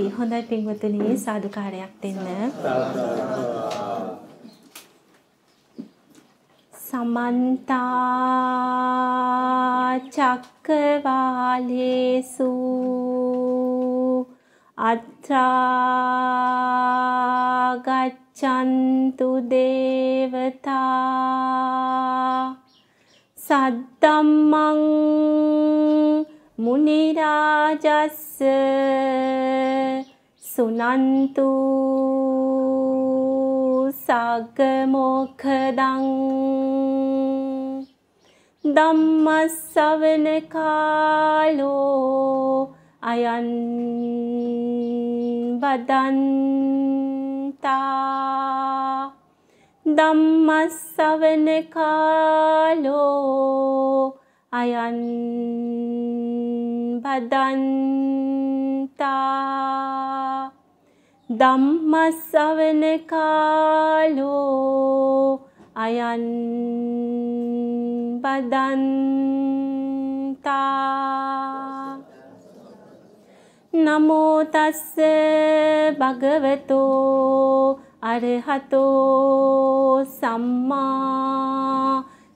හරි හොඳයි පින්වතුනි සාදුකාරයක් දෙන්න. සමන්ත චක්කවාලේසු අත්‍රා ගච්ඡන්තු දේවතා සද්දම්මං මුනි රාජස්ස සුනන්තු සග්ගමෝක්ඛදං ධම්මස්සවන කාලෝ අයන් බදන්තා ධම්මස්සවන කාලෝ අයන් බදන්තා ධම්මස්සවන කාලෝ අයන් බදන්තා නමෝ තස්ස භගවතෝ අරහතෝ සම්මා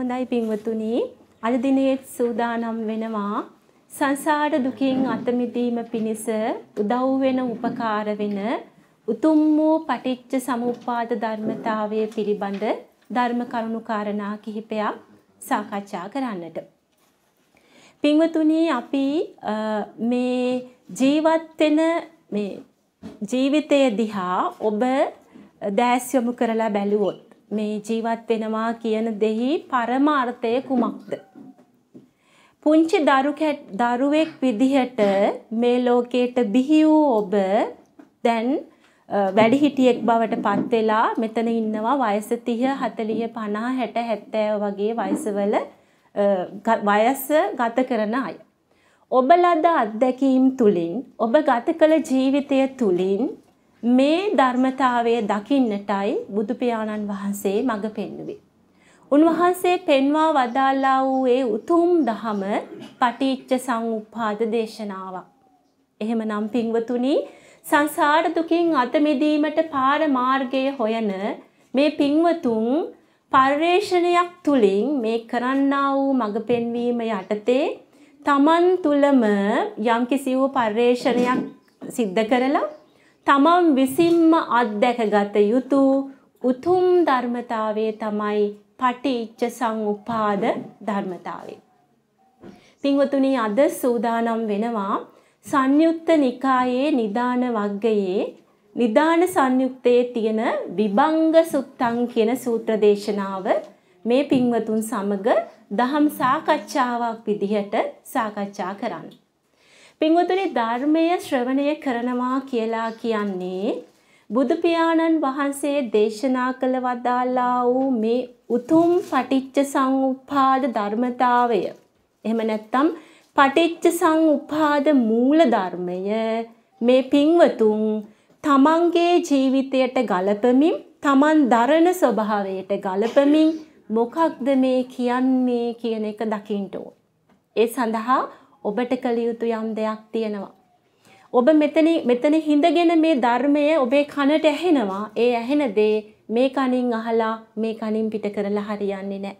හොඳයි පින්වතුනි අද දිනේත් සූදානම් වෙනවා සංසාර දුකින් අත මිදීම පිණිස උදව් වෙන උපකාර වෙන උතුම් වූ පටිච්ච සමුප්පාද ධර්මතාවය පිළිබඳ ධර්ම කරුණු කාරණා කිහිපයක් සාකච්ඡා කරන්නට. පින්වතුනි අපි මේ ජීවත් වෙන මේ ජීවිතය දිහා ඔබ දැස් යොමු කරලා බැලුවොත් මේ ජීවත් වෙනවා කියන දෙහි පරමාර්ථය කුමක්ද? පුංචි දරුවෙක් විදිහට මේ ලෝකයට බිහි වූ ඔබ දැන් වැඩිහිටියෙක් බවට පත් වෙලා මෙතන ඉන්නවා වයස 30 40 50 60 70 වගේ වයසවල වයස ගත කරන අය. ඔබ ලද අත්දැකීම් තුලින් ඔබ ගත කළ ජීවිතය තුලින් මේ ධර්මතාවය දකින්නටයි බුදු පියාණන් වහන්සේ මඟ පෙන්වුවේ. උන්වහන්සේ පෙන්වා වදාළා වූ ඒ උතුම් ධම පටිච්ච සමුප්පාද දේශනාවක්. එහෙමනම් පින්වතුනි සංසාර දුකින් අත මිදීමට පාර මාර්ගය හොයන මේ පින්වතුන් පර්යේෂණයක් තුලින් මේ කරන්නා වූ මඟ පෙන්වීම යටතේ තමන් තුළම යම්කිසි වූ පර්යේෂණයක් සිද්ධ කරලා තමන් විසින්ම අත්දැකගත යුතු උතුම් ධර්මතාවය තමයි පටිච්ච සංඋපාද ධර්මතාවය. පින්වතුනි අද සූදානම් වෙනවා සංයුක්ත නිකායේ නිදාන වග්ගයේ නිදාන සංයුක්තයේ තියෙන විභංග සුත්තං කියන සූත්‍ර දේශනාව මේ පින්වතුන් සමග දහම් සාකච්ඡාවක් විදිහට සාකච්ඡා කරන්න. පින්වතුනි ධර්මය ශ්‍රවණය කරනවා කියලා කියන්නේ බුදු පියාණන් වහන්සේ දේශනා කළ වදාලා වූ මේ උතුම් පටිච්ච සංඋපාද ධර්මතාවය. එහෙම නැත්නම් පටිච්ච සංඋපාද මූල ධර්මය මේ පින්වතුන් තමන්ගේ ජීවිතයට ගලපමින් තමන් දරන ස්වභාවයට ගලපමින් මොකක්ද මේ කියන්නේ කියන එක දකින්න ඒ සඳහා ඔබට කළ යුතු යම් දෙයක් තියෙනවා. ඔබ මෙතන මෙතන හිඳගෙන මේ ධර්මය ඔබේ කනට ඇහෙනවා. ඒ ඇහෙන දේ මේ කනින් අහලා මේ කනින් පිට කරලා හරියන්නේ නැහැ.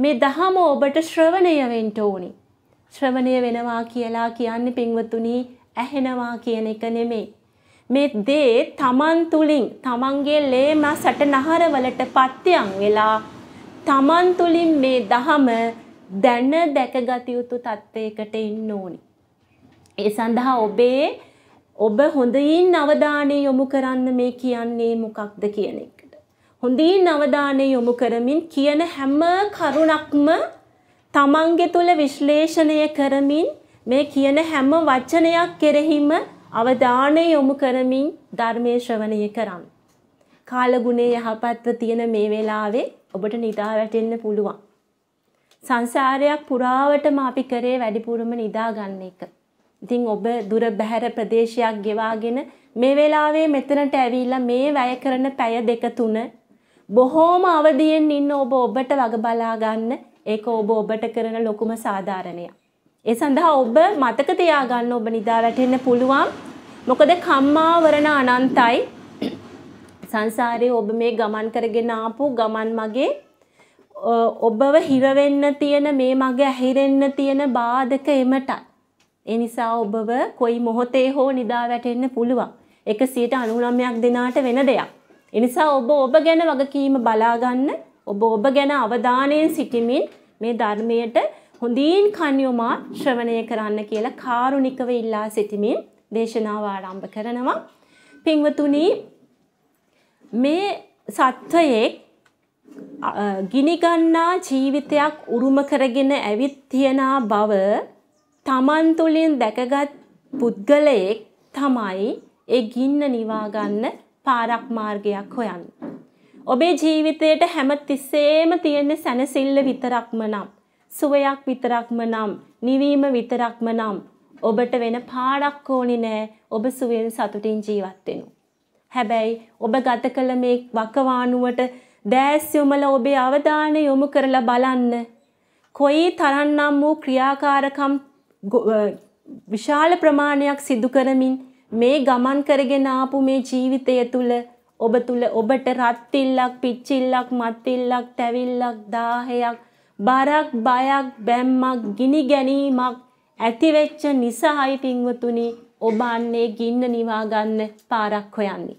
මේ දහම ඔබට ශ්‍රවණය වෙන්න ඕනි. ශ්‍රවණය වෙනවා කියලා කියන්නේ පින්වතුනි ඇහෙනවා කියන එක නෙමෙයි. මේ දේ තමන් තුලින් තමන්ගේ ලේ මසට නහරවලට පත්‍යං වෙලා තමන් තුලින් මේ දහම දැන දැකගත යුතු තත්ත්වයකට එන්න ඕනි. ඒ සඳහා ඔබේ ඔබ හොඳින් අවධානය යොමු කරන්න මේ කියන්නේ මොකක්ද කියන එකට. හොඳින් අවධානය යොමු කරමින් කියන හැම කරුණක්ම තමන්ගේ තුළ විශ්ලේෂණය කරමින් මේ කියන හැම වචනයක් කෙරෙහිම අවධානය යොමු කරමින් ධර්මයේ ශ්‍රවණය කරන්න. කාලගුණේ යහපත්ව තියෙන මේ වෙලාවේ ඔබට නිදා වැටෙන්න පුළුවන්. සංසාරයක් පුරාවටම අපි කරේ වැඩිපුරම නිදාගන්න එක. ඉතින් ඔබ දුර බැහැර ප්‍රදේශයක් ගෙවාගෙන මේ වෙලාවේ මෙතනට ඇවිල්ලා මේ වැය කරන පැය දෙක තුන බොහෝම අවදියෙන් ඉන්න ඔබ ඔබට වග බලා ගන්න ඒක ඔබ ඔබට කරන ලොකුම සාධාරණයක්. ඒ සඳහා ඔබ මතක තියාගන්න ඔබ නිදා වැටෙන්න පුළුවන්. මොකද කම්මාවරණ අනන්තයි. සංසාරේ ඔබ මේ ගමන් කරගෙන ආපු ගමන් මගේ ඔබව හිරවෙන්න තියෙන මේ මගේ ඇහිරෙන්න තියෙන බාධක එමටයි. ඒ නිසා ඔබව කොයි මොහොතේ හෝ නිදා වැටෙන්න පුළුවන්. 199ක් දිනාට වෙන දෙයක්. ඒ නිසා ඔබ ඔබ ගැන වගකීම බලා ගන්න, ඔබ ඔබ ගැන අවධානයෙන් සිටමින් මේ ධර්මයට හොඳින් කන් යොමා ශ්‍රවණය කරන්න කියලා කාරුණිකව ඉල්ලා සිටමින් දේශනාව ආරම්භ කරනවා. පින්වතුනි මේ සත්වයේ ගිනිගන්නා ජීවිතයක් උරුම කරගෙන ඇවිත් තියෙනා බව තමන් තුළින් දැකගත් පුද්ගලයෙක් තමයි ඒ ගින්න නිවාගන්න පාරක් මාර්ගයක් හොයන්න. ඔබේ ජීවිතයට හැම තිස්සේම තියෙන සැනසිල්ල විතරක්ම නම් සුවයක් විතරක්ම නම් නිවීම විතරක්ම නම් ඔබට වෙන පාඩක් ඕනි නෑ ඔබ සුවෙන් සතුටින් ජීවත් වෙනු. හැබැයි ඔබ ගත කළ මේ වකවානුවට දෑස්යුමල ඔබේ අවධානය යොමු කරලා බලන්න. කොයි තරන්නම් වූ ක්‍රියාකාරකම් විශාල ප්‍රමාණයක් සිදු කරමින් මේ ගමන් කරගෙන ආපු මේ ජීවිතය තුළ ඔබ තුළ ඔබට රත්තිල්ලක් පිච්චිල්ලක් මත්තිල්ලක් තැවිල්ලක් දාහයක් බරක් බයක් බැම්මක් ගිනි ගැනීමක් ඇතිවෙච්ච නිසායි පින්වතුනි ඔබ අන්නේ ගින්න නිවා ගන්න පාරක් හොයන්නේ.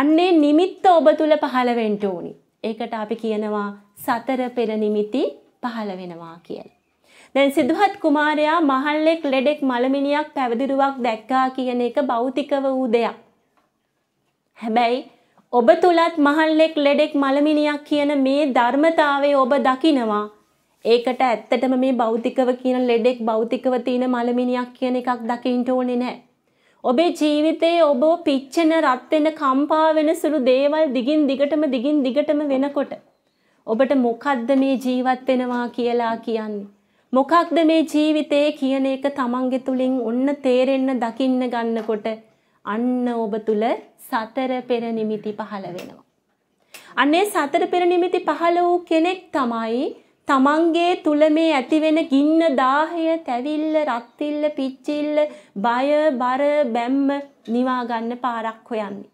අන්නේ නිමිත්ත ඔබ තුළ පහළ වෙන්න ඕනේ. ඒකට අපි කියනවා සතර පෙර නිමිති පහළ වෙනවා කියලා. දැන් සිද්ධාත් කුමාරයා මහල්ලෙක් ලෙඩෙක් මලමිනියක් පැවිදිරුවක් දැක්කා කියන එක භෞතිකව වූ දෙයක්. හැබැයි ඔබ තුලත් මහල්ලෙක් ලෙඩෙක් මලමිනියක් කියන මේ ධර්මතාවය ඔබ දකිනවා. ඒකට ඇත්තටම මේ භෞතිකව කියන ලෙඩෙක් භෞතිකව තියෙන මලමිනියක් කියන එකක් දකින්න ඕනේ නැහැ. ඔබේ ජීවිතයේ ඔබ පිච්චෙන රත් වෙන කම්පා වෙන සුළු දේවල් දිගින් දිගටම දිගින් දිගටම වෙනකොට ඔබට මොකද්ද මේ ජීවත් වෙනවා කියලා කියන්නේ මොකක්ද මේ ජීවිතේ කියන එක තමන්ගේ තුලින් ඔන්න තේරෙන්න දකින්න ගන්නකොට අන්න ඔබ තුල සතර පෙර නිමිති පහළ වෙනවා අන්නේ සතර පෙර නිමිති පහළ වූ කෙනෙක් තමයි තමන්ගේ තුල මේ ඇතිවෙන ගින්න දාහය, තැවිල්ල, රත්තිල්ල, පිච්චිල්ල, බය, බර, බැම්ම නිවා ගන්න පාරක් හොයන්නේ.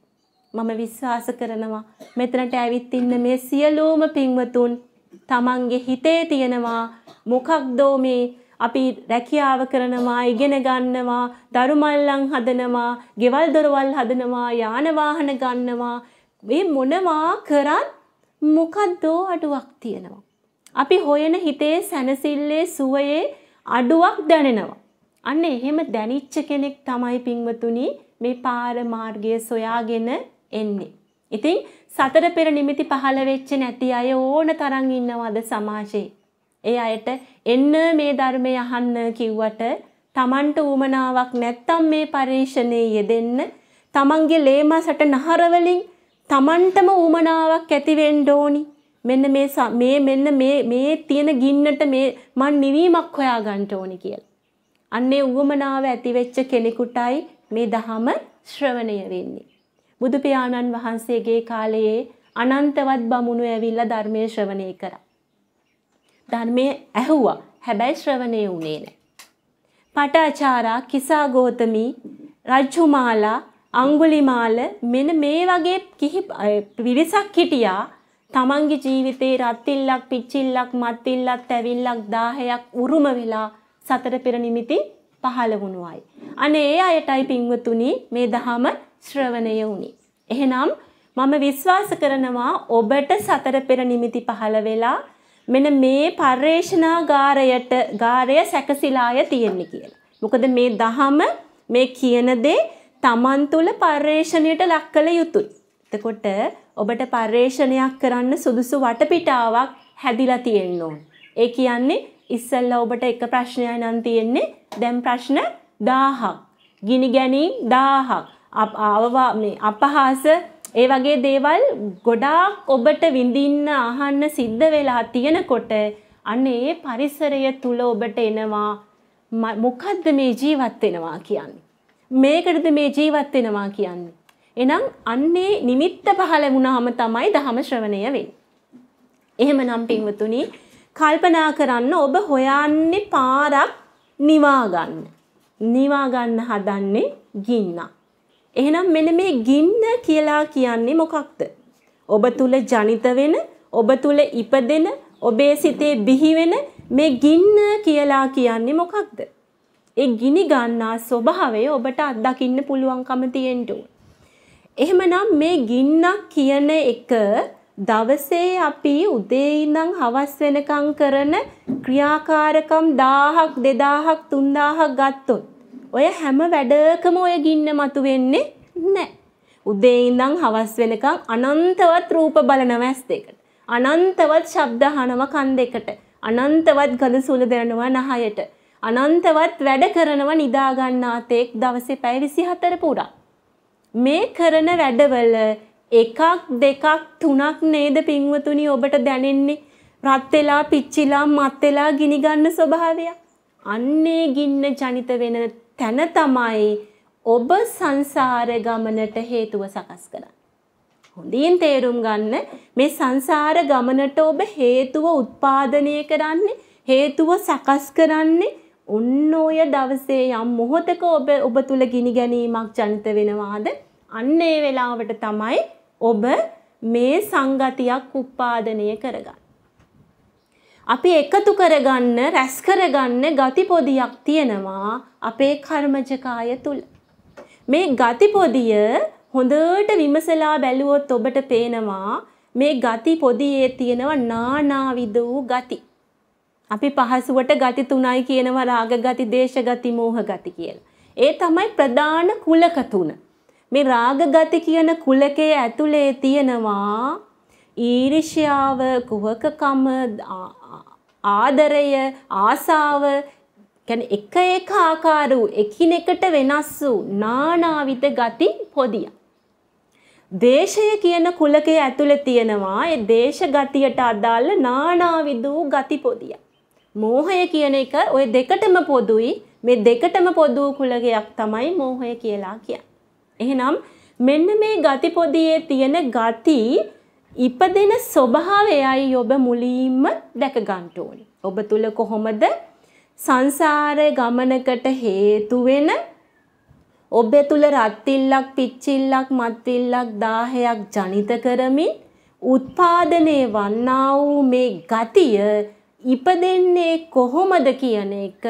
මම විශ්වාස කරනවා මෙතනට ඇවිත් ඉන්න මේ සියලුම පින්වතුන් තමන්ගේ හිතේ තියෙනවා මොකක්දෝ මේ අපි රැකියාව කරනවා ඉගෙන ගන්නවා දරුමල්ලන් හදනවා ගෙවල් දොරවල් හදනවා යාන වාහන ගන්නවා මේ මොනවා කරත් මොකද්දෝ අඩුවක් තියෙනවා අපි හොයන හිතේ සැනසිල්ලේ සුවයේ අඩුවක් දැනෙනවා. අන්න එහෙම දැනිච්ච කෙනෙක් තමයි පින්වතුනි මේ පාර මාර්ගය සොයාගෙන එන්නේ. ඉතින් සතර පෙර නිමිති පහළ වෙච්ච නැති අය ඕන තරම් ඉන්නවද සමාජයේ? ඒ අයට එන්න මේ ධර්මය අහන්න කිව්වට Tamanට ඌමනාවක් නැත්තම් මේ පරිශ්‍රණයේ යෙදෙන්න Tamanගේ ලේමසට නහර වලින් Tamanටම ඌමනාවක් ඇති වෙන්න ඕනි. මෙන්න මේ මේ මෙන්න මේ මේ තියෙන ගින්නට මේ මන් නිවීමක් හොයාගන්න ඕනි කියලා. අන්නේ උවමනාව ඇති වෙච්ච කෙනෙකුටයි මේ දහම ශ්‍රවණය වෙන්නේ. බුදු පියාණන් වහන්සේගේ කාලයේ අනන්තවත් බමුණු ඇවිල්ලා ධර්මයේ ශ්‍රවණය කරා. ධර්මයේ ඇහුවා. හැබැයි ශ්‍රවණය වුණේ නැහැ. පටාචාරා, කිසා ගෝතමී, රජුමාලා, අඟුලිමාල මෙන්න මේ වගේ කිහිප විවිසක් හිටියා තමන්ගේ ජීවිතේ රත්තිල්ලක් පිච්චිල්ලක් මත්තිල්ලක් තැවිල්ලක් දාහයක් උරුම වෙලා සතර පෙර නිමිති පහළ වුණුවයි. අනේ ඒ අයටයි පින්වතුනි මේ දහම ශ්‍රවණය වුණේ. එහෙනම් මම විශ්වාස කරනවා ඔබට සතර පෙර නිමිති පහළ වෙලා මෙන්න මේ පර්යේෂණාගාරයට ගාරය සැකසීලාය තියෙන්නේ කියලා. මොකද මේ දහම මේ කියන දේ Taman තුල පර්යේෂණයට ලක් කළ යුතුයි. එතකොට ඔබට පර්යේෂණයක් කරන්න සුදුසු වටපිටාවක් හැදිලා තියෙන්න ඕන. ඒ කියන්නේ ඉස්සෙල්ලා ඔබට එක ප්‍රශ්නයයි නම් තියෙන්නේ දැන් ප්‍රශ්න 1000ක්. ගිනි ගැනීම් 1000ක්. අවවා මේ අපහාස ඒ වගේ දේවල් ගොඩාක් ඔබට විඳින්න අහන්න සිද්ධ වෙලා තියෙනකොට අන්න ඒ පරිසරය තුල ඔබට එනවා මොකද්ද මේ ජීවත් වෙනවා කියන්නේ මේකටද මේ ජීවත් වෙනවා කියන්නේ එනම් අන්නේ නිමිත්ත පහළ වුණාම තමයි දහම ශ්‍රවණය වෙන්නේ. එහෙමනම් පින්වතුනි කල්පනා කරන්න ඔබ හොයන්නේ පාරක් නිවා ගන්න. නිවා ගන්න හදන්නේ ගින්න. එහෙනම් මෙන්න මේ ගින්න කියලා කියන්නේ මොකක්ද? ඔබ තුල ජනිත වෙන, ඔබ තුල ඉපදෙන, ඔබේ සිතේ බිහි වෙන මේ ගින්න කියලා කියන්නේ මොකක්ද? ඒ ගිනි ගන්නා ස්වභාවය ඔබට අත්දකින්න පුළුවන්කම තියෙන්න ඕන. එහෙමනම් මේ ගින්නක් කියන එක දවසේ අපි උදේ ඉඳන් හවස් වෙනකම් කරන ක්‍රියාකාරකම් 1000ක් 2000ක් 3000ක් ගත්තොත් ඔය හැම වැඩකම ඔය ගින්න මතු වෙන්නේ නැහැ. උදේ ඉඳන් හවස් වෙනකම් අනන්තවත් රූප බලනවා ඇස් දෙකට. අනන්තවත් ශබ්ද අහනවා කන් දෙකට. අනන්තවත් ගඳ සුවඳ දැනෙනවා නහයට. අනන්තවත් වැඩ කරනවා නිදා ගන්නාතෙක් දවසේ පැය 24 පුරා. මේ කරන වැඩවල එකක් දෙකක් තුනක් නේද පින්වතුනි ඔබට දැනෙන්නේ රත් වෙලා පිච්චිලා මත් වෙලා ගිනි ගන්න ස්වභාවය. අන්නේ ගින්න ජනිත වෙන තැන තමයි ඔබ සංසාර ගමනට හේතුව සකස් කරන්නේ. හොඳින් තේරුම් ගන්න මේ සංසාර ගමනට ඔබ හේතුව උත්පාදනය කරන්නේ හේතුව සකස් කරන්නේ ඔන්න ඔය දවසේ යම් මොහොතක ඔබ ඔබ තුල ගිනි ගැනීමක් ජනිත වෙනවාද අන්න ඒ වෙලාවට තමයි ඔබ මේ සංගතියක් උපාදනය කරගන්න. අපි එකතු කරගන්න රැස් කරගන්න ගතිපොදියක් තියෙනවා අපේ කර්මජකාය තුල. මේ ගතිපොදිය හොඳට විමසලා බැලුවොත් ඔබට පේනවා මේ ගති පොදියේ තියෙනවා නානාවිද වූ ගති. අපි පහසුවට ගති තුනයි කියනවා රාග ගති, දේශ ගති, මෝහ ගති කියලා. ඒ තමයි ප්‍රධාන කුලක තුන. මේ රාග ගති කියන කුලකයේ ඇතුලේ තියෙනවා ඊර්ෂ්‍යාව, කුහකකම, ආදරය, ආසාව කියන්නේ එක එක ආකාර වූ එකිනෙකට වෙනස් වූ නානාවිද ගති පොදියක්. දේශය කියන කුලකයේ ඇතුලේ තියෙනවා ඒ දේශ ගතියට අදාළ නානාවිද වූ ගති පොදියක්. මෝහය කියන එක ওই දෙකටම පොදුයි. මේ දෙකටම පොදු කුලගයක් තමයි මෝහය කියලා කියන්නේ. එහෙනම් මෙන්න මේ ගති පොදියේ තියෙන ගති ඉපදෙන ස්වභාවයයි ඔබ මුලින්ම දැක ගන්න ඕනේ. ඔබ තුල කොහොමද සංසාරේ ගමනකට හේතු වෙන ඔබ තුල රත්තිල්ලක් පිච්චිල්ලක් මත්තිල්ලක් දාහයක් ජනිත කරමින් උත්පාදනයේ වන්නා වූ මේ ගතිය ඉපදෙන්නේ කොහොමද කියන එක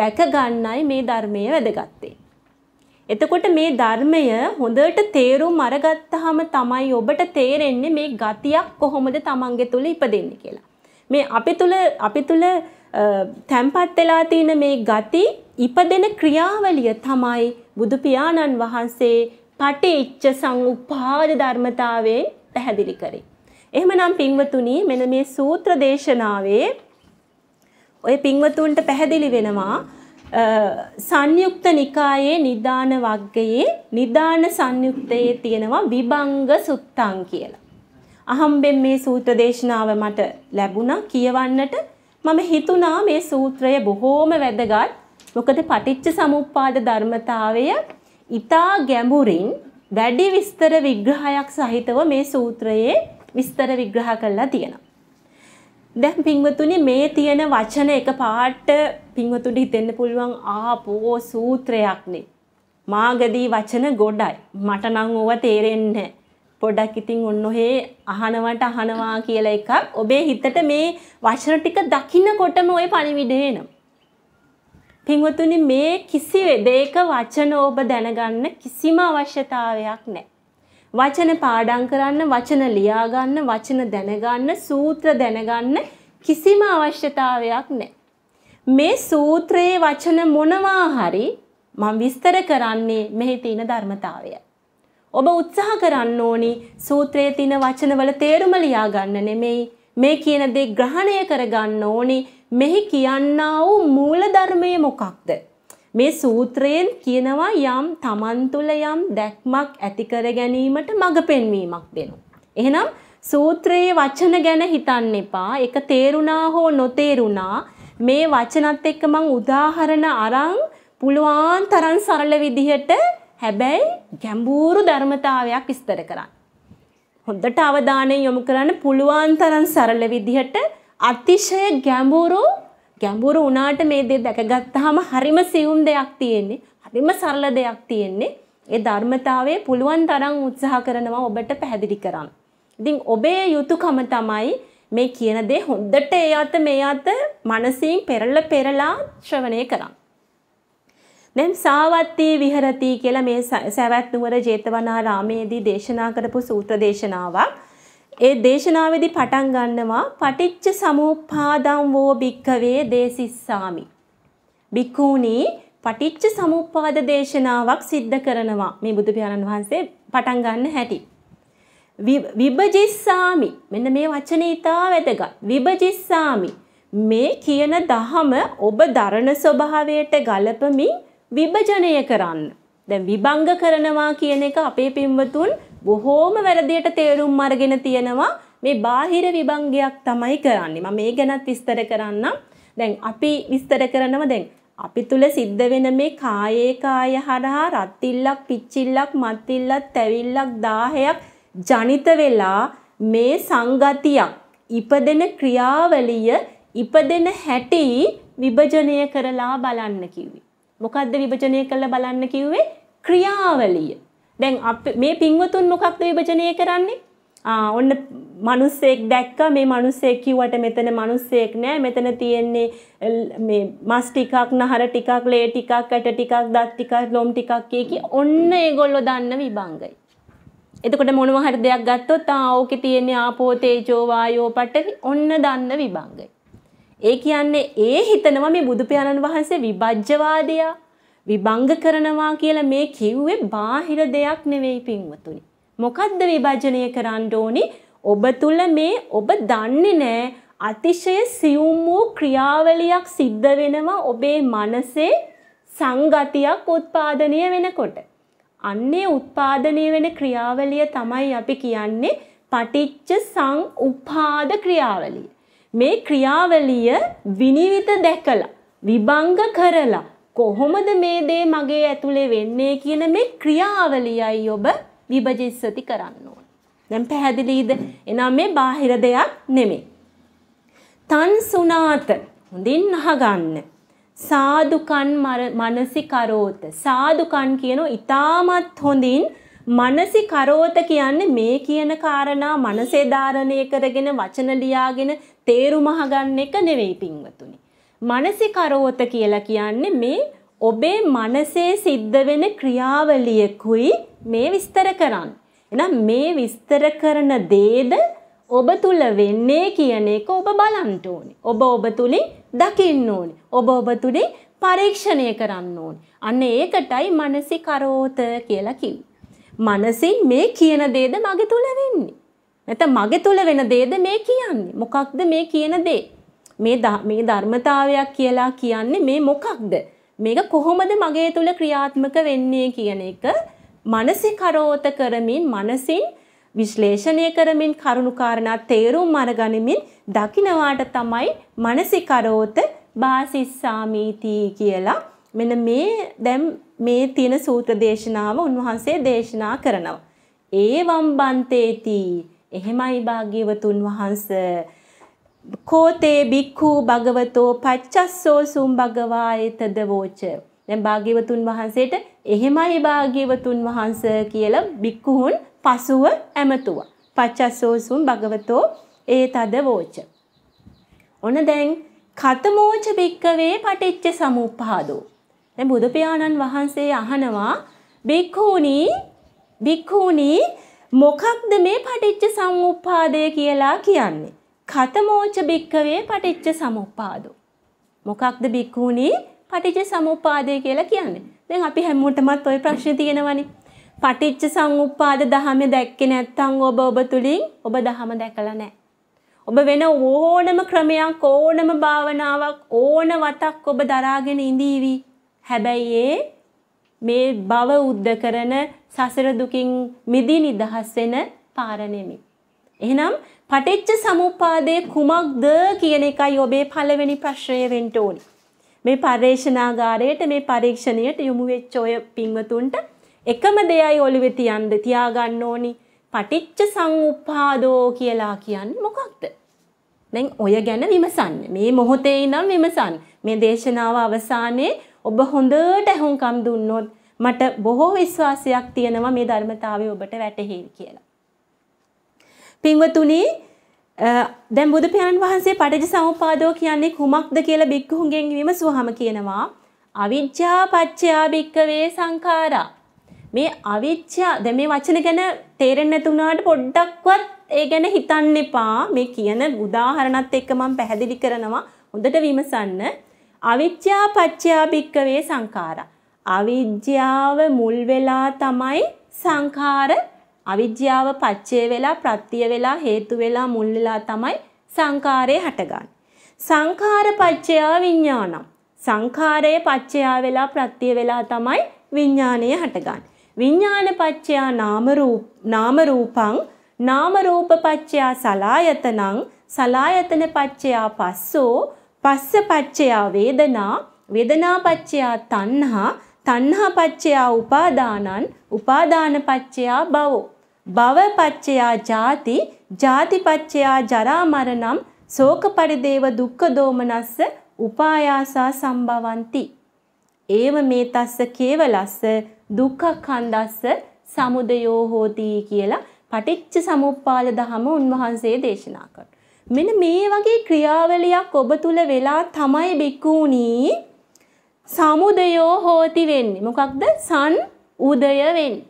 දැකගන්නයි මේ ධර්මය වැදගත්තේ. එතකොට මේ ධර්මය හොඳට තේරුම් අරගත්තාම තමයි ඔබට තේරෙන්නේ මේ ගතියක් කොහොමද Tamange තුල ඉපදෙන්නේ කියලා. මේ අපි තුල අපි තුල තැම්පත් වෙලා තියෙන මේ ගති ඉපදෙන ක්‍රියාවලිය තමයි බුදු පියාණන් වහන්සේ පටිච්ච සංඋපාද ධර්මතාවයෙන් පැහැදිලි කරේ. එහෙමනම් පින්වතුනි මෙන්න මේ සූත්‍ර දේශනාවේ ඔය පින්වතුන්ට පැහැදිලි වෙනවා සංයුක්ත නිකායේ නිදාන වග්ගයේ නිදාන සංයුක්තයේ තියෙනවා විභංග සුත්තං කියලා. අහම්බෙන් මේ සූත්‍ර දේශනාව මට ලැබුණා කියවන්නට මම හිතුණා මේ සූත්‍රය බොහෝම වැදගත්. මොකද පටිච්ච සමුප්පාද ධර්මතාවය ඊතා ගැඹුරින් වැඩි විස්තර විග්‍රහයක් සහිතව මේ සූත්‍රයේ විස්තර විග්‍රහ කරලා තියෙනවා. දැන් පින්වතුනි මේ තියෙන වචන එක පාට පින්වතුන්ට හිතෙන්න පුළුවන් ආපෝ සූත්‍රයක්නේ. මාගදී වචන ගොඩයි. මට නම් ඕවා තේරෙන්නේ පොඩක් ඉතින් ඔන්නෝහේ අහනවට අහනවා කියලා එකක් ඔබේ හිතට මේ වචන ටික දකින්නකොටම ওই පණිවිඩය එනවා. පින්වතුනි මේ කිසි දෙයක වචන ඔබ දැනගන්න කිසිම අවශ්‍යතාවයක් නැහැ. වචන පාඩම් කරන්න, වචන ලියා ගන්න, වචන දැනගන්න, සූත්‍ර දැනගන්න කිසිම අවශ්‍යතාවයක් නැහැ. මේ සූත්‍රයේ වචන මොනවා හරි මම විස්තර කරන්නේ මෙහි තියෙන ධර්මතාවය. ඔබ උත්සාහ කරන්න ඕනි සූත්‍රයේ තියෙන වචනවල තේරුම ලියා ගන්න නෙමෙයි මේ කියන දේ ග්‍රහණය කරගන්න ඕනි මෙහි කියන්නා වූ මූල ධර්මය මොකක්ද? මේ සූත්‍රයෙන් කියනවා යම් තමන් තුළ යම් දැක්මක් ඇති කර ගැනීමට මඟ පෙන්වීමක් දෙනවා. එහෙනම් සූත්‍රයේ වචන ගැන හිතන්න එපා. ඒක තේරුණා හෝ නොතේරුණා මේ වචනත් එක්ක මං උදාහරණ අරන් පුළුවන් තරම් සරල විදිහට හැබැයි ගැඹුරු ධර්මතාවයක් විස්තර කරන්න. හොඳට අවධානය යොමු කරන්න පුළුවන් තරම් සරල විදිහට අතිශය ගැඹුරු ගැඹුරු වුණාට මේ දේ දැකගත්තාම හරිම සියුම් දෙයක් තියෙන්නේ. හරිම සරල දෙයක් තියෙන්නේ. ඒ ධර්මතාවයේ පුළුවන් තරම් උත්සාහ කරනවා ඔබට පැහැදිලි කරන්න. ඉතින් ඔබේ යුතුයකම තමයි මේ කියන දේ හොඳට ඒ අත මේ අත මනසින් පෙරල පෙරලා ශ්‍රවණය කරන්න. දැන් සාවත්ති විහෙරති කියලා මේ සවැත් නුවර ජේතවනාරාමේදී දේශනා කරපු සූත්‍ර දේශනාවක්. ඒ දේශනාවේදී පටන් ගන්නවා පටිච්ච සමුප්පාදං වෝ භික්ඛවේ දේසිස්සාමි. භික්ඛූනි පටිච්ච සමුප්පාද දේශනාවක් සිද්ධ කරනවා. මේ බුදු පියාණන් වහන්සේ පටන් ගන්න හැටි. විභජිස්සාමි මෙන්න මේ වචනේ ඉතා වැදගත්. විභජිස්සාමි මේ කියන දහම ඔබ දරණ ස්වභාවයට ගලපමින් විභජනය කරන්න. දැන් විභංග කරනවා කියන එක අපේ පින්වතුන් බොහෝම වැරදියට තේරුම් අරගෙන තියෙනවා මේ බාහිර විභංගයක් තමයි කරන්නේ. මම මේ ගැනත් විස්තර කරන්නම්. දැන් අපි විස්තර කරනවා දැන් අපි තුල සිද්ධ වෙන මේ කායේ කාය හරහා රත්තිල්ලක් පිච්චිල්ලක් මත්තිල්ලක් තැවිල්ලක් දාහයක් ජනිත වෙලා මේ සංගතියක් ඉපදෙන ක්‍රියාවලිය ඉපදෙන හැටි විභජනය කරලා බලන්න කිව්වේ. මොකද්ද විභජනය කරලා බලන්න කිව්වේ? ක්‍රියාවලිය. දැන් මේ පින්වතුන් මොකක්ද විභජනය කරන්නේ? ඔන්න මිනිස්සෙක් දැක්ක මේ මිනිස්සෙක් කිව්වට මෙතන මිනිස්සෙක් නෑ මෙතන තියෙන්නේ මේ මස් ටිකක් නහර ටිකක් ලේ ටිකක් ඇට ටිකක් දත් ටිකක් ලොම් ටිකක් කිය ඔන්න ඒගොල්ලෝ දන්න විභංගයි. එතකොට මොනවා හරි දෙයක් ගත්තොත් ආ ඕකේ තියෙන්නේ ආපෝ තේජෝ වායෝ පඨවි ඔන්න දන්න විභංගයි. ඒ කියන්නේ ඒ හිතනවා මේ බුදු පියාණන් වහන්සේ විභජ්‍යවාදයා විභංග කරනවා කියලා මේ කිව්වේ බාහිර දෙයක් නෙවෙයි පින්වතුනි. මොකද්ද විභජනය කරන්න ඕනි? ඔබ තුල මේ ඔබ දන්නේ නැහැ අතිශය සියුම් වූ ක්‍රියාවලියක් සිද්ධ වෙනවා ඔබේ මනසේ සංගතියක් උත්පාදනය වෙනකොට. අන්නේ උත්පාදනය වෙන ක්‍රියාවලිය තමයි අපි කියන්නේ පටිච්ච සං උපාද ක්‍රියාවලිය. මේ ක්‍රියාවලිය විනිවිත දැකලා විභංග කරලා කොහොමද මේ දේ මගේ ඇතුලේ වෙන්නේ කියන මේ ක්‍රියාවලියයි ඔබ විභජිස්සති කරන්න ඕන. දැන් පැහැදිලිද? එනනම් මේ බාහිර දෙයක් නෙමෙයි. තන් සුනාත හොඳින් අහගන්න. සාදුකන් මනසිකරෝත සාදුකන් කියන ඉතාමත් හොඳින් මනසි කරෝත කියන්නේ මේ කියන කාරණා මනසේ ධාරණය කරගෙන වචන ලියාගෙන තේරුම අහගන්න එක නෙවෙයි පින්වතුනි. මනසිකරෝත කියලා කියන්නේ මේ ඔබේ මනසේ සිද්ධ වෙන ක්‍රියාවලියකුයි මේ විස්තර කරන්න. එහෙනම් මේ විස්තර කරන දේද ඔබ තුල වෙන්නේ කියන එක ඔබ බලන්න ඕනේ. ඔබ ඔබ තුලින් දකින්න ඕනේ. ඔබ ඔබ තුලින් පරීක්ෂණය කරන්න ඕනේ. අන්න ඒකටයි මනසිකරෝත කියලා කිව්වේ. මනසින් මේ කියන දේද මගේ තුල වෙන්නේ. නැත්නම් මගේ තුල වෙන දේද මේ කියන්නේ. මොකක්ද මේ කියන දේ? මේ මේ ධර්මතාවයක් කියලා කියන්නේ මේ මොකක්ද? මේක කොහොමද මගේ තුල ක්‍රියාත්මක වෙන්නේ කියන එක මනසිකරෝත කරමින් මනසින් විශ්ලේෂණය කරමින් කරුණුකාරණා තේරුම් අරගනිමින් දකිනවාට තමයි මනසිකරෝත බාසිස්සාමීති කියලා මෙන්න මේ දැන් මේ තියෙන සූත්‍ර දේශනාව උන්වහන්සේ දේශනා කරනවා. ඒ වම්බන්තේති එහෙමයි භාග්‍යවතුන් වහන්සේ කෝතේ බික්ඛු භගවතෝ පච්චස්සෝ සුම් භගවායතද වෝච දැන් භාග්‍යවතුන් වහන්සේට එහෙමයි භාග්‍යවතුන් වහන්ස කියලා බික්ඛුන් පසුව ඇමතුවා පච්චස්සෝ සුම් භගවතෝ ඒ තද වෝච ඔන්න දැන් කතමෝච බික්කවේ පටිච්ච සමුප්පාදෝ දැන් බුදු පියාණන් වහන්සේ අහනවා බික්ඛුනි බික්ඛුනි මොකක්ද මේ පටිච්ච සමුප්පාදය කියලා කියන්නේ කතමෝච භික්කවේ පටිච්ච සමුප්පාදෝ. මොකක්ද භික්කූනී පටිච්ච සමුප්පාදය කියලා කියන්නේ. දැන් අපි හැමෝටමත් ওই ප්‍රශ්නේ තියෙනවනේ. පටිච්ච සමුප්පාද ධහම දැක්කේ නැත්නම් ඔබ ඔබ තුලින් ඔබ ධහම දැකලා නැහැ. ඔබ වෙන ඕනම ක්‍රමයක් ඕනම භාවනාවක් ඕන වතක් ඔබ දරාගෙන ඉඳීවි. හැබැයි මේ භව උද්ද කරන සසර දුකින් මිදී නිදහස් වෙන පාර නෙමෙයි. එහෙනම් පටිච්ච සමුප්පාදය කුමක්ද කියන එකයි ඔබේ පළවෙනි ප්‍රශ්නය වෙන්න ඕනි. මේ පර්යේෂණාගාරයට මේ පරීක්ෂණයට යොමු වෙච්ච ඔය පින්වතුන්ට එකම දෙයයි ඔළුවේ තියන්න තියාගන්න ඕනි. පටිච්ච සංඋප්පාදෝ කියලා කියන්නේ මොකක්ද? දැන් ඔය ගැන විමසන්න. මේ මොහොතේ ඉඳන් විමසන්න. මේ දේශනාව අවසානයේ ඔබ හොඳට අහුම්කම් දුන්නොත් මට බොහෝ විශ්වාසයක් තියෙනවා මේ ධර්මතාවය ඔබට වැටහෙයි කියලා. පින්වතුනි දැන් බුදු පියාණන් වහන්සේ පටිච්ච සමුප්පාදෝ කියන්නේ කුමක්ද කියලා බික්කුහුගෙන් විමසුවාම කියනවා අවිජ්ජා පච්චයා භික්කවේ සංඛාරා මේ අවිච්ඡා දැන් මේ වචන ගැන තේරෙන්නේ නැති වුණාට පොඩ්ඩක්වත් ඒ ගැන හිතන්න එපා. මේ කියන උදාහරණත් එක්ක මම පැහැදිලි කරනවා. හොඳට විමසන්න. අවිච්ඡා පච්චයා භික්කවේ සංඛාරා. අවිද්‍යාව මුල් වෙලා තමයි සංඛාර අවිද්‍යාව පච්චේ වෙලා ප්‍රත්‍ය වෙලා හේතු වෙලා මුල් වෙලා තමයි සංඛාරය හටගන්නේ. සංඛාර පච්චය විඥානම්. සංඛාරය පච්චය වෙලා ප්‍රත්‍ය වෙලා තමයි විඥාණය හටගන්නේ. විඥාන පච්චය නාම රූප නාම රූපං නාම රූප පච්චය සලායතනං සලායතන පච්චය පස්සෝ පස්ස පච්චය වේදනා වේදනා පච්චය තණ්හා තණ්හා පච්චයා උපාදානං උපාදාන පච්චයා භවෝ භව පච්චයා ජාති ජාති පච්චයා ජරා මරණම් ශෝක පරිදේව දුක්ඛ දෝමනස්ස උපායාසා සම්භවಂತಿ ඒව මේ තස්ස කේවලස්ස දුක්ඛ කන්දස්ස සමුදයෝ හෝති කියලා පටිච්ච සමුප්පාද ධම උන්වහන්සේ දේශනා කරනවා. මෙන්න මේ වගේ ක්‍රියාවලියක් ඔබ තුල වෙලා තමයි බික්කුණී සමුදයෝ හෝති වෙන්නේ. මොකක්ද? සන් උදය වෙන්නේ.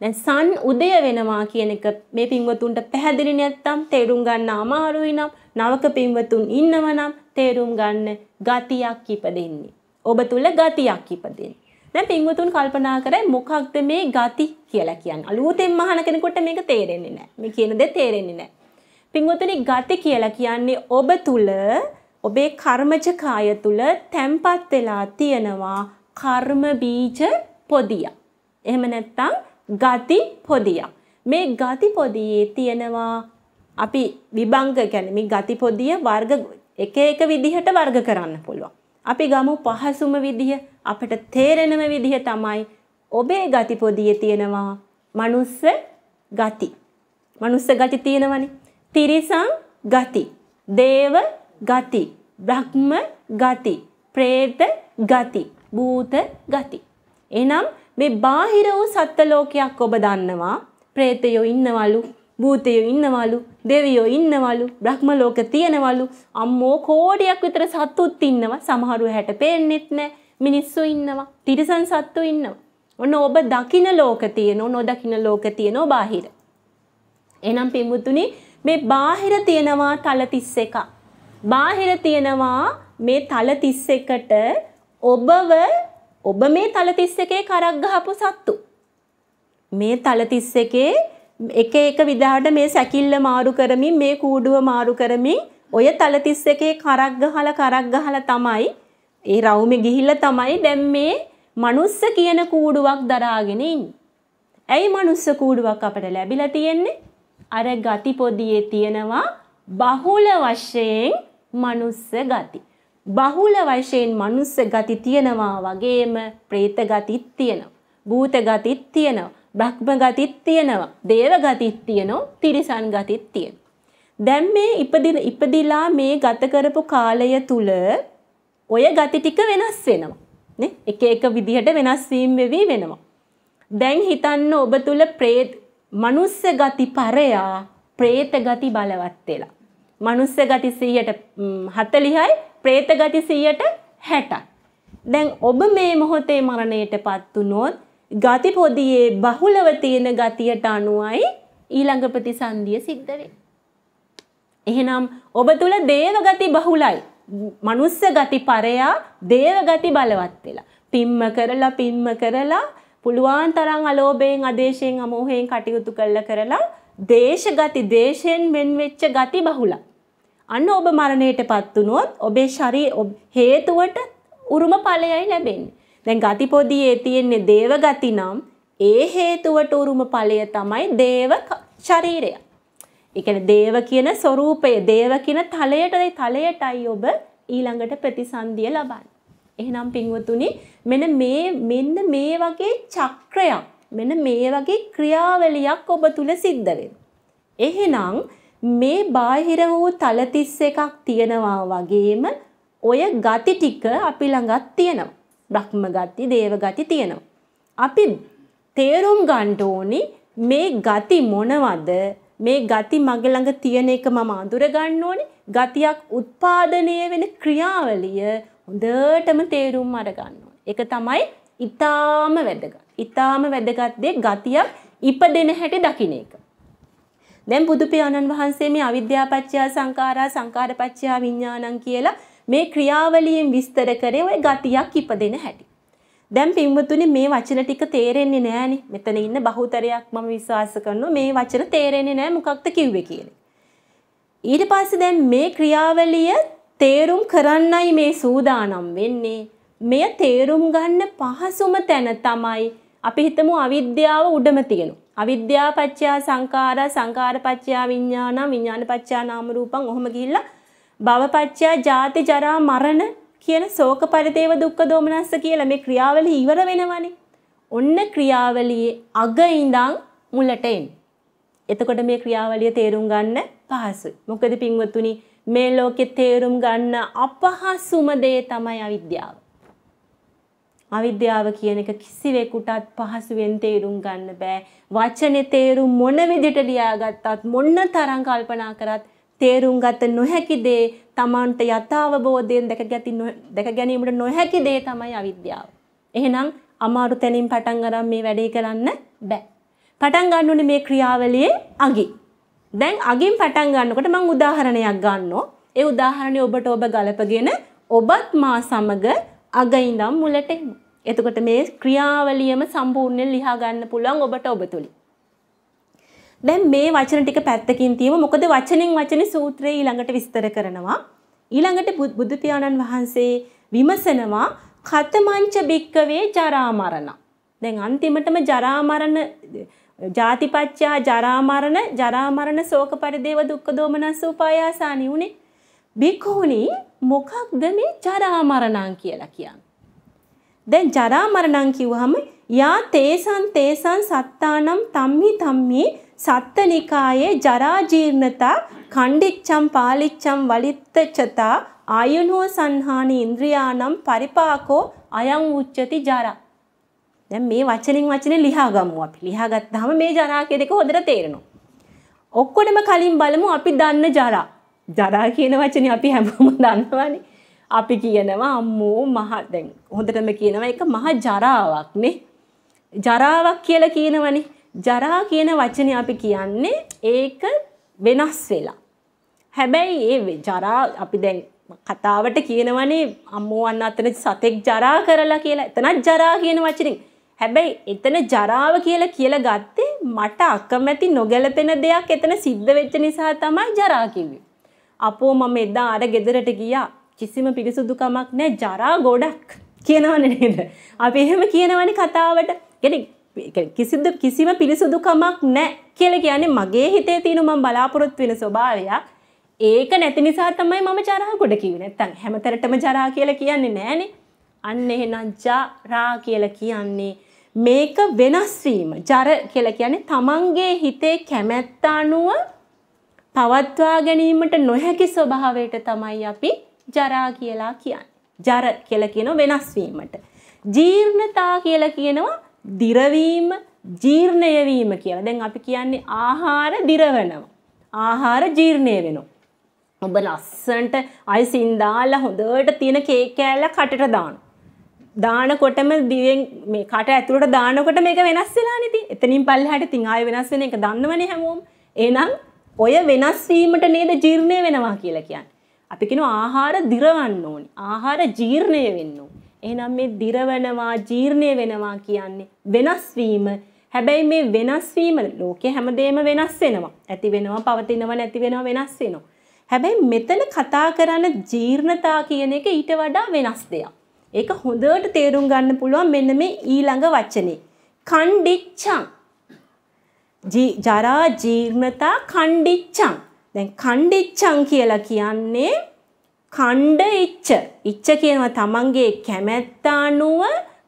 දැන් සන් උදය වෙනවා කියන එක මේ පින්වතුන්ට පැහැදිලි නැත්තම් තේරුම් ගන්න අමාරුයි නම් නවක පින්වතුන් ඉන්නව නම් තේරුම් ගන්න ගතියක් ඉපදෙන්නේ. ඔබ තුල ගතියක් ඉපදෙන්නේ. දැන් පින්වතුන් කල්පනා කරයි මොකක්ද මේ ගති කියලා කියන්නේ. අලුතෙන් මහන කෙනෙකුට මේක තේරෙන්නේ නැහැ. මේ කියන දේ තේරෙන්නේ නැහැ. පින්වතුනි ගති කියලා කියන්නේ ඔබ තුල ඔබේ කර්මජ කාය තුල තැම්පත් වෙලා තියෙනවා කර්ම බීජ පොදියක්. එහෙම නැත්නම් ගති පොදියක්. මේ ගති පොදියේ තියෙනවා අපි විභංග කියන්නේ මේ ගති පොදිය වර්ග එක එක විදිහට වර්ග කරන්න පුළුවන්. අපි ගමු පහසුම විදිහ අපට තේරෙනම විදිහ තමයි ඔබේ ගති පොදියේ තියෙනවා මනුස්ස ගති. මනුස්ස ගති තියෙනවනේ. තිරිසන් ගති. දේව ගති බ්‍රහ්ම ගති പ്രേත ගති භූත ගති එහෙනම් මේ බාහිර වූ සත්ත්ව ලෝකයක් ඔබ දන්නවා പ്രേතයෝ ඉන්නවලු භූතයෝ ඉන්නවලු දෙවියෝ ඉන්නවලු බ්‍රහ්ම ලෝක තියෙනවලු අම්මෝ කෝඩියක් විතර සත්තුත් ඉන්නවා සමහරව හැට පේන්නෙත් නැහැ මිනිස්සු ඉන්නවා තිරිසන් සත්තු ඉන්නවා ඔන්න ඔබ දකින ලෝක තියෙනෝ නොදකින ලෝක තියෙනෝ බාහිර. එනම් පින්වුතුනි මේ බාහිර තියෙනවා තල 31. බාහිර තියෙනවා මේ තල 31ට ඔබව ඔබ මේ තල 31 කරක් ගහපු සත්තු. මේ තල 31 එක එක විදිහට මේ සැකිල්ල මාරු කරමින් මේ කූඩුව මාරු කරමින් ඔය තල 31 කරක් ගහලා කරක් ගහලා තමයි ඒ රවුමේ ගිහිල්ලා තමයි දැන් මේ මනුස්ස කියන කූඩුවක් දරාගෙන ඉන්නේ. ඇයි මනුස්ස කූඩුවක් අපට ලැබිලා තියෙන්නේ? අර ගති පොදියේ තියෙනවා බහුල වශයෙන් මනුස්ස ගති. බහුල වශයෙන් මනුස්ස ගති තියෙනවා වගේම പ്രേත ගතිත් තියෙනවා. භූත ගතිත් තියෙනවා. බ්‍රහ්ම ගතිත් තියෙනවා. දේව ගතිත් තියෙනවා. තිරිසන් ගතිත් තියෙනවා. දැන් මේ ඉපදින ඉපදිලා මේ ගත කරපු කාලය තුල ඔය ගති ටික වෙනස් වෙනවා. නේ? එක එක විදිහට වෙනස් වීම වෙවි වෙනවා. දැන් හිතන්න ඔබ තුල പ്രേත මනුස්ස ගති පරයා പ്രേත ගති බලවත් වෙලා මනුස්ස ගති 100ට 40යි, പ്രേත ගති 100ට 60යි. දැන් ඔබ මේ මොහොතේ මරණයටපත් වුනොත් ගති පොදියේ බහුලව තියෙන ගතියට අනුවයි ඊළඟ ප්‍රතිසන්දිය සිද්ධ වෙන්නේ. එහෙනම් ඔබ තුල දේව ගති බහුලයි. මනුස්ස ගති පරයා දේව ගති බලවත් වෙලා. පිම්ම කරලා පිම්ම කරලා පුළුවන් තරම් අලෝභයෙන් අදේශයෙන් අමෝහයෙන් කටයුතු කළ කරලා දේශ ගති දේශයෙන් වෙන් වෙච්ච ගති බහුලයි. අන්න ඔබ මරණයට පත් වුණොත් ඔබේ ශරීර හේතුවට උරුම ඵලයයි ලැබෙන්නේ. දැන් ගතිපොදියේ තියෙන්නේ දේව ගති නම් ඒ හේතුවට උරුම ඵලය තමයි දේව ශරීරය. ඒ කියන්නේ දේව කියන ස්වરૂපය, දේව කියන තලයට තලයටයි ඔබ ඊළඟට ප්‍රතිසන්දිය ලබන්නේ. එහෙනම් පින්වතුනි මෙන්න මේ මෙන්න මේ වගේ චක්‍රයක් මෙන්න මේ වගේ ක්‍රියාවලියක් ඔබ තුල සිද්ධ එහෙනම් මේ බාහිර වූ තලතිස් එකක් තියෙනවා වගේම ඔය ගති ටික අපි ළඟත් තියෙනවා. බ්‍රහ්ම ගති, දේව ගති තියෙනවා. අපි තේරුම් ගන්න ඕනි මේ ගති මොනවද? මේ ගති මගේ ළඟ තියෙන එක මම අඳුර ගන්න ඕනි. ගතියක් උත්පාදනය වෙන ක්‍රියාවලිය හොඳටම තේරුම් අරගන්න ඕනේ. ඒක තමයි ඊටාම වැදගත්. ඊටාම වැදගත් දෙ ගතියක් ඉපදෙන හැටි දකින්න එක. දැන් බුදු පියාණන් වහන්සේ මේ අවිද්‍යාපච්චය සංඛාරා සංඛාරපච්චය විඥානං කියලා මේ ක්‍රියාවලියෙන් විස්තර කරේ ওই ගතියක් ඉපදෙන හැටි. දැන් පින්වතුනි මේ වචන ටික තේරෙන්නේ නැහනේ. මෙතන ඉන්න බහුතරයක් මම විශ්වාස කරනවා මේ වචන තේරෙන්නේ නැහැ මොකක්ද කිව්වේ කියලා. ඊට පස්සේ දැන් මේ ක්‍රියාවලිය තේරුම් කරන්නයි මේ සූදානම් වෙන්නේ. මෙය තේරුම් ගන්න පහසුම තැන තමයි අපි හිතමු අවිද්‍යාව උඩම තියෙනවා. අවිද්‍යාපච්චයා සංඛාරා සංඛාරපච්චයා විඥානං විඥානපච්චයා නාම රූපං ඔහොම ගිහිල්ලා භවපච්චයා ජාති ජරා මරණ කියන ශෝක පරිදේව දුක්ඛ දෝමනස්ස කියලා මේ ක්‍රියාවලිය ඉවර වෙනවනේ. ඔන්න ක්‍රියාවලියේ අග ඉඳන් මුලට එන්න. එතකොට මේ ක්‍රියාවලිය තේරුම් ගන්න පහසුයි. මොකද පින්වත්තුනි මේ ලෝකේ තේරුම් ගන්න අපහසුම දේ තමයි අවිද්‍යාව. අවිද්‍යාව කියන එක කිසිවෙකුටත් පහසුවෙන් තේරුම් ගන්න බෑ. වචනේ තේරුම් මොන විදිහට ලියාගත්තත් මොන තරම් කල්පනා කරත් තේරුම් ගත නොහැකි දේ Tamanට යථාවබෝධයෙන් දැක ගැති දැක ගැනීමට නොහැකි දේ තමයි අවිද්‍යාව. එහෙනම් අමාරු තැනින් පටන් අරන් මේ වැඩේ කරන්න බෑ. පටන් ගන්න ඕනේ මේ ක්‍රියාවලියේ අගි. දැන් අගින් පටන් ගන්නකොට මම උදාහරණයක් ගන්නවා. ඒ උදාහරණය ඔබට ඔබ ගලපගෙන ඔබත් මා සමග අග ඉඳන් මුලට එමු. එතකොට මේ ක්‍රියාවලියම සම්පූර්ණයෙන් ලියා ගන්න පුළුවන් ඔබට ඔබ තුලින්. දැන් මේ වචන ටික පැත්තකින් තියමු. මොකද වචනෙන් වචනේ සූත්‍රය ඊළඟට විස්තර කරනවා. ඊළඟට බුදු පියාණන් වහන්සේ විමසනවා කතමංච බික්කවේ ජරා මරණ. දැන් අන්තිමටම ජරා මරණ ජාතිපච්චා ජරා මරණ ජරා මරණ ශෝක පරිදේව දුක්ඛ දෝමනස් උපායාසානි උනේ. බික්ඛුනි මොකක්ද මේ ජරා මරණං කියලා කියන්නේ? දැන් ජරා මරණං කිව්වහම යා තේසන් තේසන් සත්තානම් තම්හි තම්හි සත්තනිකායේ ජරා ජීර්ණතා කණ්ඩිච්ඡම් පාලිච්ඡම් වලිත්තචතා ආයුනෝ සංහානි ඉන්ද්‍රියානම් පරිපාකෝ අයං උච්චති ජරා දැන් මේ වචنين වචනේ ලියා ගමු අපි ලියා ගත්තාම මේ ජරා කියන එක හොඳට තේරෙනවා ඔක්කොටම කලින් බලමු අපි දන්න ජරා ජරා කියන වචනේ අපි හැමෝම දන්නවනේ අපි කියනවා අම්මෝ මහ දැන් හොඳටම කියනවා එක මහ ජරාවක් නේ. ජරාවක් කියලා කියනවනේ. ජරා කියන වචනේ අපි කියන්නේ ඒක වෙනස් වෙලා. හැබැයි ඒ ජරා අපි දැන් කතාවට කියනවනේ අම්මෝ අන්න අතන සතෙක් ජරා කරලා කියලා. එතනත් ජරා කියන වචنين. හැබැයි එතන ජරාව කියලා කියලා ගත්තේ මට අකමැති නොගැලපෙන දෙයක් එතන සිද්ධ වෙච්ච නිසා තමයි ජරා කිව්වේ. අපෝ මම එදා අර ගෙදරට ගියා. කිසිම පිරිසුදුකමක් නෑ ජරා ගොඩක් කියනවන නේද. අපි එහෙම කියනවනි කතාවට ගැන කිසිද කිසිම පිරිසුදුකමක් නෑ කියල කියන්නේ මගේ හිතේ තියෙන මම බලාපොරොත්තු වෙන ස්වභාවයක් ඒක නැති නිසා තමයි මම ජරා ගොඩ කිව්වේ නැත්තම් හැමතරටම ජරා කියලා කියන්නේ නෑනේ. අන්න එහෙනම් ජරා කියලා කියන්නේ මේක වෙනස් වීම ජර කියලා කියන්නේ තමන්ගේ හිතේ කැමැත්ත අනුව පවත්වා ගැනීමට නොහැකි ස්වභාවයට තමයි අපි ජරා කියලා කියන්නේ. ජර කියලා කියනවා වෙනස් වීමට. ජීර්ණතා කියලා කියනවා දිරවීම, ජීර්ණය වීම කියලා. දැන් අපි කියන්නේ ආහාර දිරවනවා. ආහාර ජීර්ණය වෙනවා. ඔබ ලස්සනට අයිසින් දාලා හොඳට තියෙන කේක් කෑල්ල කටට දානවා. දානකොටම දිවෙන් මේ කට ඇතුළට දානකොට මේක වෙනස් වෙලා නෙති. එතනින් පල්ලෙහාට ඉතින් ආයෙ වෙනස් වෙන එක දන්නවනේ හැමෝම. එහෙනම් ඔය වෙනස් වීමට නේද ජීර්ණය වෙනවා කියලා කියන්නේ. අපි කියනවා ආහාර දිරවන්න ඕනි. ආහාර ජීර්ණය වෙන්න ඕනි. එහෙනම් මේ දිරවනවා ජීර්ණය වෙනවා කියන්නේ වෙනස් වීම. හැබැයි මේ වෙනස් වීම ලෝකයේ හැමදේම වෙනස් වෙනවා. ඇති වෙනවා, පවතිනවා, නැති වෙනවා, වෙනස් වෙනවා. හැබැයි මෙතන කතා කරන ජීර්ණතා කියන එක ඊට වඩා වෙනස් දෙයක්. ඒක හොඳට තේරුම් ගන්න පුළුවන් මෙන්න මේ ඊළඟ වචනේ. කණ්ඩිච්ඡං. ජරා ජීර්ණතා කණ්ඩිච්ඡං. දැන් කණ්ඩිච්චං කියලා කියන්නේ කණ්ඩ ඉච්ච. ඉච්ච කියනවා තමන්ගේ කැමැත්ත අනුව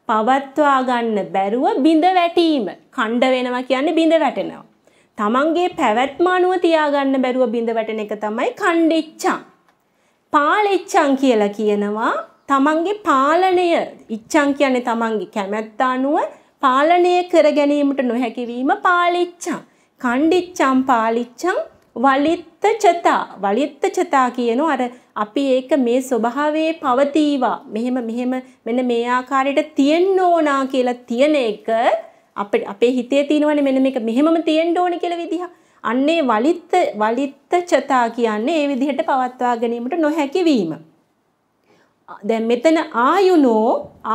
පවත්වා ගන්න බැරුව බිඳ වැටීම. කණ්ඩ වෙනවා කියන්නේ බිඳ වැටෙනවා. තමන්ගේ පැවැත්ම අනුව තියාගන්න බැරුව බිඳ වැටෙන එක තමයි කණ්ඩිච්චං. පාලෙච්චං කියලා කියනවා තමන්ගේ පාලනය ඉච්ඡං කියන්නේ තමන්ගේ කැමැත්ත අනුව පාලනය කර ගැනීමට නොහැකි වීම පාලිච්ඡං. කණ්ඩිච්ඡං පාලිච්ඡං වලිත්ත චතා වලිත්ත චතා කියනෝ අර අපි ඒක මේ ස්වභාවයේ පවතීවා මෙහෙම මෙහෙම මෙන්න මේ ආකාරයට තියෙන්න ඕනා කියලා තියෙන එක අපේ අපේ හිතේ තියෙනවනේ මෙන්න මේක මෙහෙමම තියෙන්න ඕනේ කියලා විදිහ. අන්නේ වලිත්ත වලිත්ත චතා කියන්නේ ඒ විදිහට පවත්වා ගැනීමට නොහැකි වීම. දැන් මෙතන ආයුනෝ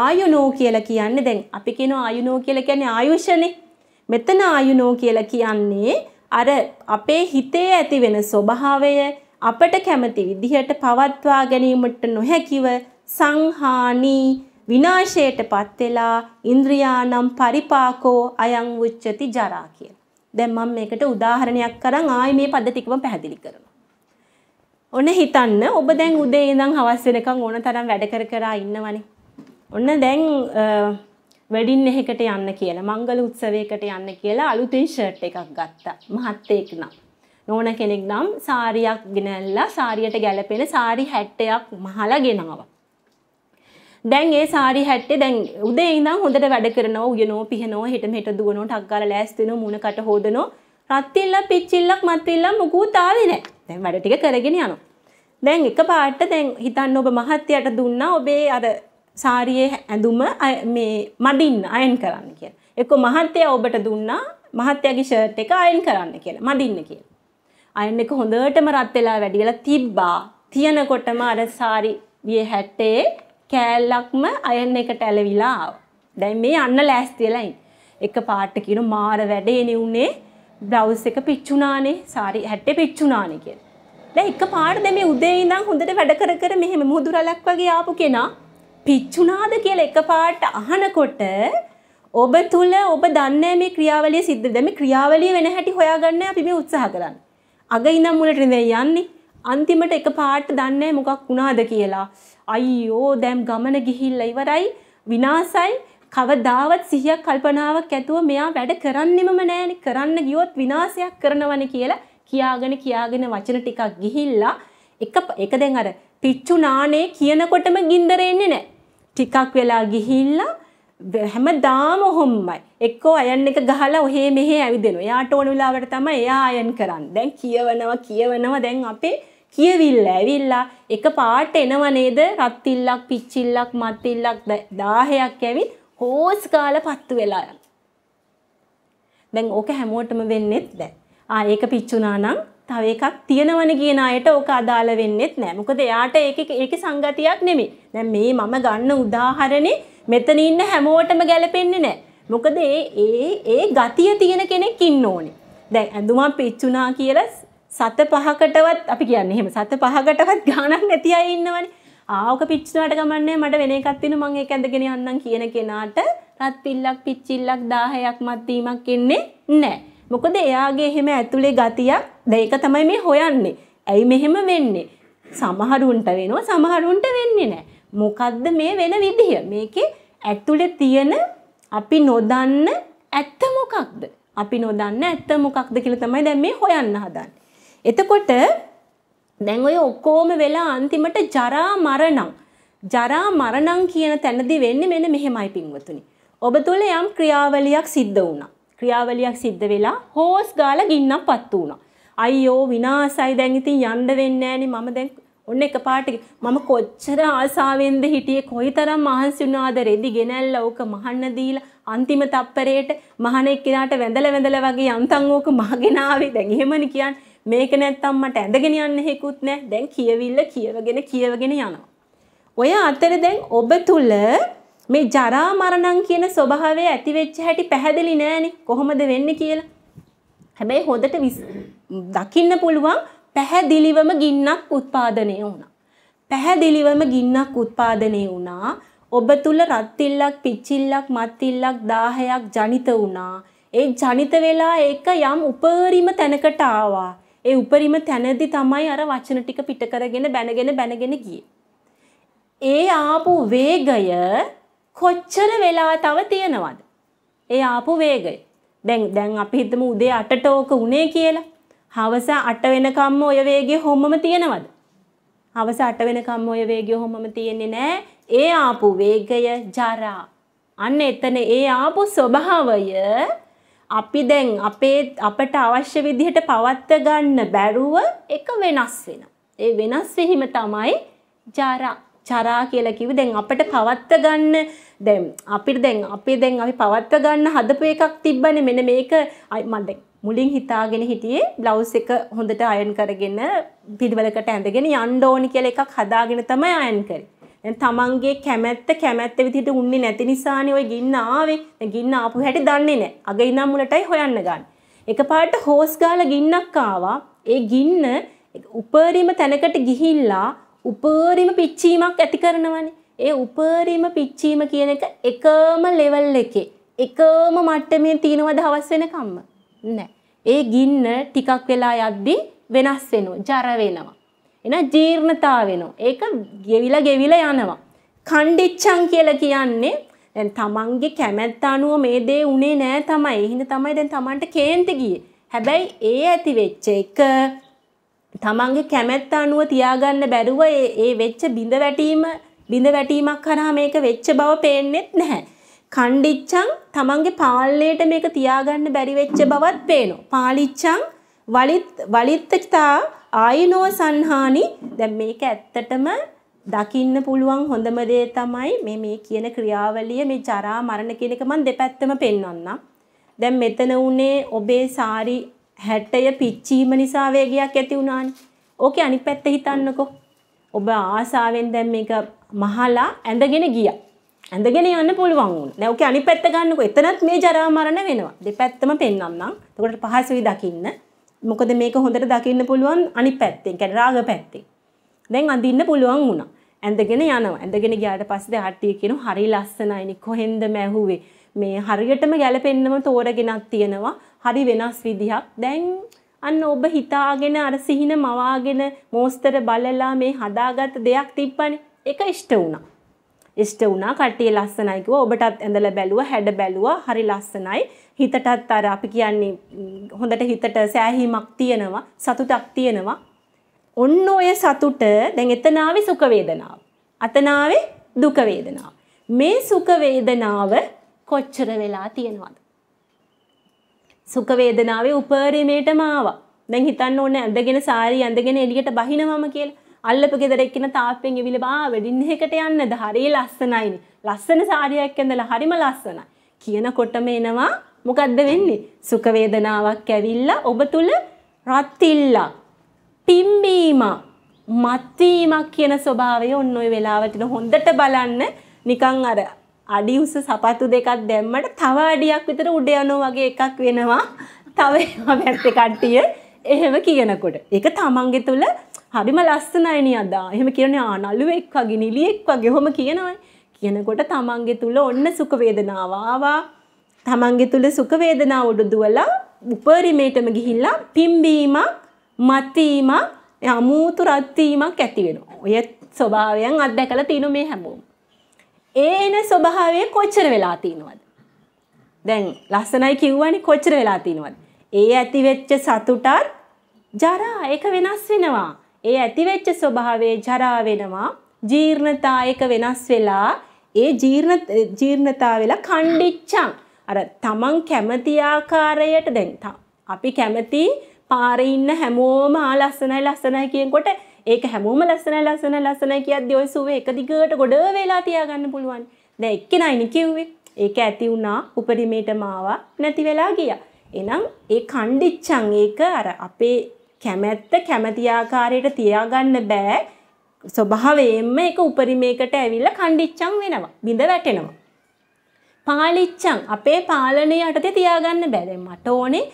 ආයුනෝ කියලා කියන්නේ දැන් අපි කියනවා ආයුනෝ කියලා කියන්නේ ආයුෂනේ. මෙතන ආයුනෝ කියලා කියන්නේ අර අපේ හිතේ ඇති වෙන ස්වභාවය අපට කැමති විදිහට පවත්වා ගැනීමට නොහැකිව සංහානී විනාශයට පත් වෙලා ඉන්ද්‍රියානම් පරිපාකෝ අයං උච්චති ජරා කියලා. දැන් මම මේකට උදාහරණයක් කරන් ආයි මේ පද ටිකම පැහැදිලි කරනවා. ඔන්න හිතන්න ඔබ දැන් උදේ ඉඳන් හවස් වෙනකන් ඕන තරම් වැඩ කර කර ඉන්නවනේ. ඔන්න දැන් වැඩින් එහෙකට යන්න කියලා මංගල උත්සවයකට යන්න කියලා අලුතෙන් ෂර්ට් එකක් ගත්තා මහත්තයෙක් නම් නෝන කෙනෙක් නම් සාරියක් ගෙනල්ලා සාරියට ගැලපෙන සාරි හැට්ටයක් මහලා ගෙනාවා දැන් ඒ සාරි හැට්ටේ දැන් උදේ ඉඳන් හොඳට වැඩ කරනවා උයනෝ පිහනෝ හෙට මෙහෙට දුවනෝ ටක් ගාලා ලෑස්ති වෙනෝ මූණ කට හොදනෝ රත්තිල්ල පිච්චිල්ලක් මත්තිල්ල මුකුත් ආවේ නැහැ දැන් වැඩ ටික කරගෙන යනවා දැන් එක පාට දැන් හිතන්න ඔබ මහත්තයට දුන්නා ඔබේ අර සාරියේ ඇඳුම මේ මඩින්න අයන් කරන්න කියලා. එක්ක මහත්තය ඔබට දුන්නා මහත්තයාගේ ෂර්ට් එක අයන් කරන්න කියලා. මඩින්න කියලා. අයන් එක හොඳටම රත් වෙලා වැඩිලා තිබ්බා. තියනකොටම අර සාරි විය හැටේ කෑල්ලක්ම අයන් එකට ඇලවිලා ආවා. දැන් මේ අන්න ලෑස්ති වෙලා ඉන්නේ. එක පාට කියන මාර වැඩේනේ උනේ බ්ලවුස් එක පිච්චුණානේ සාරි හැටේ පිච්චුණානේ කියලා. දැන් එක පාට දැන් මේ උදේ ඉඳන් හොඳට වැඩ කර කර මෙහෙම මුහුදු රැලක් වගේ ආපු කෙනා පිච්චුනාද කියලා එකපාරට අහනකොට ඔබ තුල ඔබ දන්නේ මේ ක්‍රියාවලිය සිද්ධ වෙන මේ ක්‍රියාවලිය වෙන හැටි හොයාගන්න අපි මේ උත්සාහ කරන්නේ. අග ඉඳන් මුලට නෙවෙයි යන්නේ. අන්තිමට එකපාරට දන්නේ මොකක් වුණාද කියලා. අයියෝ දැන් ගමන ගිහිල්ලා ඉවරයි විනාසයි කවදාවත් සිහියක් කල්පනාවක් ඇතුව මෙයා වැඩ කරන්නෙමම නෑනේ කරන්න ගියොත් විනාශයක් කරනවනේ කියලා කියාගෙන කියාගෙන වචන ටිකක් ගිහිල්ලා එක එක දැන් අර පිච්චු නානේ කියනකොටම ගින්දර එන්නේ නැහැ. ටිකක් වෙලා ගිහිල්ලා හැමදාම ඔහොමයි. එක්කෝ අයන් එක ගහලා ඔහේ මෙහේ ඇවිදිනවා. එයාට ඕන වෙලාවට තමයි එයා අයන් කරන්නේ. දැන් කියවනවා කියවනවා දැන් අපේ කියවිල්ල ඇවිල්ලා එක පාට එනව නේද රත්තිල්ලක් පිච්චිල්ලක් මත්තිල්ලක් 1000ක් ඇවිත් හෝස් කාලා පත්තු වෙලා යන. දැන් ඕක හැමෝටම වෙන්නෙත් නැහැ. ආ ඒක පිච්චුණා නම් තව එකක් තියෙනවනේ කියන අයට ඕක අදාළ වෙන්නෙත් නැහැ. මොකද එයාට ඒකේ ඒකේ සංගතියක් නෙමෙයි. දැන් මේ මම ගන්න උදාහරණේ මෙතන ඉන්න හැමෝටම ගැලපෙන්නේ නැහැ. මොකද ඒ ඒ ඒ ගතිය තියෙන කෙනෙක් ඉන්න ඕනේ. දැන් ඇඳුමක් පිච්චුණා කියලා සත පහකටවත් අපි කියන්නේ එහෙම සත පහකටවත් ගාණක් නැති අය ඉන්නවනේ. ආවක පිච්චුණාට ගමන්නේ මට වෙන එකක් තියෙන මම ඒක ඇඳගෙන යන්නම් කියන කෙනාට රත් පිල්ලක් පිච්චිල්ලක් 1000ක් මත් දීමක් ඉන්නේ නැහැ. මොකද එයාගේ එහෙම ඇතුලේ ගතියක් දෙයක තමයි මේ හොයන්නේ. ඇයි මෙහෙම වෙන්නේ? සමහරුන්ට වෙනවා සමහරුන්ට වෙන්නේ නැහැ. මොකද්ද මේ වෙන විදිහ? මේකේ ඇතුලේ තියෙන අපි නොදන්න ඇත්ත මොකක්ද? අපි නොදන්න ඇත්ත මොකක්ද කියලා තමයි දැන් මේ හොයන්න හදන්නේ. එතකොට දැන් ඔය ඔක්කොම වෙලා අන්තිමට ජරා මරණම් ජරා මරණම් කියන තැනදී වෙන්නේ මෙන්න මෙහෙමයි පින්වතුනි. ඔබ තුල යම් ක්‍රියාවලියක් සිද්ධ වුණා. ක්‍රියාවලියක් සිද්ධ වෙලා හෝස් ගාලා ගින්නක් පත්තු වුණා. අයියෝ විනාසයි දැන් ඉතින් යන්න වෙන්නේ නෑනේ මම දැන් ඔන්න එක පාට මම කොච්චර ආසාාවෙන්ද හිටියේ කොයි තරම් මහන්සි වුණාද රෙදි ගෙනැල්ල ඕක මහන්න දීලා අන්තිම තප්පරයට මහන එක්කිනාට වැඳල වැඳල වගේ යන්තන් ඕක මහගෙනාවේ දැන් එහෙමනේ කියන්නේ මේක නැත්තම් මට ඇඳගෙන යන්න හේකුත් නැහැ. දැන් කියවිල්ල කියවගෙන කියවගෙන යනවා. ඔය අතර දැන් ඔබ තුල මේ ජරා මරණම් කියන ස්වභාවය ඇති වෙච්ච හැටි පැහැදිලි නෑනේ. කොහොමද වෙන්නේ කියලා. හැබැයි හොදට දකින්න පුළුවන් පැහැදිලිවම ගින්නක් උත්පාදනය වුණා. පැහැදිලිවම ගින්නක් උත්පාදනය වුණා. ඔබ තුල රත්තිල්ලක්, පිච්චිල්ලක්, මත්තිල්ලක් 1000ක් ජනිත වුණා. ඒ ජනිත වෙලා ඒක යම් උපරිම තැනකට ආවා. ඒ උපරිම තැනදී තමයි අර වචන ටික පිට කරගෙන බැනගෙන බැනගෙන ගියේ. ඒ ආපු වේගය කොච්චර වෙලා තව තියෙනවද? ඒ ආපු වේගය. දැන් දැන් අපි හිතමු උදේ 8ට ඕක උනේ කියලා. හවස 8 වෙනකම්ම ඔය වේගය හොම්මම තියෙනවද? හවස 8 වෙනකම්ම ඔය වේගය හොම්මම තියෙන්නේ නැහැ. ඒ ආපු වේගය ජරා. අන්න එතන ඒ ආපු ස්වභාවය අපි දැන් අපේ අපට අවශ්‍ය විදිහට පවත්ව ගන්න බැරුව එක වෙනස් වෙනවා. ඒ වෙනස් වීම තමයි ජරා. චරා කියලා කිව්වේ දැන් අපිට පවත්ව ගන්න දැන් අපිට දැන් අපි දැන් අපි පවත්ව ගන්න හදපු එකක් තිබ්බනේ මෙන්න මේක අයි මම දැන් මුලින් හිතාගෙන හිටියේ බ්ලවුස් එක හොඳට අයන් කරගෙන පිළිවෙලකට ඇඳගෙන යන්න ඕනි කියලා එකක් හදාගෙන තමයි අයන් කරේ. දැන් තමන්ගේ කැමැත්ත කැමැත්ත විදිහට උන්නේ නැති නිසානේ ওই ගින්න ආවේ. දැන් ගින්න ආපු හැටි දන්නේ නැහැ. අග ඉඳන් මුලටයි හොයන්න ගන්න. එකපාරට හෝස් ගාලා ගින්නක් ආවා. ඒ ගින්න උපරිම තැනකට ගිහිල්ලා උපරිම පිච්චීමක් ඇති කරනවනේ. ඒ උපරිම පිච්චීම කියන එක එකම ලෙවල් එකේ එකම මට්ටමේ තියෙනවා දවස් වෙනකම්ම. නැහැ. ඒ ගින්න ටිකක් වෙලා යද්දී වෙනස් වෙනවා, ජර වෙනවා. එහෙනම් ජීර්ණතා වෙනවා. ඒක ගෙවිලා ගෙවිලා යනවා. කණ්ඩිච්චන් කියලා කියන්නේ දැන් තමන්ගේ කැමැත්ත අනුව මේ දේ උනේ නෑ තමයි. එහෙනම් තමයි දැන් තමන්ට කේන්ති ගියේ. හැබැයි ඒ ඇති වෙච්ච එක තමන්ගේ කැමැත්ත අනුව තියාගන්න බැරුව ඒ වෙච්ච බිඳ වැටීම බිඳ වැටීමක් කරා මේක වෙච්ච බව පේන්නෙත් නැහැ. කණ්ඩිච්චං තමන්ගේ පාලනයට මේක තියාගන්න බැරි වෙච්ච බවත් පේනවා. පාලිච්චං වලිත් වලිත්තචිතා ආයිනෝ සංහානි දැන් මේක ඇත්තටම දකින්න පුළුවන් හොඳම දේ තමයි මේ මේ කියන ක්‍රියාවලිය මේ ජරා මරණ කියන එක මම දෙපැත්තම පෙන්වන්නම්. දැන් මෙතන උනේ ඔබේ සාරි 60 පිච්චීම නිසා වේගයක් ඇති වුණානේ. ඕකේ අනිත් පැත්ත හිතන්නකෝ. ඔබ ආසාවෙන් දැන් මේක මහලා ඇඳගෙන ගියා. ඇඳගෙන යන්න පුළුවන් වුණා. දැන් ඔකේ අනිත් පැත්ත ගන්නකො එතනත් මේ ජරා මරණ වෙනවා. දෙපැත්තම පෙන්වන්නම්. එතකොට පහසුයි දකින්න. මොකද මේක හොඳට දකින්න පුළුවන් අනිත් පැත්තෙන්, කියන්නේ රාග පැත්තෙන්. දැන් අඳින්න පුළුවන් වුණා. ඇඳගෙන යනවා. ඇඳගෙන ගියාට පස්සේ හට්ටිය කියනවා හරි ලස්සනයි කොහෙන්ද මැහුවේ? මේ හරියටම ගැලපෙන්නම තෝරගෙනක් තියෙනවා. හරි වෙනස් විදිහක්. දැන් අන්න ඔබ හිතාගෙන අර සිහින මවාගෙන මෝස්තර බලලා මේ හදාගත් දෙයක් තිබ්බනේ. ඒක ඉෂ්ට වුණා. ඉෂ්ට වුණා කට්ටිය ලස්සනයි කිව්වා ඔබටත් ඇඳලා බැලුවා හැඩ බැලුවා හරි ලස්සනයි හිතටත් අර අපි කියන්නේ හොඳට හිතට සෑහීමක් තියෙනවා සතුටක් තියෙනවා ඔන්න ඔය සතුට දැන් එතනාවේ සුඛ වේදනාව අතනාවේ දුක වේදනාව මේ සුඛ වේදනාව කොච්චර වෙලා තියෙනවද සුඛ වේදනාවේ උපරිමයටම ආවා දැන් හිතන්න ඕනේ ඇඳගෙන සාරි ඇඳගෙන එළියට බහිනවම කියලා අල්ලපු ගෙදරෙක්කෙන තාප්පෙන් එවිල බා වෙඩින් එකට යන්නද හරි ලස්සනයිනේ. ලස්සන සාරියක් ඇඳලා හරිම ලස්සනයි. කියනකොටම එනවා මොකද්ද වෙන්නේ? සුඛ වේදනාවක් ඇවිල්ලා ඔබ තුල රත්illa පිම්බීම මත්වීමක් කියන ස්වභාවය ඔන්න ඔය වෙලාවට හොඳට බලන්න නිකන් අර අඩි උස සපතු දෙකක් දැම්මට තව අඩියක් විතර උඩ යනවා වගේ එකක් වෙනවා. තව ඒවා පැත්තේ කට්ටිය එහෙම කියනකොට. ඒක තමන්ගේ තුල හරිම ලස්සනයි නියදා. එහෙම කියන්නේ ආ නළුවෙක් වගේ නිලියෙක් වගේ ඔහොම කියනවා. කියනකොට තමන්ගේ තුල ඔන්න සුඛ වේදනාව ආවා. තමන්ගේ තුල සුඛ වේදනාව උඩුදුවලා උපරිමයටම ගිහිල්ලා පිම්බීමක්, මතීමක්, අමූතු රත් වීමක් ඇති වෙනවා. ඔය ස්වභාවයන් අත්දැකලා තිනු මේ හැමෝම. ඒ එන ස්වභාවය කොච්චර වෙලා තිනවද? දැන් ලස්සනයි කිව්වනේ කොච්චර වෙලා තිනවද? ඒ ඇතිවෙච්ච සතුටත් ජරා ඒක වෙනස් වෙනවා. ඒ ඇතිවෙච්ච ස්වභාවයේ ජරා වෙනවා ජීර්ණතායක වෙනස් වෙලා ඒ ජීර්ණ ජීර්ණතා වෙලා කණ්ඩිච්චං අර තමන් කැමති ආකාරයට දැන් අපි කැමති පාරේ ඉන්න හැමෝම ආ ලස්සනයි ලස්සනයි කියනකොට ඒක හැමෝම ලස්සනයි ලස්සනයි ලස්සනයි කියද්දී ওই සුවේ එක දිගට ගොඩ වෙලා තියාගන්න පුළුවන්. දැන් එක්කෙනයිනේ කිව්වේ. ඒක ඇති වුණා උපරිමේටම ආවා නැති වෙලා ගියා. එහෙනම් ඒ කණ්ඩිච්චන් ඒක අර අපේ කැමැත්ත කැමැති ආකාරයට තියාගන්න බෑ. ස්වභාවයෙන්ම ඒක උපරිමයකට ඇවිල්ලා කණ්ඩිච්චම් වෙනවා. බිඳ වැටෙනවා. පාලිච්චම් අපේ පාලනය යටතේ තියාගන්න බෑ. දැන් මට ඕනේ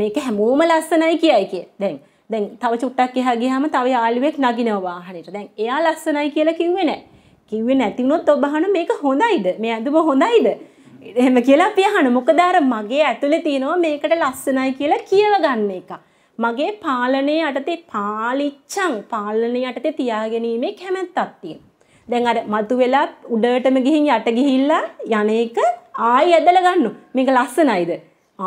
මේක හැමෝම ලස්සනයි කියයි කිය. දැන් දැන් තව චුට්ටක් එහා ගියාම තව යාළුවෙක් නගිනවා වාහනේට. දැන් එයා ලස්සනයි කියලා කිව්වේ නැහැ. කිව්වේ නැති වුණොත් ඔබ අහන මේක හොඳයිද? මේ ඇඳුම හොඳයිද? එහෙම කියලා අපි අහන. මොකද අර මගේ ඇතුලේ තියෙනවා මේකට ලස්සනයි කියලා කියව ගන්න එක. මගේ පාලනය යටතේ පාලිච්චං පාලනය යටතේ තියාගැනීමේ කැමැත්තක් තියෙනවා. දැන් අර මතු වෙලා උඩටම ගිහින් යට ගිහිල්ලා යන එක ආයෙ ඇදලා ගන්න. මේක ලස්සනයිද?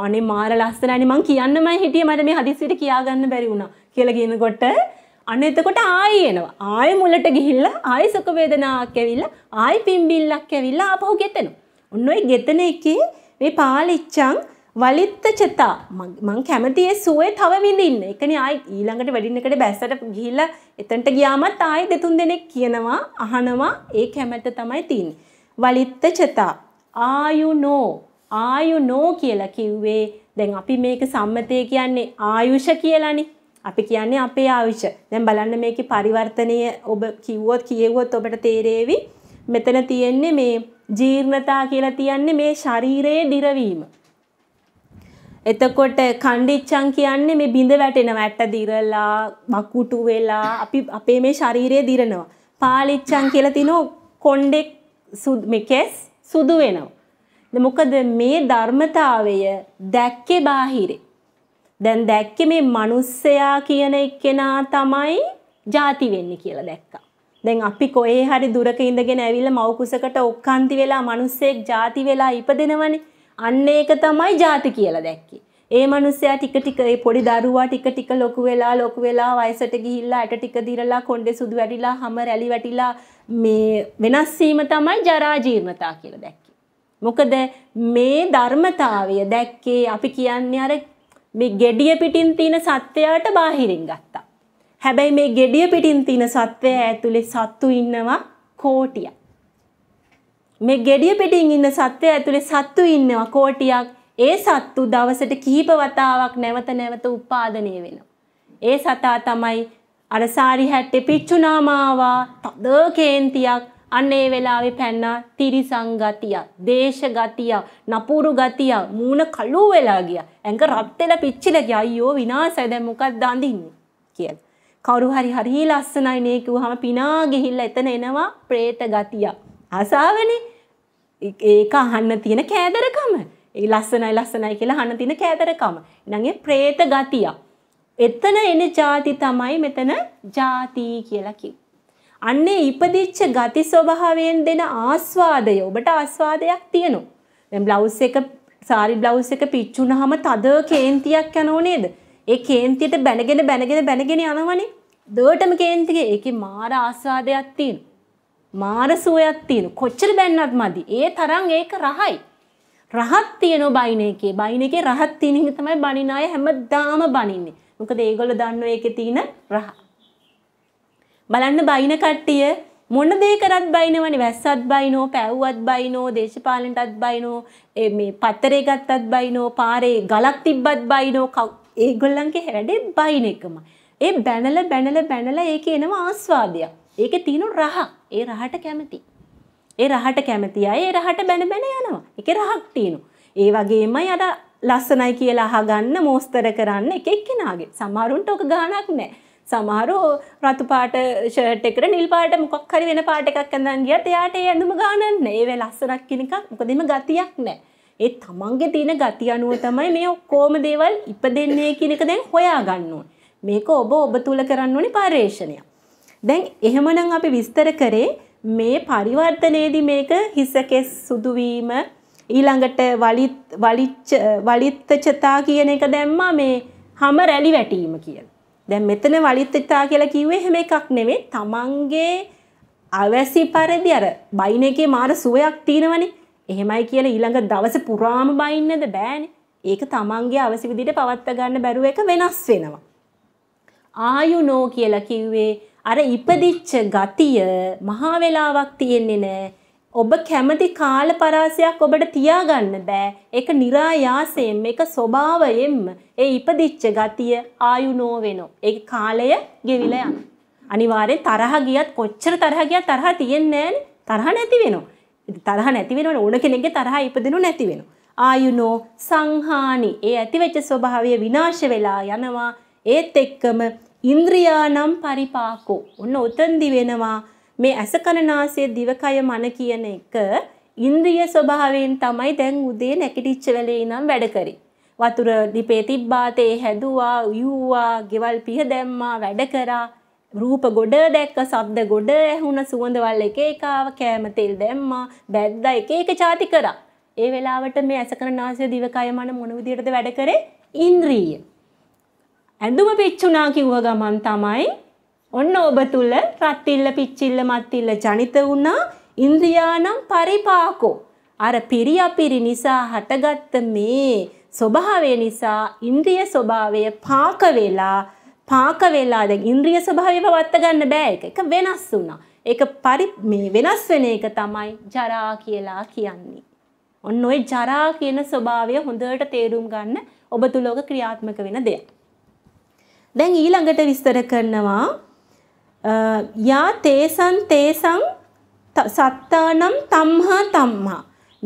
ආනේ මාර ලස්සනයි මං කියන්නමයි හිටියේ මට මේ හදිස්සියට කියා ගන්න බැරි වුණා කියලා කියනකොට අන්න එතකොට ආයෙ එනවා. ආයෙ මුලට ගිහිල්ලා ආයෙ සුඛ වේදනාවක් ඇවිල්ලා ආයෙ පිම්බිල්ලක් ඇවිල්ලා ආපහු ගෙතෙනවා. ඔන්න ඔය ගෙතන එකේ මේ පාලිච්චං වලිත්ත චතා මං කැමතියේ සුවේ තව විඳින්න එකනේ ආයි ඊළඟට වැඩින්න එකට බැස්සට ගිහිල්ලා එතනට ගියාමත් ආයි දෙතුන් දෙනෙක් කියනවා අහනවා ඒ කැමැත්ත තමයි තියෙන්නේ වලිත්ත චතා ආයු නෝ ආයු නෝ කියලා කිව්වේ දැන් අපි මේක සම්මතය කියන්නේ ආයුෂ කියලානේ අපි කියන්නේ අපේ ආයුෂ දැන් බලන්න මේකේ පරිවර්තනය ඔබ කිව්වොත් කියෙව්වොත් ඔබට තේරෙවි මෙතන තියෙන්නේ මේ ජීර්ණතා කියලා තියන්නේ මේ ශරීරයේ දිරවීම එතකොට කණ්ඩිච්චන් කියන්නේ මේ බිඳ වැටෙනවා ඇට දිරලා වකුටු වෙලා අපි අපේ මේ ශරීරය දිරනවා. පාලිච්චන් කියලා තිනෝ කොණ්ඩෙක් මේකෙස් සුදු වෙනවා. මොකද මේ ධර්මතාවය දැක්කේ බාහිරේ. දැන් දැක්කේ මේ මිනිස්සයා කියන එක්කෙනා තමයි ಜಾති වෙන්නේ කියලා දැක්කා. දැන් අපි කොහේ හරි දුරක ඉඳගෙන ඇවිල්ලා මව් කුසකට ඔක්කාන්ති වෙලා මිනිස්සෙක් ಜಾති වෙලා ඉපදෙනවනේ. අන්න ඒක තමයි ಜಾති කියලා දැක්කේ. ඒ මනුස්සයා ටික ටික ඒ පොඩි දරුවා ටික ටික ලොකු වෙලා ලොකු වෙලා වයසට ගිහිල්ලා ඇට ටික දිරලා කොණ්ඩේ සුදු වැටිලා හැම රැලි වැටිලා මේ වෙනස් වීම තමයි ජරා ජීර්ණතා කියලා දැක්කේ. මොකද මේ ධර්මතාවය දැක්කේ අපි කියන්නේ අර මේ gediya පිටින් තියෙන සත්‍යයට බාහිරින් ගත්තා. හැබැයි මේ gediya පිටින් තියෙන සත්‍යය ඇතුලේ සත්තු ඉන්නවා කෝටියක්. මේ gediya පිටින් ඉන්න සත්වය ඇතුලේ සත්තු ඉන්නවා කෝටියක්. ඒ සත්තු දවසට කිහිප වතාවක් නැවත නැවත උපාදනය වෙනවා. ඒ සතා තමයි අර සාරි හැට්ටේ පිච්චුනාමාවා තද කේන්තියක් අන්න ඒ වෙලාවේ පැන්නා තිරිසං ගතිය, දේශ ගතිය, නපුරු ගතිය, මූණ කළු වෙලා ගියා. ඇඟ රත් වෙලා පිච්චිලා ගියා. අයියෝ විනාසයි දැන් මොකක්ද අඳින්නේ කියලා. කවුරු හරි හරි ලස්සනයි නේ කිව්වහම පිනා ගිහිල්ලා එතන එනවා പ്രേත ගතිය. ආසාවනේ ඒක අහන්න තියෙන කෑදරකම. ඒ ලස්සනයි ලස්සනයි කියලා අහන්න තියෙන කෑදරකම. ඉතින් ඒ പ്രേත ගතිය. එතන එන ಜಾති තමයි මෙතන ಜಾති කියලා කිව්වේ. අන්නේ ඉපදිච්ච ගති ස්වභාවයෙන් දෙන ආස්වාදය ඔබට ආස්වාදයක් තියෙනවා. දැන් බ්ලවුස් එක සාරි බ්ලවුස් එක පිච්චුනහම තද කේන්තියක් යනෝ නේද? ඒ කේන්තියට බැනගෙන බැනගෙන බැනගෙන යනවනේ. දුවටම කේන්තිගේ ඒකේ මාර ආස්වාදයක් තියෙනවා. මාරසුවයක් තියෙන කොච්චර බැන්නත් මදි. ඒ තරම් ඒක රහයි. රහත් තියෙන බයින එකේ. බයින එකේ රහත් තියෙන හින්දා තමයි බණින අය හැමදාම බණින්නේ. මොකද ඒගොල්ලෝ දන්නෝ ඒකේ තියෙන රහ. බලන්න බයින කට්ටිය මොන දේ කරත් බයිනවනේ වැස්සත් බයිනෝ, පැව්වත් බයිනෝ, දේශපාලනටත් බයිනෝ, මේ පත්තරේ ගත්තත් බයිනෝ, පාරේ ගලක් තිබ්බත් බයිනෝ, ඒගොල්ලන්ගේ හැඩේ බයින එකම. ඒ බැනලා බැනලා බැනලා ඒකේ එනවා ආස්වාදයක්. ඒක තියනු රහ ඒ රහට කැමති. ඒ රහට කැමති අය ඒ රහට බැන බැන යනවා. එක රහක් තියෙනු. ඒ වගේමයි අර ලස්සනයි කියලා අහගන්න මෝස්තර කරන්න එක එක්කෙනාගේ. සමහරුන්ට ඕක ගාණක් නැහැ. සමහරු රතු පාට ෂර්ට් එකට නිල් පාට මොකක් හරි වෙන පාට එකක් ඇඳන් ගියත් එයාට ඒ ඇඳුම ගාණක් නැහැ. ඒ වෙලාව ලස්සනක් කියන එකක් මොකද එimhe ගතියක් නැහැ. ඒ තමන්ගේ තියෙන ගති අනුව තමයි මේ ඔක්කොම දේවල් ඉපදෙන්නේ කියන එක දැන් හොයාගන්න ඕනේ. මේක ඔබ ඔබ තුල කරන්න ඕනේ පරිශ්‍රණයක්. දැන් එහෙමනම් අපි විස්තර කරේ මේ පරිවර්තනයේදී මේක හිසකෙස් සුදුවීම ඊළඟට වලිත් වලිච්ච වලිත්තචතා කියන එක දැම්මා මේ හැම රැලි වැටීම කියලා. දැන් මෙතන වලිත්තචතා කියලා කිව්වේ හැම එකක් නෙමෙයි තමන්ගේ අවැසි පරිදි අර බයින් එකේ මාර සුවයක් තියෙනවනේ. එහෙමයි කියලා ඊළඟ දවසේ පුරාම බයින්නද බෑනේ. ඒක තමන්ගේ අවැසි විදිහට පවත්වා ගන්න බැරුව එක වෙනස් වෙනවා. ආයුනෝ කියලා කිව්වේ අර ඉපදිච්ච ගතිය මහා වෙලාවක් තියෙන්නේ නැහැ. ඔබ කැමති කාල පරාසයක් ඔබට තියාගන්න බෑ. ඒක નિરાයාසයෙන් මේක ස්වභාවයෙන්ම ඒ ඉපදිච්ච ගතිය ආයු නොවෙනෝ. ඒ කාලය ගෙවිලා යන. අනිවාර්යෙන් තරහ ගියත් කොච්චර තරහ ගියත් තරහ තියෙන්නේ තරහ නැති වෙනවා. තරහ නැති වෙනවනේ ඕන කෙනෙක්ගේ තරහ ඉපදිනු නැති වෙනවා. ආයුනෝ සංහානි ඒ ඇතිවෙච්ච ස්වභාවය විනාශ වෙලා යනවා. ඒත් එක්කම ඉන්ද්‍රියානම් පරිපාකෝ. ඔන්න උතන්දි වෙනවා මේ ඇස කනනාසය දිවකය මන කියන එක ඉන්ද්‍රිය ස්වභාවයෙන් තමයි දැන් උදේ නැගිටිච්ච වෙලේ ඉඳන් වැඩ කරේ. වතුර ලිපේ තිබ්බාතේ හැදුවා, යූවා, ගෙවල් පිහ දැම්මා, වැඩ කරා. රූප ගොඩ දැක්ක සබ්ද ගොඩ ඇහුණ සුවඳවල් එක එකාව කෑම තෙල් දැම්මා බැද්දා එක එක ചാති කරා ඒ වෙලාවට මේ ඇසකරන ආසය දිවකය මන මොන විදියටද වැඩ කරේ ඉන්ද්‍රිය ඇඳුම පිච්චුනා කිව්ව ගමන් තමයි ඔන්න ඔබ තුල රත්තිල්ල පිච්චිල්ල මත්තිල්ල ජනිත වුණා ඉන්ද්‍රියානම් පරිපාකෝ අර පිරියපිරි නිසා හටගත්ත මේ ස්වභාවය නිසා ඉන්ද්‍රිය ස්වභාවය පාක වෙලා පාක වෙලා දැන් ඉන්ද්‍රිය ස්වභාවය වත්ත ගන්න බෑ ඒක. ඒක වෙනස් වුණා. ඒක පරි මේ වෙනස් වෙන එක තමයි ජරා කියලා කියන්නේ. ඔන්න ඔය ජරා කියන ස්වභාවය හොඳට තේරුම් ගන්න ඔබ තුලෝක ක්‍රියාත්මක වෙන දෙයක්. දැන් ඊළඟට විස්තර කරනවා යා තේසන් තේසං සත්තානම් තම්හා තම්මා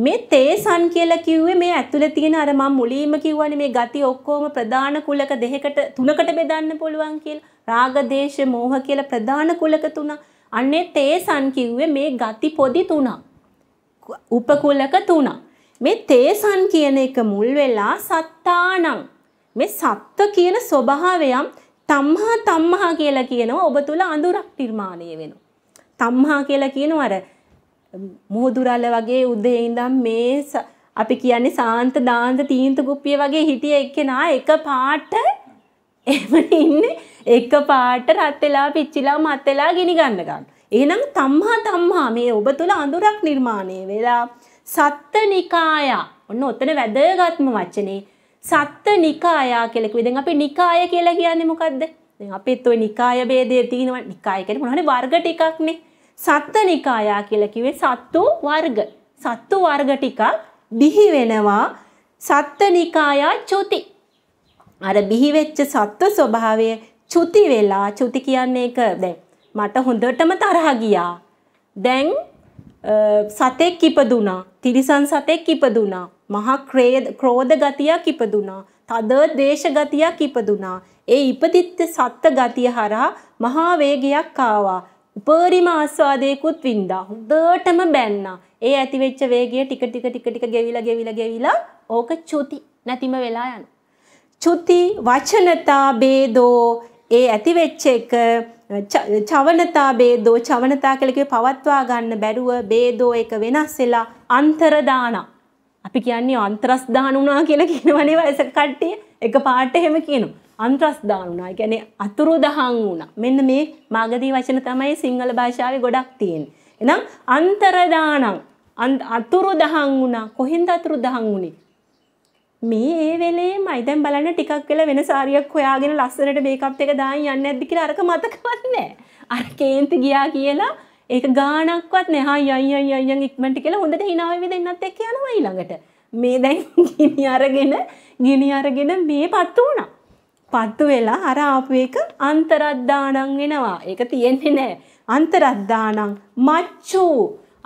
මේ තේසන් කියලා කිව්වේ මේ ඇතුලේ තියෙන අර මම මුලින්ම කිව්වනේ මේ ගති ඔක්කොම ප්‍රධාන කුලක දෙකකට තුනකට බෙදන්න පුළුවන් කියලා රාග දේශ මෝහ කියලා ප්‍රධාන කුලක තුන අන්නේ තේසන් කිව්වේ මේ ගති පොදි තුනක් උපකුලක තුනක් මේ තේසන් කියන එක මුල් වෙලා සත්තානම් මේ සත්ත්ව කියන ස්වභාවයම් තම්හා තම්හා කියලා කියනවා ඔබ තුල අඳුරක් නිර්මාණය වෙනවා. තම්හා කියලා කියනවා අර මුහුදුරල වගේ උදේ ඉඳන් මේ අපි කියන්නේ සාන්ත දාන්ත තීන්ත කුප්පිය වගේ හිටිය එක්කෙනා එක පාට එහෙම ඉන්නේ එක පාට රත් වෙලා පිච්චිලා මත් වෙලා ගිනි ගන්න ගන්න. එහෙනම් තම්හා තම්හා මේ ඔබ තුල අඳුරක් නිර්මාණය වෙලා සත්තනිකාය. ඔන්න ඔතන වැදගත්ම වචනේ සත්ත නිකායා කෙලෙක විදෙන් අපි නිකාය කියලා කියන්නේ මොකක්ද? දැන් අපිත් ওই නිකාය ભેදයේ තියෙනවා නිකාය කියන්නේ මොනවනේ වර්ග ටිකක්නේ. සත්ත නිකායා කියලා කිව්වේ සත්තු වර්ග. සත්තු වර්ග ටිකක් බිහි වෙනවා සත්ත නිකායා චුති. අර බිහි වෙච්ච සත්ව ස්වභාවය චුති වෙලා චුති කියන්නේ ඒක දැන් මට හොඳටම තරහ ගියා. දැන් සතෙක් ඉපදුනා. තිරිසන් සතෙක් ඉපදුනා. මහා ක්‍රෝධ ගතියක් ඉපදුනා. තද දේශ ගතියක් ඉපදුනා. ඒ ඉපදිත්ත සත්ත්ව ගතිය හරහා මහා වේගයක් ආවා. උපරිම ආස්වාදයකුත් වින්දා. හොඳටම බැන්නා. ඒ ඇති වෙච්ච වේගය ටික ටික ටික ටික ගෙවිලා ගෙවිලා ගෙවිලා ඕක චුති නැතිම වෙලා යනවා. චුති වචනතා ભેදෝ ඒ ඇති වෙච්ච එක චවනතා බේදෝ චවනතා කලකේ පවත්වා ගන්න බැරුව බේදෝ එක වෙනස් වෙලා අන්තරදාන. අපි කියන්නේ අන්තරස් දාන වුණා කියලා කියනවනේ වයසක කට්ටිය එක පාට එහෙම කියනවා. අන්තරස් දාන වුණා. ඒ කියන්නේ අතුරු දහන් වුණා. මෙන්න මේ මාගදී වචන තමයි සිංහල භාෂාවේ ගොඩක් තියෙන්නේ. එහෙනම් අන්තරදානං අතුරු දහන් වුණා. කොහෙන්ද අතුරු දහන් වුණේ? මේ ඒ වෙලේ මයිතැන් බලන්න ටිකක් වෙල වෙන සාරියක් හොයාගෙන ලස්සනට මේකප් එක දාන් යන්න ඇද්දි කියලා අරක මතකවන්නේ අර කේන්ති ගියා කියලා ඒක ගානක්වත් නැහා යයි අයි අයන් ඉක්මට කියලා හොඳට හිනාවේ දෙන්නත් එක්ක යනවා ඊළඟට මේ දැන් ගිනි අරගෙන ගිනි අරගෙන මේ පත්තු වුණා පත්තු වෙලා අර ආපු එක අන්තරද්දානං වෙනවා ඒක තියෙන්නේ නැහැ අන්තරද්දානං මච්චෝ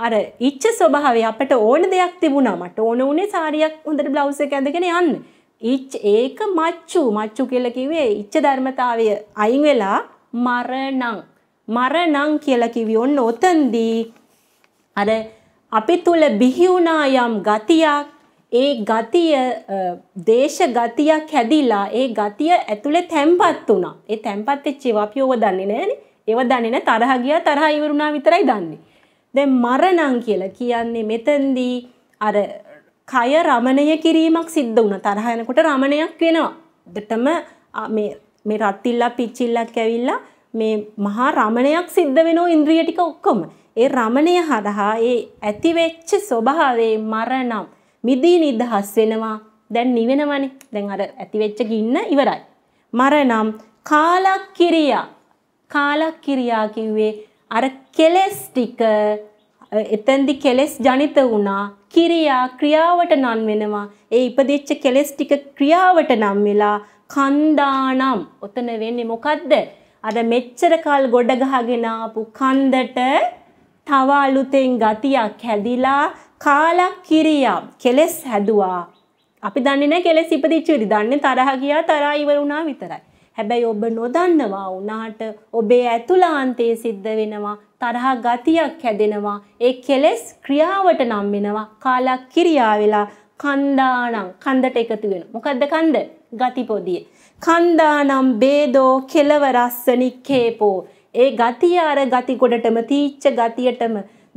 අර ඉච්ච ස්වභාවය අපට ඕන දෙයක් තිබුණා මට ඕන උනේ සාරියක් හොඳට බ්ලවුස් එක ඇඳගෙන යන්න. ඉච් ඒක මච්චු මච්චු කියලා කිව්වේ ඉච්ච ධර්මතාවය අයින් වෙලා මරණං මරණං කියලා කිව්වේ ඔන්න ඔතෙන්දී අර අපි තුල බිහි වුණා යම් ගතියක් ඒ ගතිය දේශ ගතියක් හැදිලා ඒ ගතිය ඇතුලේ තැම්පත් වුණා. ඒ තැම්පත් වෙච්ච ඒවා අපි ඕව දන්නේ නැහැනේ. ඒව දන්නේ නැ තරහ ගියා තරහ ඉවරුණා විතරයි දන්නේ. දැන් මරණං කියලා කියන්නේ මෙතෙන්දී අර කය රමණය කිරීමක් සිද්ධ වුණ තරහ යනකොට රමණයක් වෙනවා. දෙටම මේ මේ රත්තිල්ලා පිච්චිල්ලක් ඇවිල්ලා මේ මහා රමණයක් සිද්ධ වෙනෝ ඉන්ද්‍රිය ටික ඔක්කොම. ඒ රමණය හරහා ඒ ඇතිවෙච්ච ස්වභාවයේ මරණම් මිදී නිදහස් වෙනවා. දැන් නිවෙනවනේ. දැන් අර ඇතිවෙච්ච ගින්න ඉවරයි. මරණම් කාලක්‍රියා කාලක්‍රියා කිව්වේ අර කෙලස් ටික එතෙන්දි කෙලස් ජනිත වුණා කිරියා ක්‍රියාවට නම් වෙනවා ඒ ඉපදිච්ච කෙලස් ටික ක්‍රියාවට නම් වෙලා කන්දානම් ඔතන වෙන්නේ මොකද්ද අර මෙච්චර කල් ගොඩ ගහගෙන ආපු කන්දට තව අලුතෙන් ගතියක් හැදිලා කාලක් කිරියා කෙලස් හැදුවා අපි දන්නේ නැහැ කෙලස් ඉපදිච්ච විදි දන්නේ තරහ ගියා තරහා ඉවර වුණා විතරයි හැබැයි ඔබ නොදන්නවා වුණාට ඔබේ ඇතුළාන්තයේ සිද්ධ වෙනවා තරහා ගතියක් හැදෙනවා ඒ කෙලෙස් ක්‍රියාවට නම් වෙනවා කාලා කිරියා වෙලා කන්දානම් කන්දට එකතු වෙන. මොකද්ද කන්ද? ගතිපොදිය. කන්දානම් බේදෝ කෙලවරස්සනි කේපෝ. ඒ ගතිය අර ගති ගොඩටම තීච්ච ගතියටම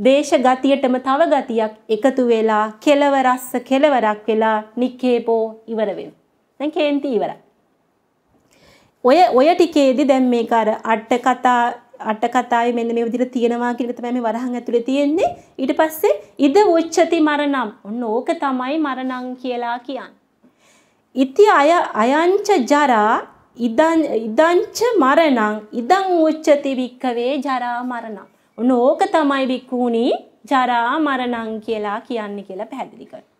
දේශ ගතියටම තව ගතියක් එකතු වෙලා කෙලවරස්ස කෙලවරක් වෙලා නිකේපෝ ඉවර වෙනවා. දැන් කේන්ති ඉවරයි. ඔය ඔය ටිකේදී දැන් මේක අර අට කතා අට කතාවේ මෙන්න මේ විදිහට තියෙනවා කියන එක තමයි මේ වරහන් ඇතුලේ තියෙන්නේ. ඊට පස්සේ ඉද උච්චති මරණම්. ඔන්න ඕක තමයි මරණම් කියලා කියන්නේ. ඉති අය අයංච ජරා ඉදං ඉදංච මරණං ඉදං උච්චති වික්කවේ ජරා මරණම්. ඔන්න ඕක තමයි වික්කුණි ජරා මරණං කියලා කියන්නේ කියලා පැහැදිලි කරනවා.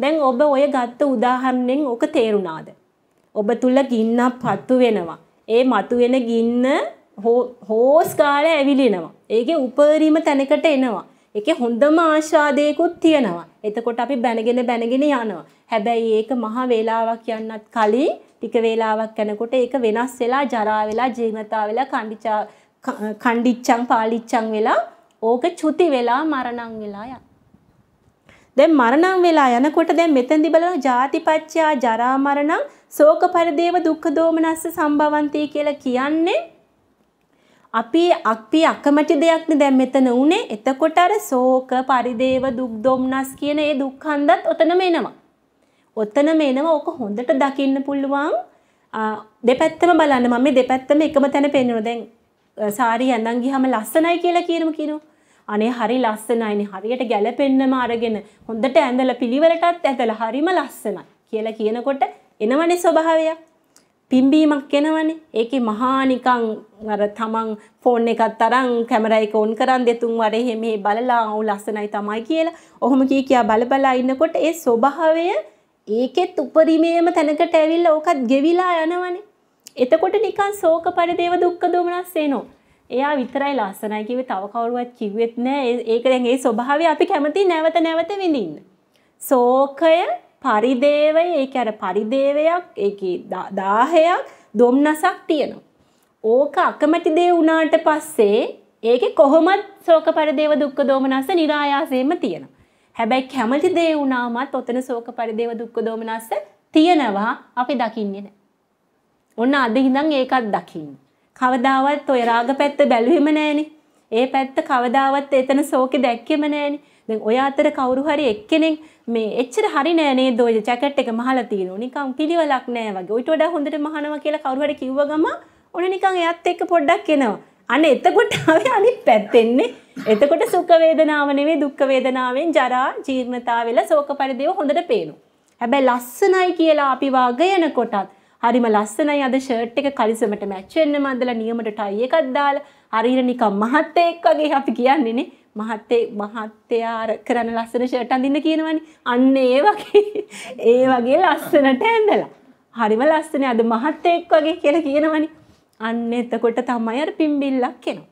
දැන් ඔබ ඔය ගත්ත උදාහරණෙන් ඕක තේරුණාද? ඔබ තුල ගින්නක් පත්තු වෙනවා. ඒ මතුවෙන ගින්න හෝස් කාලය ඇවිලිනවා. ඒකේ උපරිම තැනකට එනවා. ඒකේ හොඳම ආශාදයකුත් තියෙනවා. එතකොට අපි බැනගෙන බැනගෙන යනවා. හැබැයි ඒක මහා වේලාවක් යන්නත් කලින් ටික වේලාවක් යනකොට ඒක වෙනස් වෙලා ජරා වෙලා ජීවිතා වෙලා කණ්ඩිචා කණ්ඩිච්චං පාලිච්චං වෙලා ඕක චුති වෙලා මරණං වෙලා යනවා. දැන් මරණං වෙලා යනකොට දැන් මෙතෙන්දි බලන ජාතිපච්චයා ජරා මරණං ශෝක පරිදේව දුක්ඛ දෝමනස්ස සම්භවಂತಿ කියලා කියන්නේ අපි අපි අකමැති දෙයක්නේ දැන් මෙතන උනේ. එතකොට අර ශෝක පරිදේව දුක් දොම්නස් කියන ඒ දුක්ඛන්දත් ඔතනම එනවා. ඔතනම එනවා. ඕක හොඳට දකින්න පුළුවන්. දෙපැත්තම බලන්න මම මේ දෙපැත්තම එකම තැන පෙන්වනවා. දැන් සාරි යන්නම් ගියාම ලස්සනයි කියලා කියනම කියනවා. අනේ හරි ලස්සනයිනේ. හරියට ගැලපෙන්නම අරගෙන හොඳට ඇඳලා පිළිවෙලටත් ඇඳලා හරිම ලස්සනයි කියලා කියනකොට එනවනේ ස්වභාවයක්. පිම්බීමක් එනවනේ. ඒකේ මහා නිකන් අර තමන් ෆෝන් එකක් තරම් කැමරා එක ඔන් කරන් දෙතුන් වර එහෙම මේ බලලා ඔව් ලස්සනයි තමයි කියලා. ඔහොම කී කියා බලබලා ඉන්නකොට ඒ ස්වභාවය ඒකෙත් උපරිමයේම තැනකට ඇවිල්ලා ඕකත් ගෙවිලා යනවනේ. එතකොට නිකන් ශෝක පරිදේව දුක්ඛ දෝමනස් එනවා. එයා විතරයි ලස්සනයි කිව්වේ තව කවුරුවත් කිව්වෙත් නෑ ඒක දැන් ඒ ස්වභාවය අපි කැමති නැවත නැවත විඳින්න. ශෝකය පරිදේවය ඒක අර පරිදේවයක් ඒකේ 1000ක් දුම්නසක් තියෙනවා. ඕක අකමැති දේ වුණාට පස්සේ ඒකේ කොහොමත් ශෝක පරිදේව දුක්ඛ දෝමනස්ස નિરાයාසයෙන්ම තියෙනවා. හැබැයි කැමැති දේ වුණාමත් ඔතන ශෝක පරිදේව දුක්ඛ දෝමනස්ස තියෙනවා අපි දකින්නේ නැහැ. ඔන්න අද ඉඳන් ඒකත් දකින්න. කවදාවත් ඔය රාග පැත්ත බැලුවෙම නැහනේ. ඒ පැත්ත කවදාවත් එතන ශෝකේ දැක්කෙම නැහනේ. දැන් ඔය අතර කවුරු හරි එක්කෙනෙක් මේ එච්චර හරි නෑ නේද ඔය ජැකට් එක මහලා තියෙනවා නිකන් පිළිවෙලක් නෑ වගේ. ඊට වඩා හොඳට මහනවා කියලා කවුරු හරි කිව්ව ගම ඔන්න නිකන් එයත් එක්ක පොඩ්ඩක් එනවා. අන්න එතකොට ආවේ අනිත් පැත්තෙන්නේ. එතකොට සුඛ වේදනාව නෙවෙයි දුක්ඛ වේදනාවෙන් ජරා ජීර්ණතාවෙල ශෝක පරිදේව හොඳට පේනවා. හැබැයි ලස්සනයි කියලා අපි වගයන කොටත් හරිම ලස්සනයි අද ෂර්ට් එක කලිසමට මැච් වෙන්න මන්දලා නියමට ටයි එකක් දාලා හරියට නිකන් මහත් එක් වගේ අපි කියන්නේනේ මහත්තේ මහත්තයා කරන ලස්සන ෂර්ට් අඳින්න කියනවනේ. අන්න ඒ වගේ ඒ වගේ ලස්සනට ඇඳලා. හරිම ලස්සනේ අද මහත්තයෙක් වගේ කියලා කියනවනේ. අන්න එතකොට තමයි අර පිම්බිල්ලක් එනවා.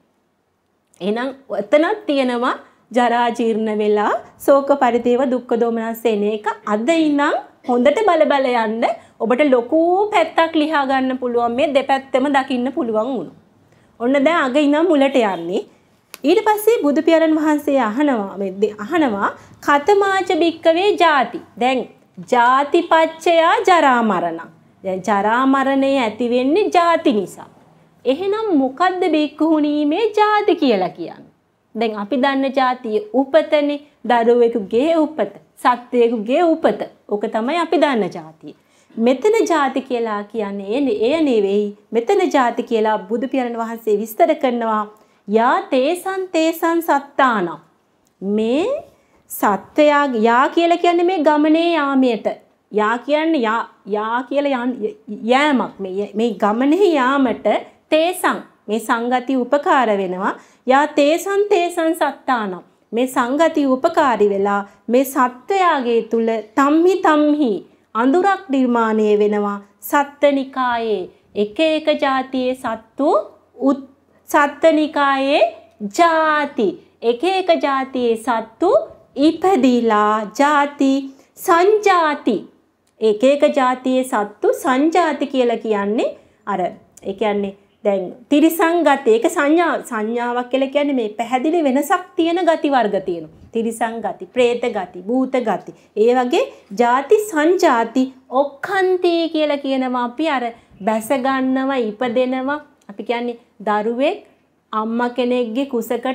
එහෙනම් එතනක් තියෙනවා ජරා ජීර්ණ වෙලා ශෝක පරිදේව දුක්ඛ දෝමනස් එන එක අද ඉඳන් හොඳට බල බල යන්න ඔබට ලොකු පැත්තක් ලියා ගන්න පුළුවන් මේ දෙපැත්තම දකින්න පුළුවන් වුණා. ඔන්න දැන් අග ඉඳන් මුලට යන්නේ ඊට පස්සේ බුදු පියාණන් වහන්සේ අහනවා මේ අහනවා කතමාච බික්කවේ ಜಾති. දැන් ಜಾතිපච්චයා ජරා මරණ. දැන් ජරා මරණය ඇති වෙන්නේ ಜಾති නිසා. එහෙනම් මොකද්ද බික්කුණීමේ ಜಾති කියලා කියන්නේ? දැන් අපි දන්න ජාතිය උපතනේ දරුවෙකුගේ උපත සත්වයෙකුගේ උපත ඕක තමයි අපි දන්න ජාතිය. මෙතන ජාති කියලා කියන්නේ එය නෙවෙයි. මෙතන ජාති කියලා බුදු පියාණන් වහන්සේ විස්තර කරනවා යා තේසන් තේසන් සත්තානම් මේ සත්වයා යා කියලා කියන්නේ මේ ගමනේ යාමයට යා කියන්නේ යා යා කියලා යෑමක් මේ මේ ගමනේ යාමට තේසං මේ සංගති උපකාර වෙනවා යා තේසං තේසං සත්තානම් මේ සංගති උපකාරී වෙලා මේ සත්වයාගේ තුල තම්හි තම්හි අඳුරක් නිර්මාණය වෙනවා සත්ත්වනිකායේ එක එක જાතියේ සත්තු උත් සත්ත්වනිකායේ ಜಾති එක එක જાතියේ සත්තු ඉපදිලා ಜಾති සංජාති එක එක જાතියේ සත්තු සංජාති කියලා කියන්නේ අර ඒ කියන්නේ දැන් තිරිසංගත ඒක සංඥා සංඥාවක් කියලා කියන්නේ මේ පැහැදිලි වෙනසක් තියෙන ගති වර්ග තියෙනවා. තිරිසං ගති, പ്രേත ගති, භූත ගති. ඒ වගේ ಜಾති සංජාති ඔක්ඛන්ති කියලා කියනවා අපි අර බැස ගන්නවා, ඉපදෙනවා. අපි කියන්නේ දරුවෙක් අම්මා කෙනෙක්ගේ කුසකට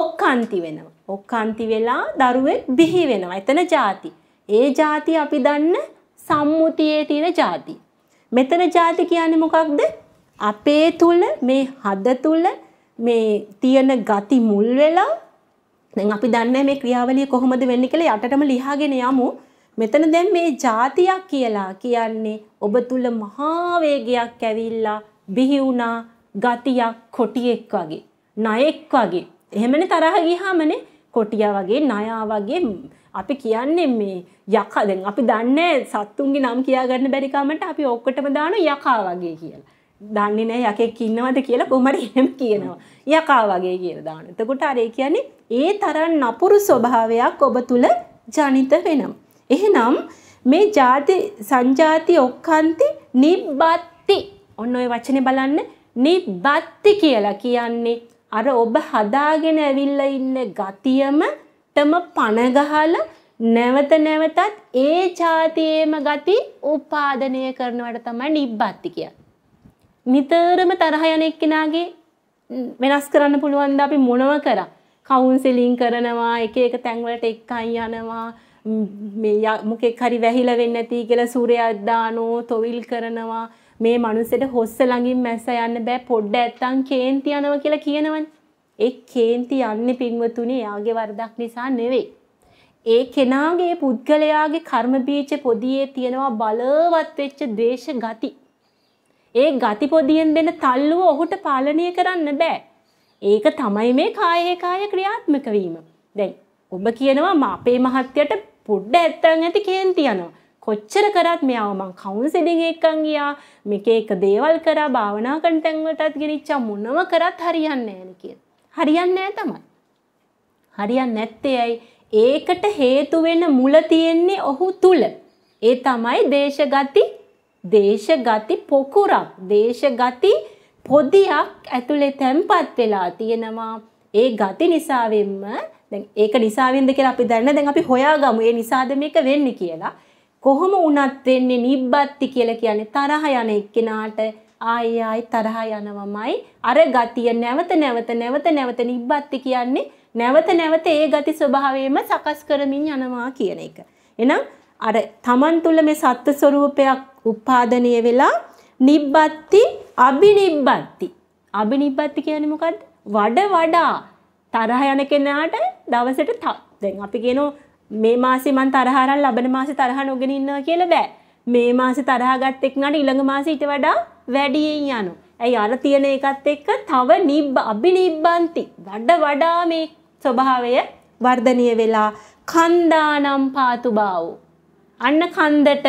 ඔක්කාන්ති වෙනවා. ඔක්කාන්ති වෙලා දරුවෙක් බිහි වෙනවා. එතන ಜಾති. ඒ ಜಾති අපි දන්න සම්මුතියේ තියෙන ಜಾති. මෙතන ಜಾති කියන්නේ මොකක්ද? අපේ තුල මේ හද තුල මේ තියෙන ගති මුල් වෙලා දැන් අපි දන්නේ මේ ක්‍රියාවලිය කොහොමද වෙන්නේ කියලා යටටම ලියාගෙන යමු. මෙතන දැන් මේ જાතියක් කියලා කියන්නේ ඔබ තුල මහා වේගයක් ඇවිල්ලා බිහි වුණා ගතියක් කොටියෙක් වගේ ණයෙක් වගේ එහෙමනේ තරහ ගියාමනේ කොටියා වගේ ණයා වගේ අපි කියන්නේ මේ යකා දැන් අපි දන්නේ සත්තුන්ගේ නම් කියාගන්න බැරි කමට අපි ඔක්කොටම දාන යකා වගේ කියලා. දන්නේ නැහැ යකෙක් ඉන්නවද කියලා කොහමද එහෙම කියනවා. යකා වගේ කියලා දාන. එතකොට අර ඒ කියන්නේ ඒ තරම් නපුරු ස්වභාවයක් ඔබ තුල ජනිත වෙනවා. එහෙනම් මේ ಜಾති සංජාති ඔක්කාන්ති නිබ්බත්ති ඔන්න ඔය වචනේ බලන්න නිබ්බත්ති කියලා කියන්නේ අර ඔබ හදාගෙන ඇවිල්ලා ඉන්න ගතියම තම පණ ගහලා නැවත නැවතත් ඒ જાතියේම ගති උපාදනය කරනවට තමයි නිබ්බත්ති කියන්නේ. නිතරම තරහ යන එක්කෙනාගේ වෙනස් කරන්න පුළුවන් ද අපි මොනව කරා? කවුන්සෙලින් කරනවා, එක එක තැන්වලට එක්කන් යනවා, මේ මොකෙක් හරි වැහිලා වෙන්නේ නැති කියලා සූර්යයා දානෝ, තොවිල් කරනවා. මේ මනුස්සෙට හොස්ස ළඟින් මැස්ස යන්න බෑ පොඩ්ඩ ඇත්තන් කේන්ති යනවා කියලා කියනවනේ. ඒ කේන්ති යන්නේ පින්වතුනි එයාගේ වරදක් නිසා නෙවෙයි. ඒ කෙනාගේ පුද්ගලයාගේ කර්ම බීජ පොදියේ තියෙනවා බලවත් වෙච්ච ද්වේෂ ගති. ඒ ගති පොදියෙන් දෙන තල්ලුව ඔහුට පාලනය කරන්න බෑ. ඒක තමයි මේ කායේ කාය ක්‍රියාත්මක වීම. දැන් ඔබ කියනවා අපේ මහත්යට පොඩ්ඩ ඇත්තන් ඇති කේන්ති යනවා. කොච්චර කරත් මෙයාව මං කවුන්සෙලින් එකක්න් ගියා මේක එක දේවල් කරා භාවනා කරන තැන්වලටත් ගෙනිච්චා මොනම කරත් හරියන්නේ නැහැ නේ කියන. හරියන්නේ නැහැ තමයි. හරියන්නේ නැත්තේ ඇයි? ඒකට හේතු වෙන මුල තියෙන්නේ ඔහු තුල. ඒ තමයි දේශගති දේශගති පොකුරක් දේශගති පොදියක් ඇතුලේ තැම්පත් වෙලා තියෙනවා. ඒ ගති නිසාවෙන්ම දැන් ඒක නිසාවෙන්ද කියලා අපි දන්නේ දැන් අපි හොයාගමු. ඒ නිසාද මේක වෙන්නේ කියලා. කොහොම වුණත් වෙන්නේ නිබ්බත්ති කියලා කියන්නේ තරහ යන එක්කෙනාට ආයි ආයි තරහ යනවමයි අර ගතිය නැවත නැවත නැවත නැවත නිබ්බත්ති කියන්නේ නැවත නැවත ඒ ගති ස්වභාවයෙන්ම සකස් කරමින් යනවා කියන එක. එහෙනම් අර Taman තුල මේ සත්ත්ව ස්වરૂපයක් උපාදනය වෙලා නිබ්බත්ති අබිනිබ්බත්ති අබිනිබ්බත්ති කියන්නේ මොකද්ද? වඩ වඩා තරහ යන කෙනාට දවසට දැන් අපි කියනවා මේ මාසෙ මන් තරහ අරන් ලබන මාසෙ තරහ නොගෙන ඉන්නවා කියලා බෑ. මේ මාසෙ තරහ ගත්ත එක්කනට ඊළඟ මාසෙ ඊට වඩා වැඩියෙන් යනවා. ඇයි අර තියෙන එකත් එක්ක තව නිබ්බ අබිනිබ්බන්ති වඩ වඩා මේ ස්වභාවය වර්ධනය වෙලා කන්දානම් පාතු බාවෝ. අන්න කන්දට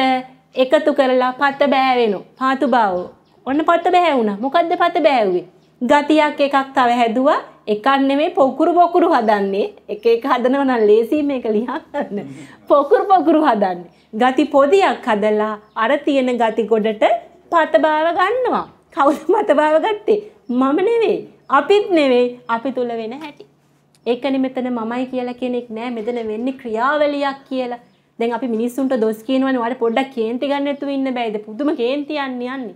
එකතු කරලා පත බෑවෙනු පාතු බාවෝ. ඔන්න පත බෑ වුණා. මොකද්ද පත බෑවුවේ? ගතියක් එකක් තව හැදුවා. එකක් නෙමේ පොකුරු පොකුරු හදන්නේ එක එක හදනව නම් ලේසි මේක ලියා ගන්න. පොකුරු පොකුරු හදන්නේ. ගති පොදියක් හදලා අර තියෙන ගති ගොඩට පතබාව ගන්නවා. කවුද මතබාව ගත්තේ? මම නෙවෙයි. අපිත් නෙවෙයි. අපි තුල වෙන හැටි. ඒකනේ මෙතන මමයි කියලා කෙනෙක් නෑ. මෙතන වෙන්නේ ක්‍රියාවලියක් කියලා. දැන් අපි මිනිස්සුන්ට දොස් කියනවනේ ඔයාලට පොඩ්ඩක් කේන්ති ගන්න නැතුව ඉන්න බෑයිද? පුදුම කේන්ති යන්නේ යන්නේ.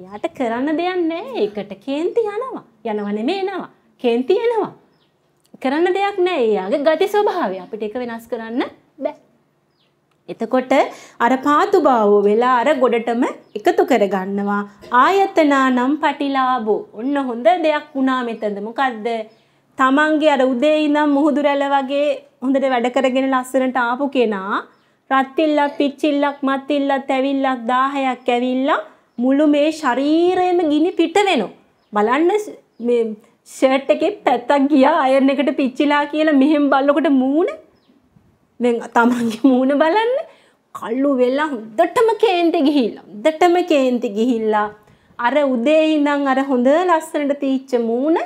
එයාට කරන්න දෙයක් නෑ. ඒකට කේන්ති යනවා. යනව නෙමෙයි එනවා. කේන්ති එනවා. කරන්න දෙයක් නෑ එයාගේ ගති ස්වභාවය අපිට ඒක වෙනස් කරන්න බෑ. එතකොට අර පාතුභාවෝ වෙලා අර ගොඩටම එකතු කරගන්නවා ආයතනා නම් පටිලාබෝ ඔන්න හොඳ දෙයක් වුණා මෙතනද මොකද්ද තමන්ගේ අර උදේ ඉඳන් මුහුදු රැළ වගේ හොඳට වැඩ කරගෙන ලස්සනට ආපු කෙනා රත්තිල්ලක් පිච්චිල්ලක් මත්තිල්ලක් තැවිල්ලක් 1000ක් ඇවිල්ලා මුළු මේ ශරීරයම ගිනි පිට වෙනවා බලන්න මේ ෂර්ට් එකේ පැත්තක් ගියා අයරන් එකට පිච්චිලා කියලා මෙහෙම බලනකොට මූණ දැන් තමන්ගේ මූණ බලන්න කල්ලු වෙලා හොඳටම කේන්ති ගිහිල්ලා හොඳටම කේන්ති ගිහිල්ලා අර උදේ ඉඳන් අර හොඳ ලස්සනට තීච්ච මූණ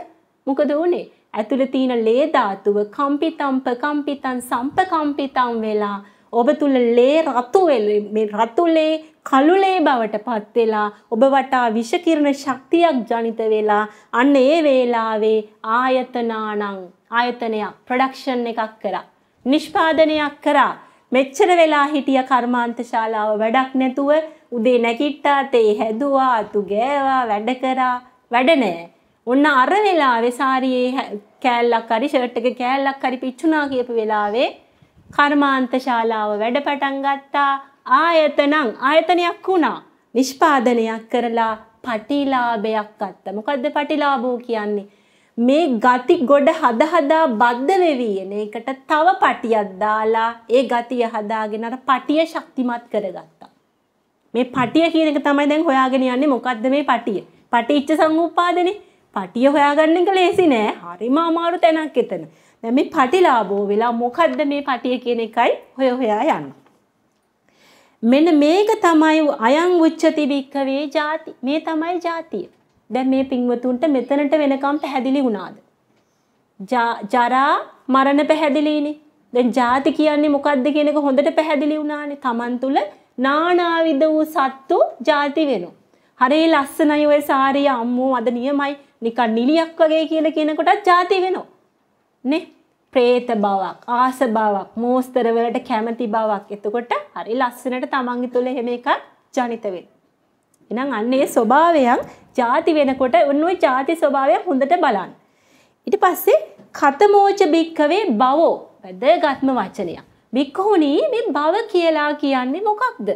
මොකද උනේ ඇතුළේ තියෙන ලේ ධාතුව කම්පිතම්ප කම්පිතං සම්පකම්පිතං වෙලා ඔබ තුල ලේ රතු මේ රතුලේ කළුලේ බවට පත් වෙලා ඔබ වටා විෂකිරණ ශක්තියක් ජනිත වෙලා අන්න ඒ වේලාවේ ආයතනානං ආයතනයක් ප්‍රොඩක්ෂන් එකක් කරා නිෂ්පාදනයක් කරා මෙච්චර වෙලා හිටිය කර්මාන්ත ශාලාව වැඩක් නැතුව උදේ නැගිට්ටා තේ හැදුවා අතු ගෑවා වැඩ කරා වැඩ නැහැ ඔන්න අර වෙලාවේ සාරියේ කෑල්ලක් හරි ෂර්ට් එක කෑල්ලක් හරි පිච්චුණා කියපු වෙලාවේ කර්මාන්ත ශාලාව වැඩ පටන් ගත්තා ආයතනං ආයතනයක් වුණා. නිෂ්පාදනයක් කරලා පටිලාභයක් අත්ත. මොකද්ද පටිලාභෝ කියන්නේ? මේ ගති ගොඩ හද හදා බද්ධ වෙවි එන එකට තව පටියක් දාලා ඒ ගතිය හදාගෙන අර පටිය ශක්තිමත් කරගත්තා. මේ පටිය කියන එක තමයි දැන් හොයාගෙන යන්නේ මොකද්ද මේ පටිය? පටිච්ච සංූපාදනේ. පටිය හොයාගන්න එක ලේසි නෑ. හරිම අමාරු තැනක් එතන. දැන් මේ පටිලාභෝ වෙලා මොකද්ද මේ පටිය කියන එකයි හොය හොයා යන්නේ. මෙන්න මේක තමයි අයං උච්චති භික්කවේ ಜಾති. මේ තමයි ಜಾතිය. දැන් මේ පින්වතුන්ට මෙතනට වෙනකම් පැහැදිලි වුණාද? ජරා මරණ පැහැදිලිනේ. දැන් ಜಾති කියන්නේ මොකද්ද කියන එක හොඳට පැහැදිලි වුණානේ. Taman තුල නානාවිද වූ සත්තු ಜಾති වෙනවා. හරේ ලස්සනයි ඔය සාරිය අම්මෝ අද නියමයි. නිකන් නිලියක් වගේ කියලා කියනකොටත් ಜಾති වෙනවා. නේ? ප්‍රේත බවක් ආස බවක් මෝස්තරවලට කැමති බවක් එතකොට හරි ලස්සනට තමන්ගේ තුළ එහෙම එකක් ජනිත වෙයි. එහෙනම් අන්න ඒ ස්වභාවයන් ಜಾති වෙනකොට ඔන්න ඔය ಜಾති ස්වභාවයන් හොඳට බලන්න. ඊට පස්සේ කතමෝච බික්කවේ බවෝ වැදගත්ම වචනයක්. බික්කහුණි මේ බව කියලා කියන්නේ මොකක්ද?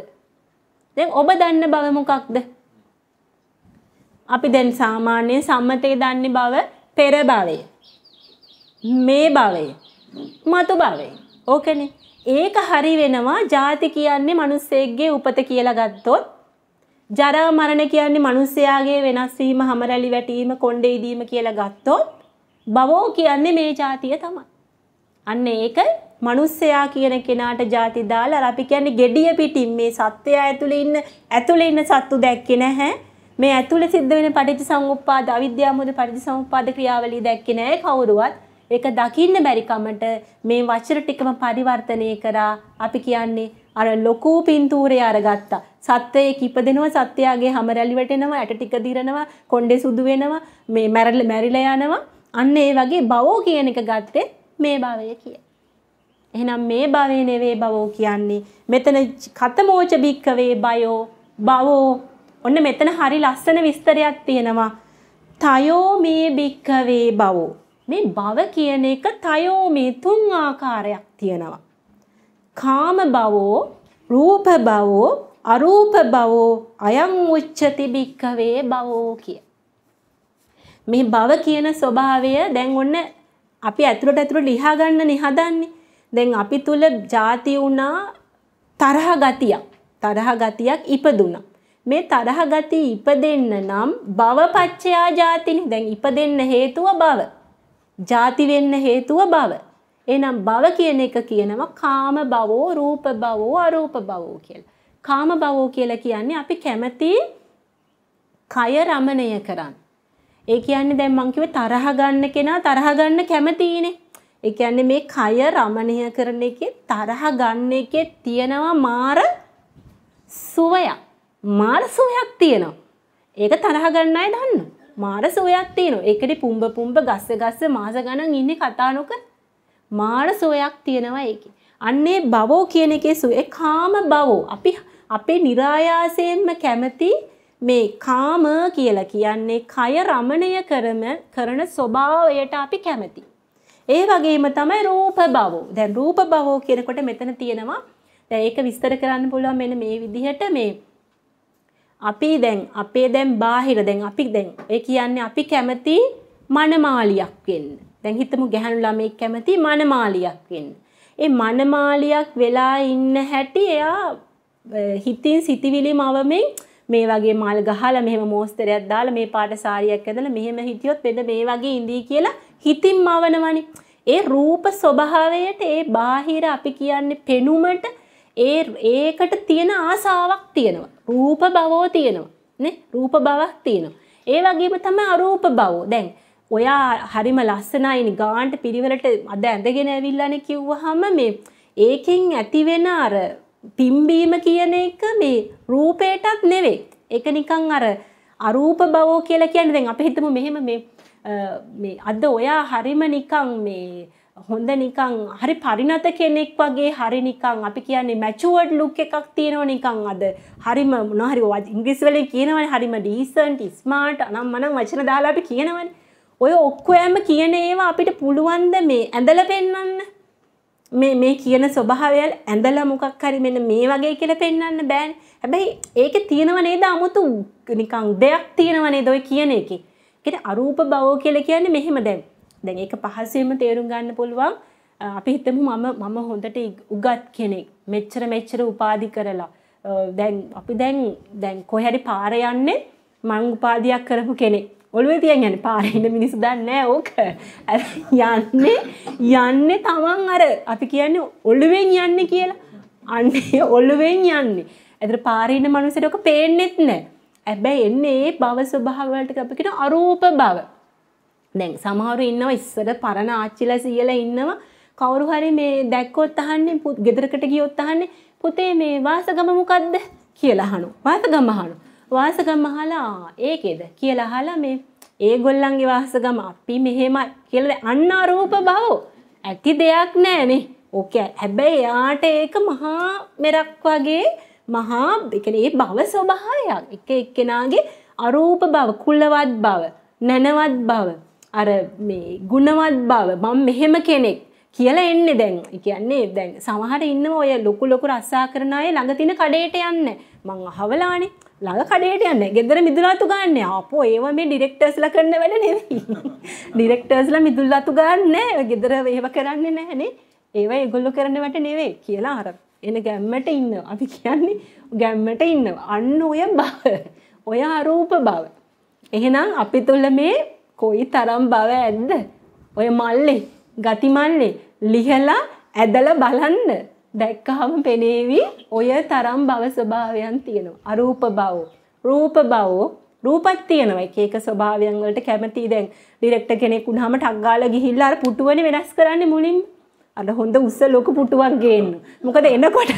දැන් ඔබ දන්න බව මොකක්ද? අපි දැන් සාමාන්‍යයෙන් සම්මතයේ දන්නේ බව පෙර භවයේ මේ භවය. මතු භවය. ඕකනේ. ඒක හරි වෙනවා ජාති කියන්නේ මිනිස්සෙක්ගේ උපත කියලා ගත්තොත් ජරා මරණ කියන්නේ මිනිස්යාගේ වෙනස් වීම, හැමරැලි වැටීම, කොණ්ඩේ ඉදීම කියලා ගත්තොත් භවෝ කියන්නේ මේ જાතිය තමයි. අන්න ඒක මිනිස්සයා කියන කෙනාට ಜಾති දාලා අර අපි කියන්නේ gediya පිටින් මේ සත්‍යය ඇතුලේ ඉන්න ඇතුලේ ඉන්න සත්තු දැක්කේ නැහැ. මේ ඇතුලේ සිද්ධ වෙන පටිච්චසමුප්පාද අවිද්‍යාව මොද පටිච්චසමුප්පාද ක්‍රියාවලිය දැක්කේ නැහැ කවුරුවත්. ඒක දකින්න බැරිකමට මේ වචන ටිකම පරිවර්තනය කරා අපි කියන්නේ අර ලොකු පින්තූරය අරගත්තා. සත්වයෙක් ඉපදෙනවා සත්වයාගේ හැම රැලි වැටෙනවා ඇට ටික දිරනවා කොණ්ඩේ සුදු වෙනවා මේ මැරල මැරිලා යනවා. අන්න ඒ වගේ භවෝ කියන එක ගත්තේ මේ භවය කිය. එහෙනම් මේ භවේ නෙවෙයි භවෝ කියන්නේ. මෙතන කතමෝච බික්කවේ බයෝ භවෝ ඔන්න මෙතන හරි ලස්සන විස්තරයක් තියෙනවා. තයෝ මේ බික්කවේ බවෝ මේ භව කියන එක තයෝ මේ තුන් ආකාරයක් තියෙනවා. කාම භවෝ, රූප භවෝ, අරූප භවෝ, අයං උච්චති භික්ඛවේ භවෝ කිය. මේ භව කියන ස්වභාවය දැන් ඔන්න අපි ඇතුළට ඇතුළට ලියා ගන්න හදන්නේ. දැන් අපි තුල ಜಾති වුණා තරහ ගතියක්. තරහ ගතියක් ඉපදුණා. මේ තරහ ගතිය ඉපදෙන්න නම් භවපච්චයා ජාතිනි. දැන් ඉපදෙන්න හේතුව භව. ಜಾති වෙන්න හේතුව භව. එහෙනම් භව කියන එක කියනවා කාම භවෝ, රූප භවෝ, අරූප භවෝ කියලා. කාම භවෝ කියලා කියන්නේ අපි කැමති කය රමණය කරන්න. ඒ කියන්නේ දැන් මං කිව්වේ තරහ ගන්න කෙනා තරහ ගන්න කැමතිනේ. ඒ කියන්නේ මේ කය රමණය කරන එකේ තරහ ගන්න එකේ තියෙනවා මාර සුවයක්. මාර සුවයක් තියෙනවා. ඒක තරහ ගන්න අය දන්නවා. මාර සෝයක් තියෙනවා. ඒකනේ පුම්බ පුම්බ ගස්ස ගස්ස මාස ගණන් ඉන්නේ කතා නොකර. මාර සෝයක් තියෙනවා ඒකේ. අන්නේ බවෝ කියන එකේ සුවේ කාම බවෝ. අපි අපේ નિરાයාසයෙන්ම කැමති මේ කාම කියලා කියන්නේ කය රමණය කරම කරන ස්වභාවයට අපි කැමති. ඒ වගේම තමයි රූප භවෝ. දැන් රූප භවෝ කියනකොට මෙතන තියෙනවා දැන් ඒක විස්තර කරන්න පුළුවන් මෙන්න මේ විදිහට මේ අපි දැන් අපේ දැන් බාහිර දැන් අපි දැන් ඔය කියන්නේ අපි කැමති මනමාලියක් වෙන්න. දැන් හිතමු ගැහණු ළමෙක් කැමති මනමාලියක් වෙන්න. ඒ මනමාලියක් වෙලා ඉන්න හැටි එයා හිතින් සිතිවිලි මවමින් මේ වගේ මල් ගහලා මෙහෙම මෝස්තරයක් දාලා මේ පාට සාරියක් ඇඳලා මෙහෙම හිටියොත් වෙන මේ වගේ ඉඳී කියලා හිතින් මවනවනේ. ඒ රූප ස්වභාවයට ඒ බාහිර අපි කියන්නේ පෙනුමට ඒ ඒකට තියෙන ආසාවක් තියෙනවා. රූප භවෝ තියෙනවා. නේ? රූප භවක් තියෙනවා. ඒ වගේම තමයි අරූප භවෝ. දැන් ඔයා හරිම ලස්සනයි ගාන්ට පිරිවලට අද ඇඳගෙන ඇවිල්ලානේ කිව්වහම මේ ඒකෙන් ඇතිවෙන අර පිම්බීම කියන එක මේ රූපයටත් නෙවෙයි. ඒක නිකන් අර අරූප භවෝ කියලා කියන්නේ දැන් අපි හිතමු මෙහෙම මේ මේ අද ඔයා හරිම නිකන් මේ හොඳ නිකං හරි පරිනත කෙනෙක් වගේ හරි නිකං අපි කියන්නේ මැචුවඩ් ලුක් එකක් තියෙනවා නිකං අද හරිම මොනහරි ඉංග්‍රීසි වලින් කියනවනේ හරිම ඩීසන්ට් ස්මාර්ට් අනම් මනම් වචන දාලා අපි කියනවනේ ඔය ඔක්කොම කියන ඒවා අපිට පුළුවන් ද මේ ඇඳලා පෙන්වන්න මේ මේ කියන ස්වභාවයල් ඇඳලා මොකක් හරි මෙන්න මේ වගේ කියලා පෙන්වන්න බෑනේ හැබැයි ඒකේ තියෙනව නේද 아무තු නිකං දෙයක් තියෙනව නේද ඔය කියන එකේ ඒකට අරූප භවෝ කියලා කියන්නේ මෙහෙම දැන් දැන් ඒක පහසුවෙන්ම තේරුම් ගන්න පුළුවන් අපි හිතමු මම මම හොඳට උගත් කෙනෙක් මෙච්චර මෙච්චර උපාධි කරලා දැන් අපි දැන් දැන් කොහරි පාර යන්නේ මං උපාධියක් කරපු කෙනෙක් ඔළුවේ තියන් යන පාරන්න මිනිස් දන්නේ ඕක යන්නේ යන්නේ තමන් අර අපි කියන්නේ ඔළුවෙන් යන්න කියලා අන්නේ ඔළුවෙන් යන්නේ ඇතර පාරන්න මනුසට ඕක පේන්නෙත් නෑ ඇබැයි එන්නේ ඒ බව ස්වභාවලට අපිට අරූප බව දැන් සමහරු ඉන්නව ඉස්සර පරණ ආච්චිලා සීයලා ඉන්නව කවුරු හරි මේ දැක්කොත් අහන්නේ පුත් ගෙදරකට ගියොත් අහන්නේ පුතේ මේ වාසගම මොකද්ද කියලා අහනවා වාසගම අහනවා වාසගම අහලා ඒකේද කියලා අහලා මේ ඒගොල්ලන්ගේ වාසගම අපි මෙහෙමයි කියලා අන්න අරූප භව ඇති දෙයක් නෑනේ ඕකේ හැබැයි යාට ඒක මහා මෙරක් වගේ මහා එකනේ ඒ භව ස්වභාවයක් එක එක්කෙනාගේ අරූප භව කුලවත් භව නැනවත් භව අර මේ ගුණවත් බව මම මෙහෙම කෙනෙක් කියලා එන්නේ දැන්. කියන්නේ දැන් සමහර ඉන්නම ඔය ලොකු ලොකු රස්සා කරන අය ළඟ තියෙන කඩේට යන්නේ. මං අහවලානේ. ළඟ කඩේට යන්නේ. ගෙදර මිදුලාතු ගන්න. අපෝ ඒව මේ ඩිරෙක්ටර්ස්ලා කරන වැඩ නෙවෙයි. ඩිරෙක්ටර්ස්ලා මිදුලාතු ගන්න. ගෙදර ඒව කරන්නේ නැහනේ. ඒව ඒගොල්ලෝ කරන වැඩ නෙවෙයි කියලා අර එන ගැම්මට ඉන්න. අපි කියන්නේ ගැම්මට ඉන්න. අන්න ඔය බව. ඔය අරූප බව. එහෙනම් අපි තුල මේ කොයි තරම් බව ඇද්ද ඔය මල්ලේ ගතිමල්ලේ ලිහලා ඇදල බලන්න දැක්කහම පෙනේවි ඔය තරම් බව ස්වභාවයන් තියෙනවා. අරූප බව, රූප බව, රූපත් තියෙනවා. එක එක ස්වභාවයන් වලට කැමති දැන් ඩිරෙක්ටර් කෙනෙක් වුණාම ටක් ගාලා ගිහිල්ලා අර පුටුවනේ වෙනස් කරන්නේ මුලින්ම. අර හොඳ උස්ස ලොකු පුටුවක් ගේන්න. මොකද එනකොට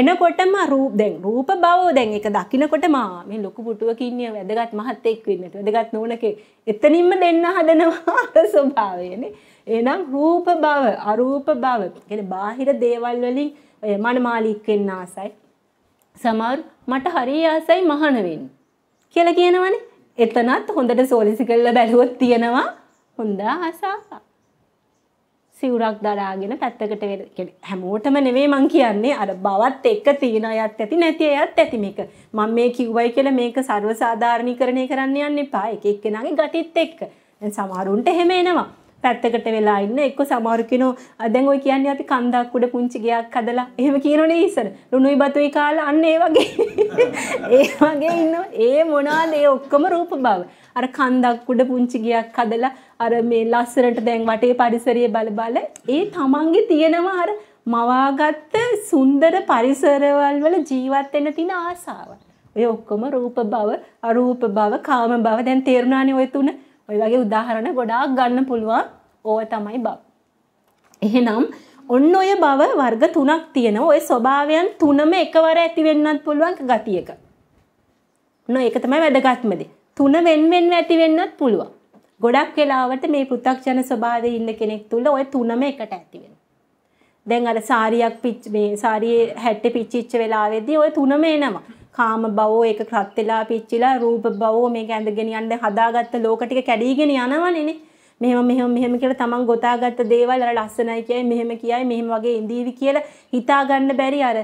එනකොටම රූප දැන් රූප බව දැන් ඒක දකින්නකොට මා මේ ලොකු පුටුවක ඉන්නේ වැදගත් මහත්තයෙක් වෙන්නට. වැදගත් නෝනකේ එතනින්ම දෙන්න හදනවා අර ස්වභාවයනේ. එහෙනම් රූප බව, අරූප බව. කියන්නේ බාහිර දේවල් වලින් ඔය මනමාලීක් වෙන්න ආසයි. සමහර මට හරි ආසයි මහාන වෙන්න. කියලා කියනවනේ. එතනත් හොඳට සෝලිසි කරලා බැලුවොත් තියෙනවා හොඳ ආසාවක්. සිවුරක් දරාගෙන පැත්තකට වෙන හැමෝටම නෙවේ මං කියන්නේ අර බවත් එක්ක තියෙන අයත් ඇති නැති අයත් ඇති මේක මම මේ කිව්වයි කියලා මේක සර්ව සාධාරණීකරණය කරන්න යන්න එපා එක එක්කෙනාගේ ගතිත් එක්ක දැන් සමහරුන්ට එහෙම එනවා පැත්තකට වෙලා ඉන්න එක්ක සමහර කෙනෝ දැන් ඔය කියන්නේ අපි කන්දක් උඩ පුංචි ගයක් හදලා එහෙම කියනෝනේ ඉස්සර ලුණුයි බතුයි කාලා අන්න ඒ වගේ ඒ වගේ ඉන්නවා ඒ මොනවාද ඒ ඔක්කොම රූප බව අර කන්දක් උඩ පුංචි ගයක් හදලා අර මේ ලස්සනට දැන් වටේ පරිසරය බල බල ඒ තමන්ගේ තියෙනවා අර මවාගත්ත සුන්දර පරිසරවල් වල ජීවත් වෙන්න තියෙන ආසාව ඔය ඔක්කොම රූප බව අරූප බව කාම බව දැන් තේරුණානේ ඔය තුන ඔය වගේ උදාහරණ ගොඩාක් ගන්න පුළුවන් ඕව තමයි බව. එහෙනම් ඔන්න ඔය බව වර්ග තුනක් තියෙන ඔය ස්වභාවයන් තුනම එකවර ඇති වෙන්නත් පුළුවන් ගතියක. නෝ ඒක තමයි වැදගත්ම දේ. තුන වෙන් වෙන් ඇති වෙන්නත් පුළුවන්. ගොඩක් වෙලාවට මේ පෘථග්ජන ස්වභාවයේ ඉන්න කෙනෙක් තුල ඔය තුනම එකට ඇති වෙනවා. දැන් අර සාරියක් පිච් මේ සාරියේ හැට්ටෙ පිච්චිච්ච වෙලාවේදී ඔය තුනම එනවා. කාම බවෝ ඒක ක්‍රත් වෙලා පිච්චිලා රූප බවෝ මේක ඇඳගෙන යන්න හදාගත්ත ලෝක ටික කැඩීගෙන යනවනේ නේ. මෙහෙම මෙහෙම මෙහෙම කියලා තමන් ගොතාගත්ත දේවල් අර ලස්සනයි කියයි මෙහෙම කියයි මෙහෙම වගේ ඉඳීවි කියලා හිතාගන්න බැරි අර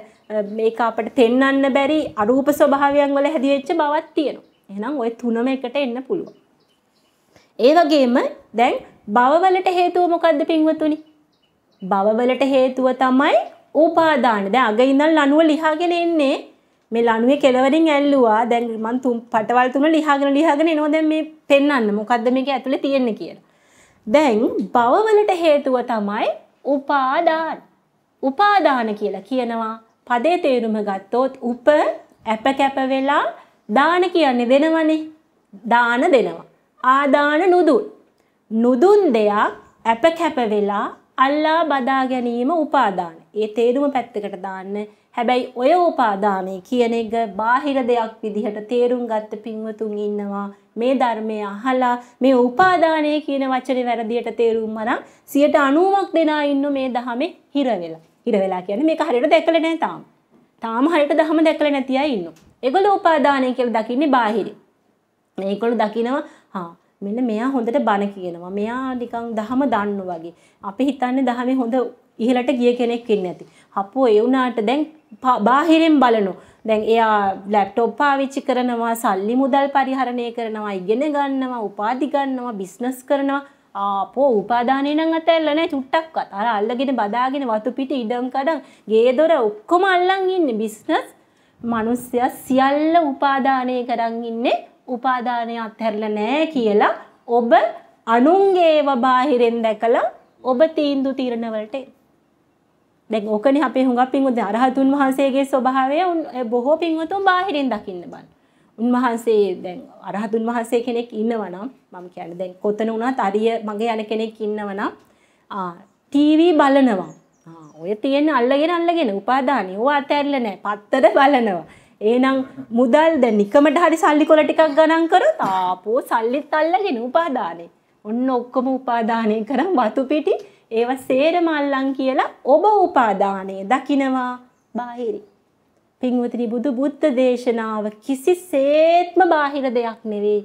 මේක අපිට තෙන්නන්න බැරි අරූප ස්වභාවයන් වල හැදිවෙච්ච බවක් තියෙනවා. එහෙනම් ওই තුනම එකට එන්න පුළුවන්. ඒ වගේම දැන් භවවලට හේතුව මොකද්ද පින්වතුනි? භවවලට හේතුව තමයි උපාදාන. දැන් අග ඉඳන් ලණුව ලිහාගෙන එන්නේ. මේ ලණුවේ කෙලවරින් ඇල්ලුවා. දැන් මං තුන් පටවල් තුන ලිහාගෙන ලිහාගෙන එනවා. දැන් මේ පෙන්වන්න. මොකද්ද මේකේ ඇතුලේ තියෙන්නේ කියලා. දැන් භවවලට හේතුව තමයි උපාදාන. උපාදාන කියලා කියනවා පදේ තේරුම ගත්තොත් උප ඇප කැප වෙලා දාන කියන්නේ දෙනවනේ. දාන දෙනවා. ආදාන නුදුන්. නුදුන් දෙයක් ඇප කැප වෙලා අල්ලා බදා ගැනීම උපාදාන. ඒ තේරුම පැත්තකට දාන්න. හැබැයි ඔය උපාදානය කියන එක බාහිර දෙයක් විදිහට තේරුම් ගත්ත පින්වතුන් ඉන්නවා. මේ ධර්මය අහලා මේ උපාදානය කියන වචනේ වැරදියට තේරුම් අරන් 90ක් දෙනා ඉන්න මේ ධහමේ හිර වෙලා. හිර වෙලා කියන්නේ මේක හරියට දැකලා නැහැ තාම. තාම හරියට ධහම දැකලා නැති අය ඉන්නවා. ඒගොල්ලෝ උපාදානය කියලා දකින්නේ බාහිරින්. මේගොල්ලෝ දකිනවා හා මෙන්න මෙයා හොඳට බණ කියනවා. මෙයා නිකන් ධහම දන්නු වගේ. අපි හිතන්නේ ධහමේ හොඳ ඉහළට ගිය කෙනෙක් ඉන්නේ නැති. අපෝ ඒ වුණාට දැන් බාහිරෙන් බලනු. දැන් එයා ලැප්ටොප් පාවිච්චි කරනවා, සල්ලි මුදල් පරිහරණය කරනවා, ඉගෙන ගන්නවා, උපාධි ගන්නවා, බිස්නස් කරනවා. ආපෝ උපාදානේ නම් අතැල්ල නැහැ චුට්ටක්වත්. අර අල්ලගෙන බදාගෙන වතු පිට ඉඩම් කඩම්, ගේ දොර ඔක්කොම අල්ලන් ඉන්නේ බිස්නස්. මිනිස්සයා සියල්ල උපාදානේ කරන් ඉන්නේ. උපාදානේ අතහැරලා නැහැ කියලා ඔබ අනුන්ගේව බාහිරෙන් දැකලා ඔබ තීන්දුව తీරන වලට දැන් ඕකනේ අපේ හුඟක් පින්වුත් අරහතුන් වහන්සේගේ ස්වභාවය උන් බොහෝ පින්වතුන් බාහිරින් දකින්න බන්. උන්වහන්සේ දැන් අරහතුන් වහන්සේ කෙනෙක් ඉන්නවා නම් මම කියන්නේ දැන් කොතන වුණත් අරිය මගේ යන කෙනෙක් ඉන්නවා නම් ආ ටීවී බලනවා. ඔය තියෙන අල්ලගෙන අල්ලගෙන උපාදානි. ඕවා අතහැරලා නැහැ. පත්තර බලනවා. එහෙනම් මුදල් දැන් නිකමට හරි සල්ලි කොල ටිකක් ගණන් කරොත් ආපෝ සල්ලිත් අල්ලගෙන උපාදානේ. ඔන්න ඔක්කොම උපාදානේ කරන් වතු පිටි ඒව සේරම අල්ලන් කියලා ඔබ උපාදානය දකිනවා බාහිරි. පින්වතුනි බුදු බුද්ධ දේශනාව කිසිසේත්ම බාහිර දෙයක් නෙවෙයි.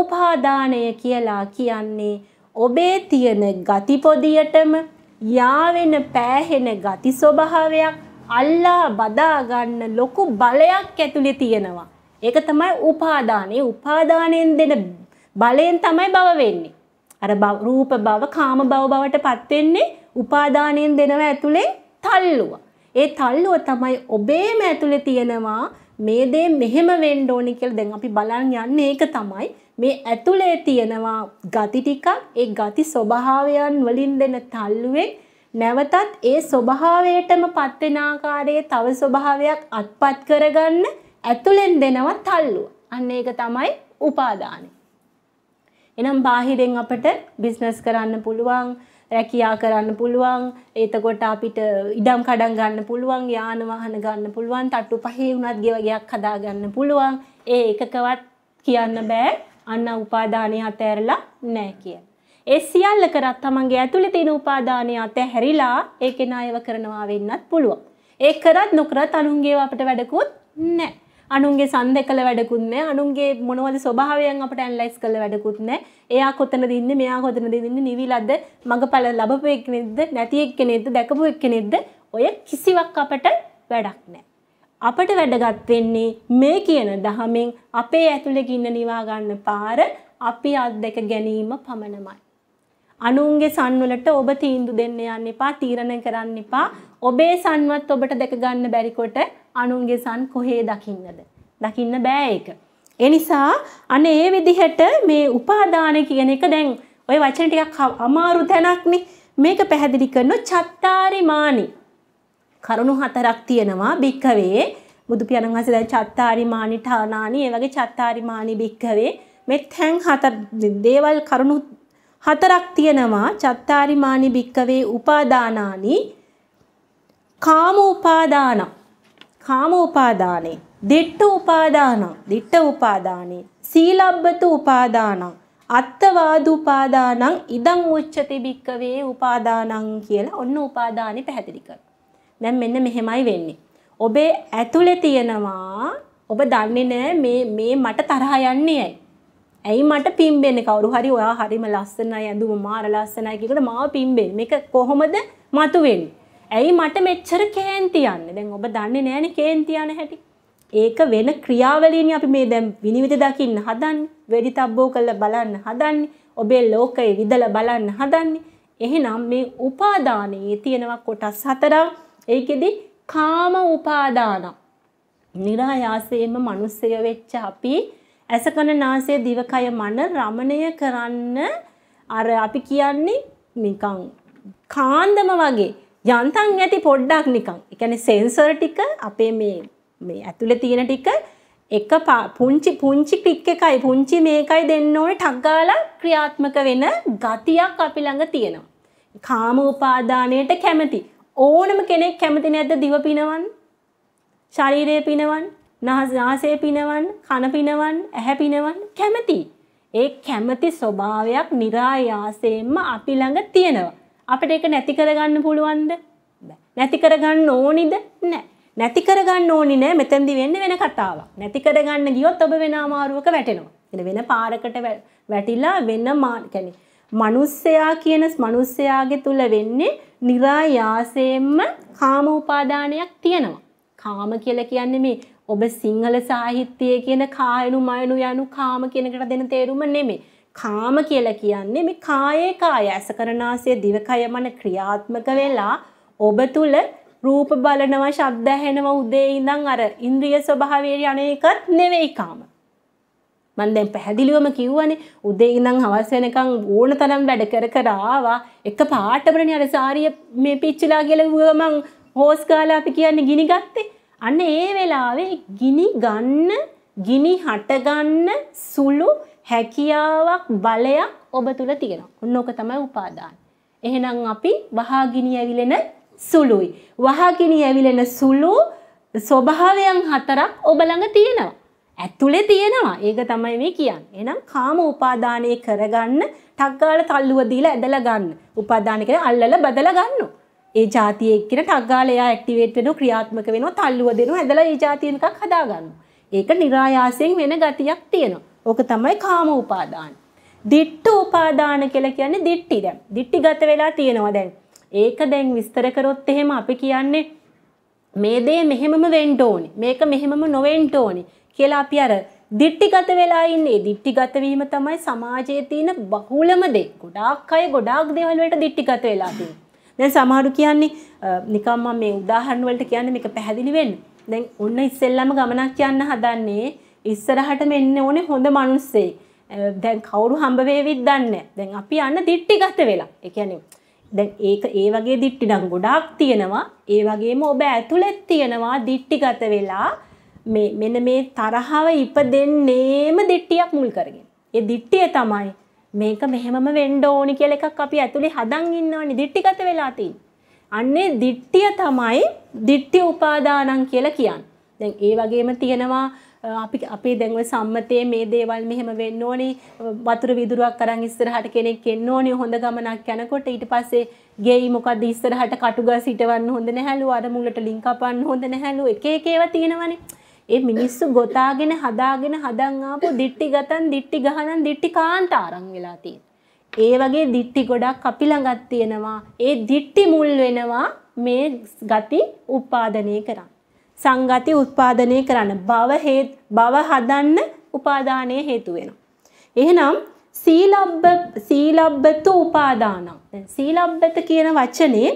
උපාදානය කියලා කියන්නේ ඔබේ තියෙන ගති පොදියටම යාවෙන පෑහෙන ගති ස්වභාවයක් අල්ලා බදා ගන්න ලොකු බලයක් ඇතුලේ තියෙනවා. ඒක තමයි උපාදානය. උපාදානයෙන් දෙන බලයෙන් තමයි බව වෙන්නේ. අර රූප බව කාම බව බවට පත් වෙන්නේ උපාදානයෙන් දෙනව ඇතුලේ තල්ලුව. ඒ තල්ලුව තමයි ඔබේම ඇතුලේ තියෙනවා මේ දේ මෙහෙම වෙන්න ඕනි කියලා දැන් අපි බලන් යන්නේ ඒක තමයි මේ ඇතුලේ තියෙනවා ගති ටිකක් ඒ ගති ස්වභාවයන් වලින් දෙන තල්ලුවෙන් නැවතත් ඒ ස්වභාවයටමපත් වෙන ආකාරයේ තව ස්වභාවයක් අත්පත් කරගන්න ඇතුලෙන් දෙනවා තල්ලුව. අන්න ඒක තමයි උපාදානයි. එනම් බාහිරෙන් අපට බිස්නස් කරන්න පුළුවන් රැකියා කරන්න පුළුවන් එතකොට අපිට ඉඩම් කඩම් ගන්න පුළුවන් යාන වාහන ගන්න පුළුවන් තට්ටු පහේ වුණත් ගෙවගයක් හදා ගන්න පුළුවන් ඒ එකකවත් කියන්න බෑ අන්න උපාදානය අතෑරලා නෑ කියලා. ඒ සියල්ල කරත් තමන්ගේ ඇතුළේ තියෙන උපාදානය අතහැරිලා ඒක ණයව කරනවා වෙන්නත් පුළුවන්. ඒ කරත් නොකරත් අනුන්ගේව අපිට වැඩකුත් නැහැ. අනුන්ගේ සන්ද කළ වැඩකුත්නෑ අනුන්ගේ මොනවද ස්වභාවයන් අපට ඇන්ලයිස් කළ වැඩකුත්නෑ එයා කොතන දින්න මෙයා කොතන දෙදින්න නිවිලද මඟ පල ලබපු එක්නෙද නැති එක්කනෙද දැකපු එක්කනෙද ඔය කිසිවක් අපට වැඩක් නෑ. අපට වැඩගත් වෙන්නේ මේ කියන දහමෙන් අපේ ඇතුළෙ ඉන්න නිවාගන්න පාර අපි අත් දෙක ගැනීම පමණමයි. අනුන්ගේ සන්වලට ඔබ තීන්දු දෙන්න යන්න එපා තීරණ කරන්න එපා ඔබේ සන්වත් ඔබට දැක ගන්න බැරිකොට අනුන්ගේ සන් කොහේ දකින්නද දකින්න බෑ ඒක ඒ නිසා අනේ ඒ විදිහට මේ උපාදාන කියන එක දැන් ඔය වචන ටිකක් අමාරු තැනක්නේ මේක පැහැදිලි කරන චත්තාරි මානි කරුණු හතරක් තියෙනවා භික්කවේ බුදු පියාණන් වහන්සේ දැන් චත්තාරි මානි ඨානානි ඒ වගේ චත්තාරි මානි භික්කවේ මේ තැන් හතර දේවල් කරුණු හතරක් තියෙනවා චත්තාරිමානි භික්කවේ උපාදානානි කාම උපාදාන කාම උපාදානේ දිට්ඨ උපාදාන දිට්ඨ උපාදානේ සීලබ්බත උපාදාන අත්තවාද උපාදානං ඉදං උච්චති භික්කවේ උපාදානං කියලා ඔන්න උපාදානේ පැහැදිලි කරනවා. දැන් මෙන්න මෙහෙමයි වෙන්නේ. ඔබේ ඇතුලේ තියෙනවා ඔබ දන්නේ නැහැ මේ මේ මට තරහ යන්නේ ඇයි? ඇයි මට පිම්බෙන්නේ කවරු හරි ඔයා හරිම ලස්සනයි ඇඳුම මාර ලස්සනයි කියකට මාව පිම්බෙන්නේ මේක කොහොමද මතුවෙන්නේ ඇයි මට මෙච්චර කේන්ති යන්නේ දැන් ඔබ දන්නේ නැහනේ කේන්ති යන හැටි ඒක වෙන ක්‍රියාවලියනේ අපි මේ දැන් විනිවිද දකින්න හදන්නේ වෙඩි තබ්බෝ කරලා බලන්න හදන්නේ ඔබේ ලෝකය විදලා බලන්න හදන්නේ එහෙනම් මේ උපාදානයේ තියෙනවා කොටස් හතරක් ඒකෙදි කාම උපාදාන નિરાයාසයෙන්ම මිනිස්සය වෙච්ච අපි ඇසකන නාසය දිවකය මන රමණය කරන්න අර අපි කියන්නේ නිකං කාන්දම වගේ යන්තම් ඇති පොඩ්ඩක් නිකං. ඒ කියන්නේ සෙන්සර් ටික අපේ මේ මේ ඇතුලේ තියෙන ටික එක පුංචි පුංචි ටික් එකයි පුංචි මේකයි දෙන්න ඕනේ ටක් ගාලා ක්‍රියාත්මක වෙන ගතියක් අපි ළඟ තියෙනවා. කාම උපාදානයට කැමති ඕනම කෙනෙක් කැමති නැද්ද දිව පිනවන්න? ශරීරය පිනවන්න? නාසය පිනවන්න, කන පිනවන්න, ඇහැ පිනවන්න කැමති. ඒ කැමති ස්වභාවයක් નિરાයාසයෙන්ම අපි ළඟ තියෙනවා. අපිට ඒක නැති කරගන්න පුළුවන්ද? නැති කරගන්න ඕනිද? නැහැ. නැති කරගන්න ඕනි නෑ මෙතනදි වෙන්නේ වෙන කතාවක්. නැති කරගන්න ගියොත් ඔබ වෙන අමාරුවක වැටෙනවා. එන වෙන පාරකට වැටිලා වෙන මා කියන්නේ මිනිස්සයා කියන මිනිස්සයාගේ තුල වෙන්නේ નિરાයාසයෙන්ම කාම උපාදානයක් තියෙනවා. කාම කියලා කියන්නේ මේ ඔබ සිංහල සාහිත්‍යයේ කියන කායනු මයනු යනු කාම කියනකට දෙන තේරුම නෙමෙයි. කාම කියලා කියන්නේ මේ කායේ කාය ඇසකරනාසය දිවකය මන ක්‍රියාත්මක වෙලා ඔබ තුල රූප බලනවා ශබ්ද ඇහෙනවා උදේ ඉඳන් අර ඉන්ද්‍රිය ස්වභාවයේ අනේකත් නෙවෙයි කාම. මම දැන් පැහැදිලිවම කිව්වනේ උදේ ඉඳන් හවස වෙනකන් ඕන තරම් වැඩ කර කර ආවා එක පාටමනේ අර සාරිය මේ පිච්චිලා කියලා ගමන් හෝස් ගාලා අපි කියන්නේ ගිනි ගත්තේ අන්න ඒ වෙලාවේ ගිනි ගන්න ගිනි හටගන්න සුළු හැකියාවක් බලයක් ඔබ තුළ තියෙනවා. ඔන්නෝක තමයි උපාදාන. එහෙනම් අපි වහාගිනි ඇවිලෙන සුළුයි. වහාගිනි ඇවිලෙන සුළු ස්වභාවයන් හතරක් ඔබ ළඟ තියෙනවා. ඇතුලේ තියෙනවා. ඒක තමයි මේ කියන්නේ. එහෙනම් කාම උපාදානයේ කරගන්න, ටක් ගාලා තල්ලුව දීලා ඇදලා ගන්න. උපාදාන කියන්නේ අල්ලලා බදලා ගන්නවා. ඒ ජාතිය එක්කෙන ටක්ගාලා එයා ඇක්ටිවේට් වෙනවා ක්‍රියාත්මක වෙනවා තල්ලුව දෙනවා හැදලා ඒ ජාතියෙන් එකක් හදාගන්නවා. ඒක નિરાයාසයෙන් වෙන ගතියක් තියෙනවා. ඕක තමයි කාම උපාදාන. දිට්ඨ උපාදාන කියලා කියන්නේ දිට්ටි දැන්. දිට්ටිගත වෙලා තියෙනවා දැන්. ඒක දැන් විස්තර කරොත් එහෙම අපි කියන්නේ මේ දේ මෙහෙමම වෙන්න ඕනේ. මේක මෙහෙමම නොවෙන්න ඕනේ කියලා අපි අර දිට්ටිගත වෙලා ඉන්නේ. දිට්ටිගත වීම තමයි සමාජයේ තියෙන බහුලම දේ. ගොඩාක් අය ගොඩාක් දේවල් වලට දිට්ටිගත වෙලා තියෙනවා. දැන් සමහරු කියන්නේ නිකම් මම මේ උදාහරණ වලට කියන්නේ මේක පැහැදිලි වෙන්න. දැන් ඔන්න ඉස්සෙල්ලම ගමනක් යන්න හදන්නේ ඉස්සරහට මෙන්න ඕනේ හොඳ මිනිස්සෙක්. දැන් කවුරු හම්බ වේවිද දන්නේ දැන් අපි යන්න දිට්ටිගත වෙලා. ඒ කියන්නේ දැන් ඒක ඒ වගේ දිට්ටි නම් ගොඩාක් තියෙනවා. ඒ වගේම ඔබ ඇතුළෙත් තියෙනවා දිට්ටිගත වෙලා මේ මෙන්න මේ තරහව ඉපදෙන්නේම දිට්ටියක් මුල් කරගෙන. ඒ දිට්ටිය තමයි මේක මෙහෙමම වෙන්ඩ ඕනි කියල එකක් අපි ඇතුළේ හදන් ඉන්නවා නිදිට්ටිගත වෙලාතින්. අන්නේ දිට්ටිය තමයි දිට්ටි උපාදානන් කියලා කියන්න. දැන් ඒ වගේම තියෙනවා අපි අපේ දැන්ව සම්මතයේ මේ දේවල් මෙහෙම වෙන්න ඕනි වතුර විදුරුවක් කරන් ඉස්සරහට කෙනෙක් එන්න ඕනි හොඳ ගමනක් යනකොට ඊට පස්සේ ගෙයි මොකද්ද ඉස්සරහට කටුගා සිටවන්න හොඳ නැහැලු අර මුලට ලින්කපන්න හොඳ නැහැලු එක එක ඒවා තියෙනවනේ ඒ මිනිස්සු ගොතාගෙන හදාගෙන හදන් ආපු දිට්ටි ගතන් දිට්ටි ගහනන් දිට්ටි කාන්ත ආරං වෙලා තියෙන. ඒ වගේ දිට්ටි ගොඩක් අපි ළඟත් තියෙනවා. ඒ දිට්ටි මුල් වෙනවා මේ ගති උපාදනය කරන්න. සංගති උත්පාදනය කරන්න බව බව හදන්න උපාදානය හේතු වෙනවා. එහෙනම් සීලබ්බ සීලබ්බත උපාදානං. දැන් සීලබ්බත කියන වචනේ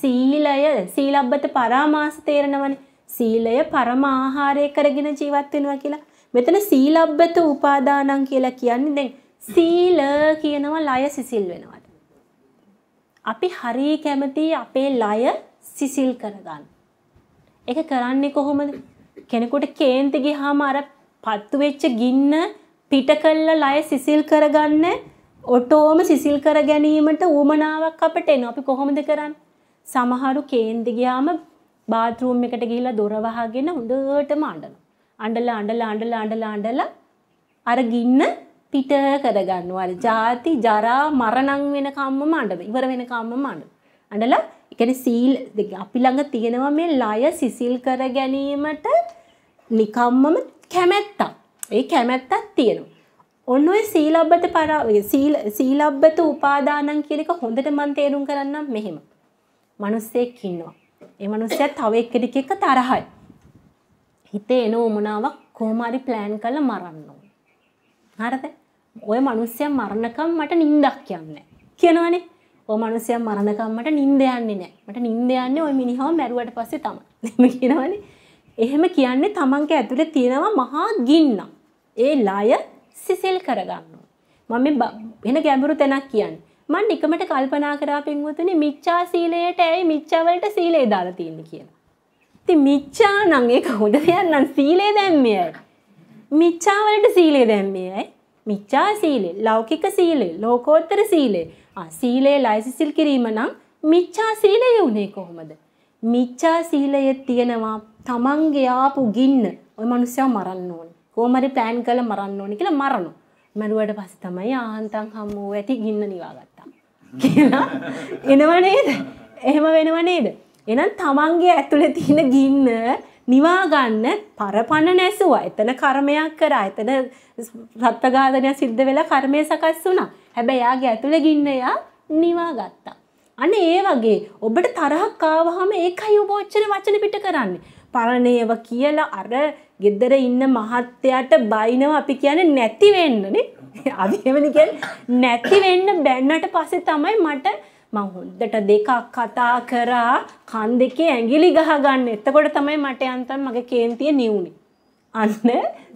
සීලය සීලබ්බත පරාමාස තේරෙනවනේ. සීලය පරම ආහාරය කරගෙන ජීවත් වෙනවා කියලා. මෙතන සීලබ්බත උපාදානං කියලා කියන්නේ දැන් සීල කියනවා ලය සිසිල් වෙනවට. අපි හරි කැමති අපේ ලය සිසිල් කරගන්න. ඒක කරන්නේ කොහොමද? කෙනෙකුට කේන්ති ගියාම අර පත්තු වෙච්ච ගින්න පිට කළා ලය සිසිල් කරගන්න ඔටෝම සිසිල් කර ගැනීමට ඌමනාවක් අපට එනවා. අපි කොහොමද කරන්නේ? සමහරු කේන්ති ගියාම බාත්රූම් එකට ගිහිලා දොර වහගෙන හොඳටම අඬනවා. අඬලා අඬලා අඬලා අඬලා අඬලා අර ගින්න පිට කරගන්නවා. අර ජාති ජරා මරණම් වෙනකම්ම අඬනවා. ඉවර වෙනකම්ම අඬනවා. අඬලා ඒ කියන්නේ සීල් අපි ළඟ තියෙනවා මේ ලය සිසිල් කර ගැනීමට නිකම්මම කැමැත්තක්. ඒ කැමැත්තක් තියෙනවා. ඔන්න ඔය සීලබ්බත පරා සීල සීලබ්බත උපාදානං කියන එක හොඳට මම තේරුම් කරන්නම් මෙහෙම. මිනිස්සෙක් ඉන්නවා. ඒ මනුස්සයා තව එක්කෙනෙක් එක්ක තරහයි. හිතේ එන උමනාවක් කොහොම හරි ප්ලෑන් කරලා මරන්න ඕන. හරිද? ওই මනුස්සයා මරණකම් මට නිින්දක් යන්නේ කියනවනේ. ඔය මනුස්සයා මරණකම් මට නිින්ද යන්නේ නැහැ. මට නිින්ද යන්නේ ওই මිනිහව මැරුවට පස්සේ තමයි. එහෙම කියනවනේ. එහෙම කියන්නේ තමන්ගේ ඇතුලේ තියෙනවා මහා ගින්න. ඒ ලය සිසිල් කරගන්න ඕන. මම මේ වෙන ගැඹුරු තැනක් කියන්නේ. මන් නිකමට කල්පනා කරා පින්වතුනි මිච්ඡා සීලයට ඇයි මිච්ඡා වලට සීලේ දාලා තියෙන්නේ කියලා. ඉතින් මිච්ඡා නම් ඒක හොඳ දෙයක් නම් සීලේ දැම්මේ ඇයි? මිච්ඡා වලට සීලේ දැම්මේ ඇයි? මිච්ඡා සීලේ, ලෞකික සීලේ, ලෝකෝත්තර සීලේ. ආ සීලේ ලයිසිසිල් කිරීම නම් මිච්ඡා සීලය උනේ කොහොමද? මිච්ඡා සීලයේ තියෙනවා තමන්ගේ ආපු ගින්න ওই මිනිස්සයා මරන්න ඕනේ. කොහොම හරි plan කරලා මරන්න ඕනේ කියලා මරනවා. මරුවට පස්සේ තමයි ආහන්තම් හම්බ වූ ඇති ගින්න නිවාගත්තේ. කියලා එනවා නේද එහෙම වෙනව නේද එහෙනම් තමන්ගේ ඇතුලේ තියෙන ගින්න නිවා ගන්න පරපණ නැසුවා එතන කර්මයක් කරා එතන සත්ත්වඝාතනය සිද්ධ වෙලා කර්මය සකස් වුණා හැබැයි යාගේ ඇතුලේ ගින්න යා නිවා ගත්තා අනේ ඒ වගේ ඔබට තරහක් ආවහම ඒකයි උපෝච්චන වචන පිට කරන්නේ. පරණේව කියලා අර gedara ඉන්න මහත්තයාට බයිනව අපි කියන්නේ නැති වෙන්නනේ. අවිමනිකෙන් නැති වෙන්න බැන්නට පස්සේ තමයි මට මං හොද්දට දෙකක් කතා කරා කන් දෙකේ ඇඟිලි ගහගන්න එතකොට තමයි මට යන්තම් මගේ කේන්තිය නිවුනේ අන්න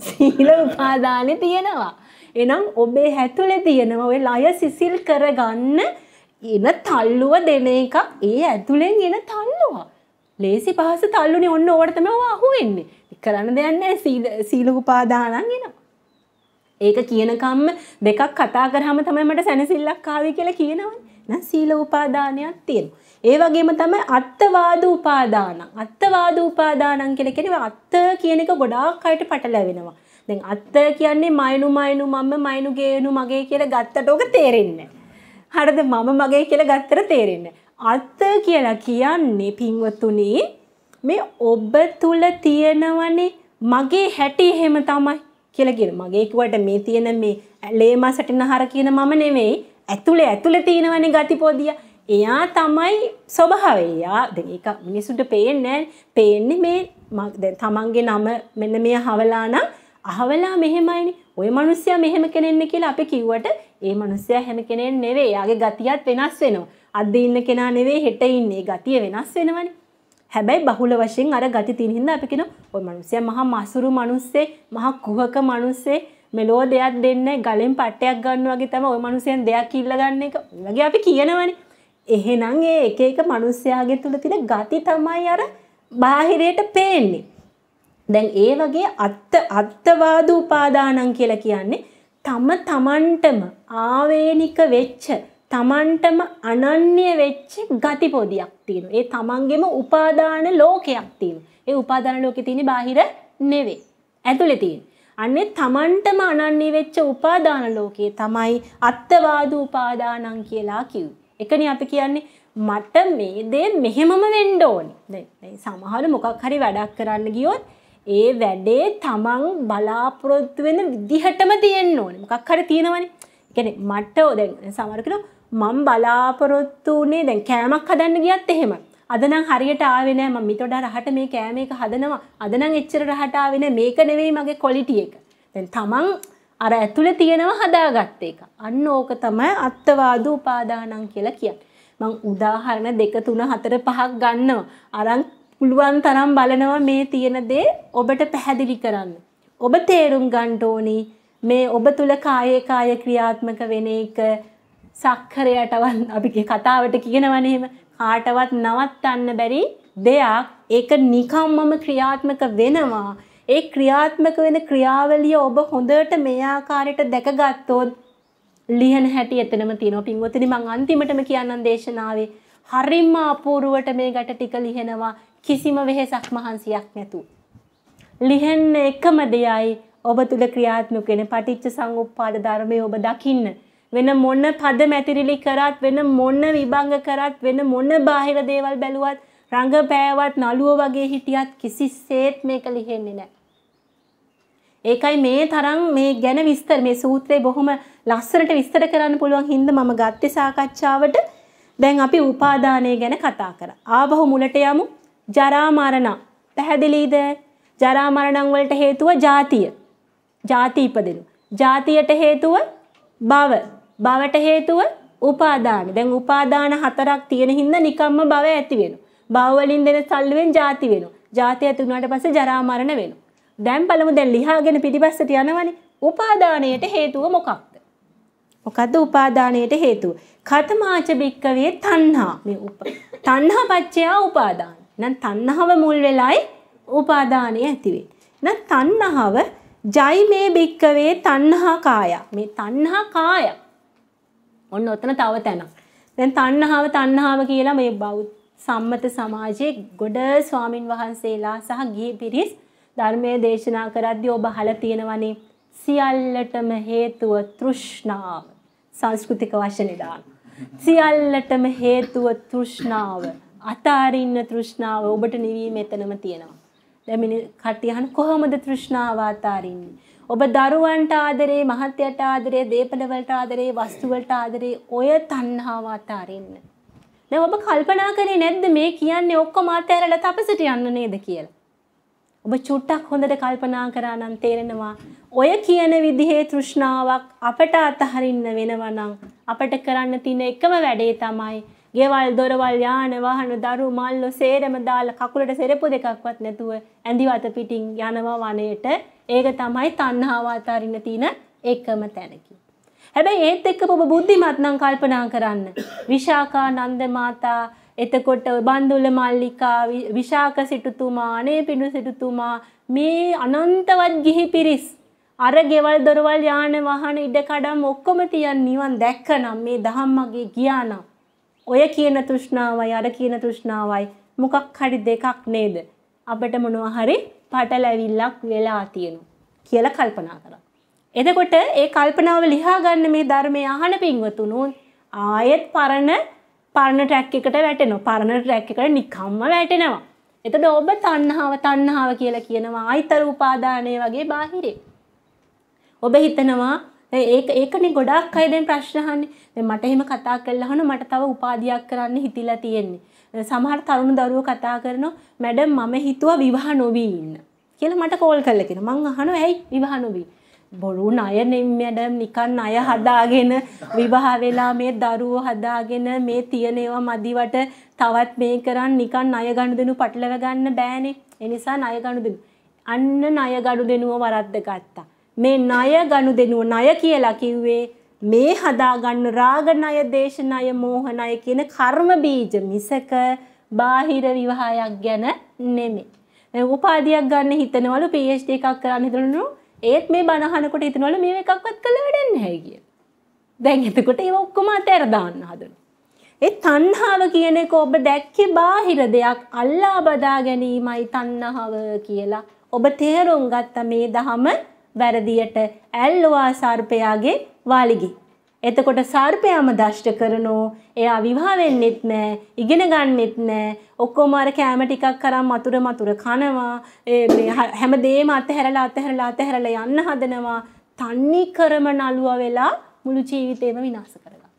සීල උපාදානෙ තියෙනවා එනම් ඔබේ හැතුලේ තියෙනවා ඔය ලය සිසිල් කරගන්න එන තල්ලුව දෙන එකක් ඒ ඇතුලෙන් එන තල්ලුවා ලේසි පහස තල්ලුනේ ඔන්න ඕවට තමයි ඔවා අහුවෙන්නේ කරන්න දෙයක් නැහැ සීල සීල උපාදානන් එනවා ඒක කියනකම් දෙකක් කතා කරාම තමයි මට සැනසෙල්ලක් ආවේ කියලා කියනවනේ. නම් සීල උපාදානයක් තියෙනවා. ඒ වගේම තමයි අත්වාද උපාදාන. අත්වාද උපාදානං කියලා කියන්නේ අත් කියන එක ගොඩාක් අයට පටලැවෙනවා. දැන් අත් කියන්නේ මයිනු මයිනු මම මයිනු ගේනු මගේ කියලා ගත්තට ඕක තේරෙන්නේ හරිද මම මගේ කියලා ගත්තට තේරෙන්නේ අත් කියලා කියන්නේ පින්වතුනි මේ ඔබ තුල තියෙනවනේ මගේ හැටි එහෙම තමයි කියලා කියන මගේ කිව්වට මේ තියෙන මේ ලේ මාසටිනහර කියන මම නෙමෙයි ඇතුලේ ඇතුලේ තියෙනවනේ ගතිපොදිය එයා තමයි ස්වභාවය එයා දැන් ඒක මිනිසුන්ට පේන්නේ පේන්නේ මේ තමන්ගේ නම මෙන්න මේ හවලා නම් අහවලා මෙහෙමයිනේ ඔය මිනිස්සයා මෙහෙම කෙනෙන්න කියලා අපි කිව්වට ඒ මිනිස්සයා හැම කෙනෙන් නෙවෙයි. එයාගේ ගතියත් වෙනස් වෙනවා. අද ඉන්න කෙනා නෙවෙයි හෙට ඉන්නේ. ගතිය වෙනස් වෙනවනේ. හැබැයි බහුල වශයෙන් අර ගති තියෙන හින්දා අපි කියන ඔය මිනිස්සයා මහා මසුරු මිනිස්සේ මහා කුහක මිනිස්සේ මෙලෝ දෙයක් දෙන්නේ ගලෙන් පට්ටයක් ගන්න වගේ තමයි ඔය මිනිස්සෙන් දෙයක් කිල්ල ගන්න එක වගේ අපි කියනවනේ එහෙනම් ඒ එක එක මිනිස්සයාගේ තුල තියෙන ගති තමයි අර බාහිරයට පේන්නේ දැන් ඒ වගේ අත්ත අත්වාද උපාදානං කියලා කියන්නේ තම තමන්ටම ආවේනික වෙච්ච තමන්ටම අනන්‍ය වෙච්ච ගති පොදියක් තියෙනවා. ඒ තමන්ගෙම උපාදාන ලෝකයක් තියෙනවා. ඒ උපාදාන ලෝකේ තියෙන බාහිර නෙවෙයි. ඇතුලේ තියෙන. අන්නේ තමන්ටම අනන්‍ය වෙච්ච උපාදාන ලෝකේ තමයි අත්වාද උපාදානං කියලා කිව්වේ. එකනේ අපි කියන්නේ මට මේ දේ මෙහෙමම වෙන්න ඕනේ. දැන් සමහර මොකක් හරි වැඩක් කරන්න ගියොත් ඒ වැඩේ තමන් බලාපොරොත්තු වෙන විදිහටම තියෙන්න ඕනේ. මොකක් හරි තියෙනවනේ. කියන්නේ මට දැන් සමහර කෙනා මම බලාපොරොත්තු වනේ දැන් කෑමක් හදන්න ගියත් එහෙම අදනම් හරියට ආවෙන ම මිතොඩ රහට මේ කෑමක හදනවා අදනම් එච්චර රහටාවෙන මේක නෙවෙයි මගේ කොලිටිය එක දැන් තමන් අර ඇතුළ තියෙනව හදාගත්ත එක අන්න ඕක තමයි අත්තවාද උපාදානං කියලා කියන්න මං උදාහරණ දෙක තුන හතර පහක් ගන්නවා අරං පුළුවන් තරම් බලනවා මේ තියෙන දේ ඔබට පැහැදිලි කරන්න ඔබ තේරුම් ගණ්ඩෝනි මේ ඔබ තුළ කායේකාය ක්‍රියාත්මක වෙන එක සක්කරයටවත් අපි කතාවට කියනවනහෙම කාටවත් නවත්තන්න බැරි දෙයක් ඒක නිකම්මම ක්‍රියාත්මක වෙනවා. ඒ ක්‍රියාත්මක වෙන ක්‍රියාවලිය ඔබ හොඳට මේ ආකාරයට දැකගත්තොත් ලියන හැටි එතනම තියෙනවා. පින්වතුනි මං අන්තිමටම කියන්නම් දේශනාවේ හරිම අපූර්වට මේ ගැට ටික ලියනවා කිසිම වෙහෙසක් මහන්සියක් නැතුව. ලියන්න එකම දෙයයි ඔබ තුල ක්‍රියාත්මක වෙන පටිච්ච සංඋප්පාද ධර්මය ඔබ දකින්න. වෙන මොන පද මැතිරිලි කරත් වෙන මොන විභංග කරත් වෙන මොන බාහිර දේවල් බැලුවත් රඟපෑවත් නළුව වගේ හිටියත් කිසිසේත් මේක ලිහෙන්නේ නැහැ. ඒකයි මේ තරම් මේ ගැන විස්තර මේ සූත්‍රේ බොහොම ලස්සනට විස්තර කරන්න පුළුවන් හින්දා මම ගත්තේ සාකච්ඡාවට. දැන් අපි උපාදානය ගැන කතා කරා. ආබහු මුලට යමු. ජරා මරණ. පැහැදිලිද? ජරා මරණ වලට හේතුව ජාතිය. ජාති ඉපදෙනු. ජාතියට හේතුව භව. බවට හේතුව උපාදාන. දැන් උපාදාන හතරක් තියෙන හින්දා නිකම්ම බව ඇති වෙනවා. බව වලින් දෙන සල්ලුවෙන් ಜಾති වෙනවා. ಜಾති ඇති වුණාට පස්සේ ජරා මරණ වෙනවා. දැන් බලමු දැන් ලිහාගෙන පිටිපස්සට යනවනේ. උපාදානයට හේතුව මොකක්ද? මොකද්ද උපාදානයට හේතුව? කතමාච බික්කවේ තණ්හා. මේ උප තණ්හා පත්‍ය උපාදාන. නම් තණ්හාව මුල් වෙලයි උපාදානය ඇති වෙන්නේ. නම් තණ්හාව ජයි මේ බික්කවේ තණ්හා කාය. මේ තණ්හා කායක් ඔන්න ඔතන තව තැනක්. දැන් තණ්හාව තණ්හාව කියලා මේ බෞද්ධ සම්මත සමාජයේ ගොඩ ස්වාමින් වහන්සේලා සහ ගිහි පිරිස් ධර්මයේ දේශනා කරද්දී ඔබ අහලා තියෙනවනේ සියල්ලටම හේතුව තෘෂ්ණාව සංස්කෘතික වශයෙන් දාන සියල්ලටම හේතුව තෘෂ්ණාව අතාරින්න තෘෂ්ණාව ඔබට නිවි මෙතනම තියෙනවා දැන් මිනිහ කට්ටිය අහන කොහොමද තෘෂ්ණාව අතාරින්නේ ඔබ දරුවන්ට ආදරේ, මහත්යට ආදරේ, දේපලවලට ආදරේ, වස්තුවලට ආදරේ ඔය තණ්හාව අතාරින්න. දැන් ඔබ කල්පනා කරේ නැද්ද මේ කියන්නේ ඔක්කොම අතහැරලා තපසට යන්න නේද කියලා? ඔබ චුට්ටක් හොඳට කල්පනා කරා නම් තේරෙනවා ඔය කියන විදිහේ තෘෂ්ණාවක් අපට අතහරින්න වෙනවා නම් අපට කරන්න තියෙන එකම වැඩේ තමයි ගෙවල් දොරවල් යාන වාහන දරු මල්ලෝ සේරම දාලා කකුලට සෙරප්පු දෙකක්වත් නැතුව ඇඳි වත පිටින් යනවා වනයේට ඒක තමයි තණ්හාව අතරින්න තියෙන එකම තැනකි. හැබැයි ඒත් එක්කම ඔබ බුද්ධිමත් නම් කල්පනා කරන්න. විශාකා නන්ද මාතා, එතකොට බන්දුල මල්ලිකා, විශාක සිටුතුමා, අනේ පිඬු සිටුතුමා මේ අනන්තවත් ගිහි පිරිස් අර ගෙවල් දොරවල් යාන වාහන ඉඩකඩම් ඔක්කොම තියන් නිවන් දැක්කනම් මේ ධම්මගේ ගියානම් ඔය කියන තෘෂ්ණාවයි අර කියන තෘෂ්ණාවයි මොකක් හරි දෙකක් නේද අපිට මොනවා හරි පටලැවිල්ලක් වෙලා තියෙනවා කියලා කල්පනා කරා. එතකොට ඒ කල්පනාව ලියා ගන්න මේ ධර්මය අහන පින්වතුණුන් ආයෙත් පරණ පරණ ට්‍රැක් එකට වැටෙනවා. පරණ ට්‍රැක් එකට නිකම්ම වැටෙනවා. එතකොට ඔබ තණ්හාව තණ්හාව කියලා කියනවා ආයතර උපාදානය වගේ බාහිරේ. ඔබ හිතනවා ඒක ඒකනේ ගොඩාක් අය දැන් ප්‍රශ්න අහන්නේ. දැන් මට එහෙම කතා කරලා අහන මට තව උපාධියක් කරන්න හිතිලා තියෙන්නේ. සමහර තරුණ දරුවෝ කතා කරනවා මැඩම් මම හිතුවා විවාහ නොවී ඉන්න කියලා මට කෝල් කරලා කියනවා මං අහනවා ඇයි විවාහ නොවී බොරු ණය මැඩම් නිකන් ණය හදාගෙන විවාහ වෙලා මේ දරුවෝ හදාගෙන මේ තියෙන ඒවා මදිවට තවත් මේ කරන් නිකන් ණය ගනුදෙනු පටලව ගන්න බෑනේ ඒ නිසා ණය ගනුදෙනු අන්න ණය ගනුදෙනුව වරද්ද ගත්තා මේ ණය ගනුදෙනුව ණය කියලා කිව්වේ මේ හදාගන්න රාග ණය, දේශ ණය, මෝහ ණය කියන කර්ම බීජ මිසක බාහිර විවාහයක් ගැන නෙමෙයි. මේ උපාධියක් ගන්න හිතනවලු PhD එකක් කරන්න හිතනවලු ඒත් මේ බණ අහනකොට හිතනවලු මේව එකක්වත් කළ වැඩක් නැහැ කිය. දැන් එතකොට ඒව ඔක්කොම අතහැර දාන්න හදනවා. ඒ තණ්හාව කියන එක ඔබ දැක්කේ බාහිර දෙයක් අල්ලා බදා ගැනීමයි තණ්හාව කියලා. ඔබ තේරුම් ගත්ත මේ දහම වැරදියට ඇල්ලුවා සර්පයාගේ වාලිගි. එතකොට සර්පයාම දෂ්ට කරනෝ එයා විවාහ වෙන්නෙත් නෑ ඉගෙන ගන්නෙත් නෑ ඔක්කොම අර කෑම ටිකක් කරන් මතුර මතුර කනවා ඒ මේ හැමදේම අතහැරලා අතහැරලා අතහැරලා යන්න හදනවා තන්නේ කරම නළුවා වෙලා මුළු ජීවිතේම විනාශ කරලා.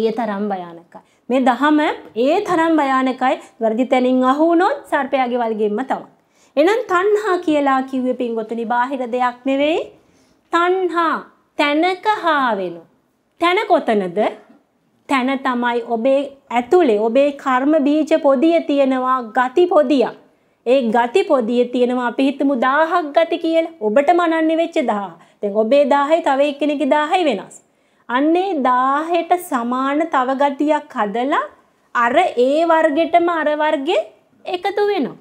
ඒ තරම් භයානකයි. මේ දහම ඒ තරම් භයානකයි වර්ධි තැනින් අහුනොත් සර්පයාගේ වල්ගෙම්ම තමයි. එහෙනම් තණ්හා කියලා කිව්වේ පින්වතුනි බාහිර දෙයක් නෙවෙයි තණ්හා තැනක හාවෙනු. තැන කොතනද? තැන තමයි ඔබේ ඇතුලේ ඔබේ කර්ම බීජ පොදිය තියෙනවා ගති පොදියක්. ඒ ගති පොදිය තියෙනවා අපි හිතමු 1000ක් ගති කියලා. ඔබට මනන්නේ වෙච්ච 1000. දැන් ඔබේ 1000යි තව එක්කෙනෙක්ගේ 1000යි වෙනස්. අන්නේ 1000ට සමාන තව ගතියක් හදලා අර ඒ වර්ගෙටම අර වර්ගේ එකතු වෙනවා.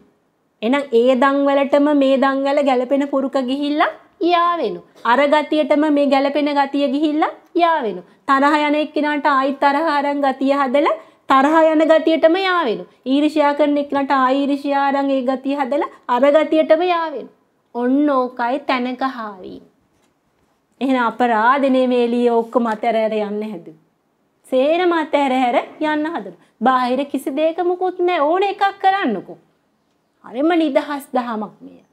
එහෙනම් ඒ දන් වලටම මේ දන් වල ගැලපෙන පුරුක ගිහිල්ලා යාවෙනු. අර ගතියටම මේ ගැලපෙන ගතිය ගිහිල්ලා යාවෙනු. තරහ යන එක්කිනාට ආයි තරහ අරන් ගතිය හදලා තරහ යන ගතියටම යාවෙනු. ඊර්ෂ්‍යා කරන එක්කිනාට ආයි ඊර්ෂ්‍යා අරන් ඒ ගතිය හදලා අර ගතියටම යාවෙනු. ඔන්න ඕකයි තැනක හාවීම. එහෙනම් අපරාධනේ මේලිය ඔක්කොම අතහැර යන්න හැදුවා. සේරම අතහැරහැර යන්න හදනවා. බාහිර කිසි දෙයක මුකුත් නැහැ. ඕන එකක් කරන්නකෝ. හරිම නිදහස් දහමක් මේ.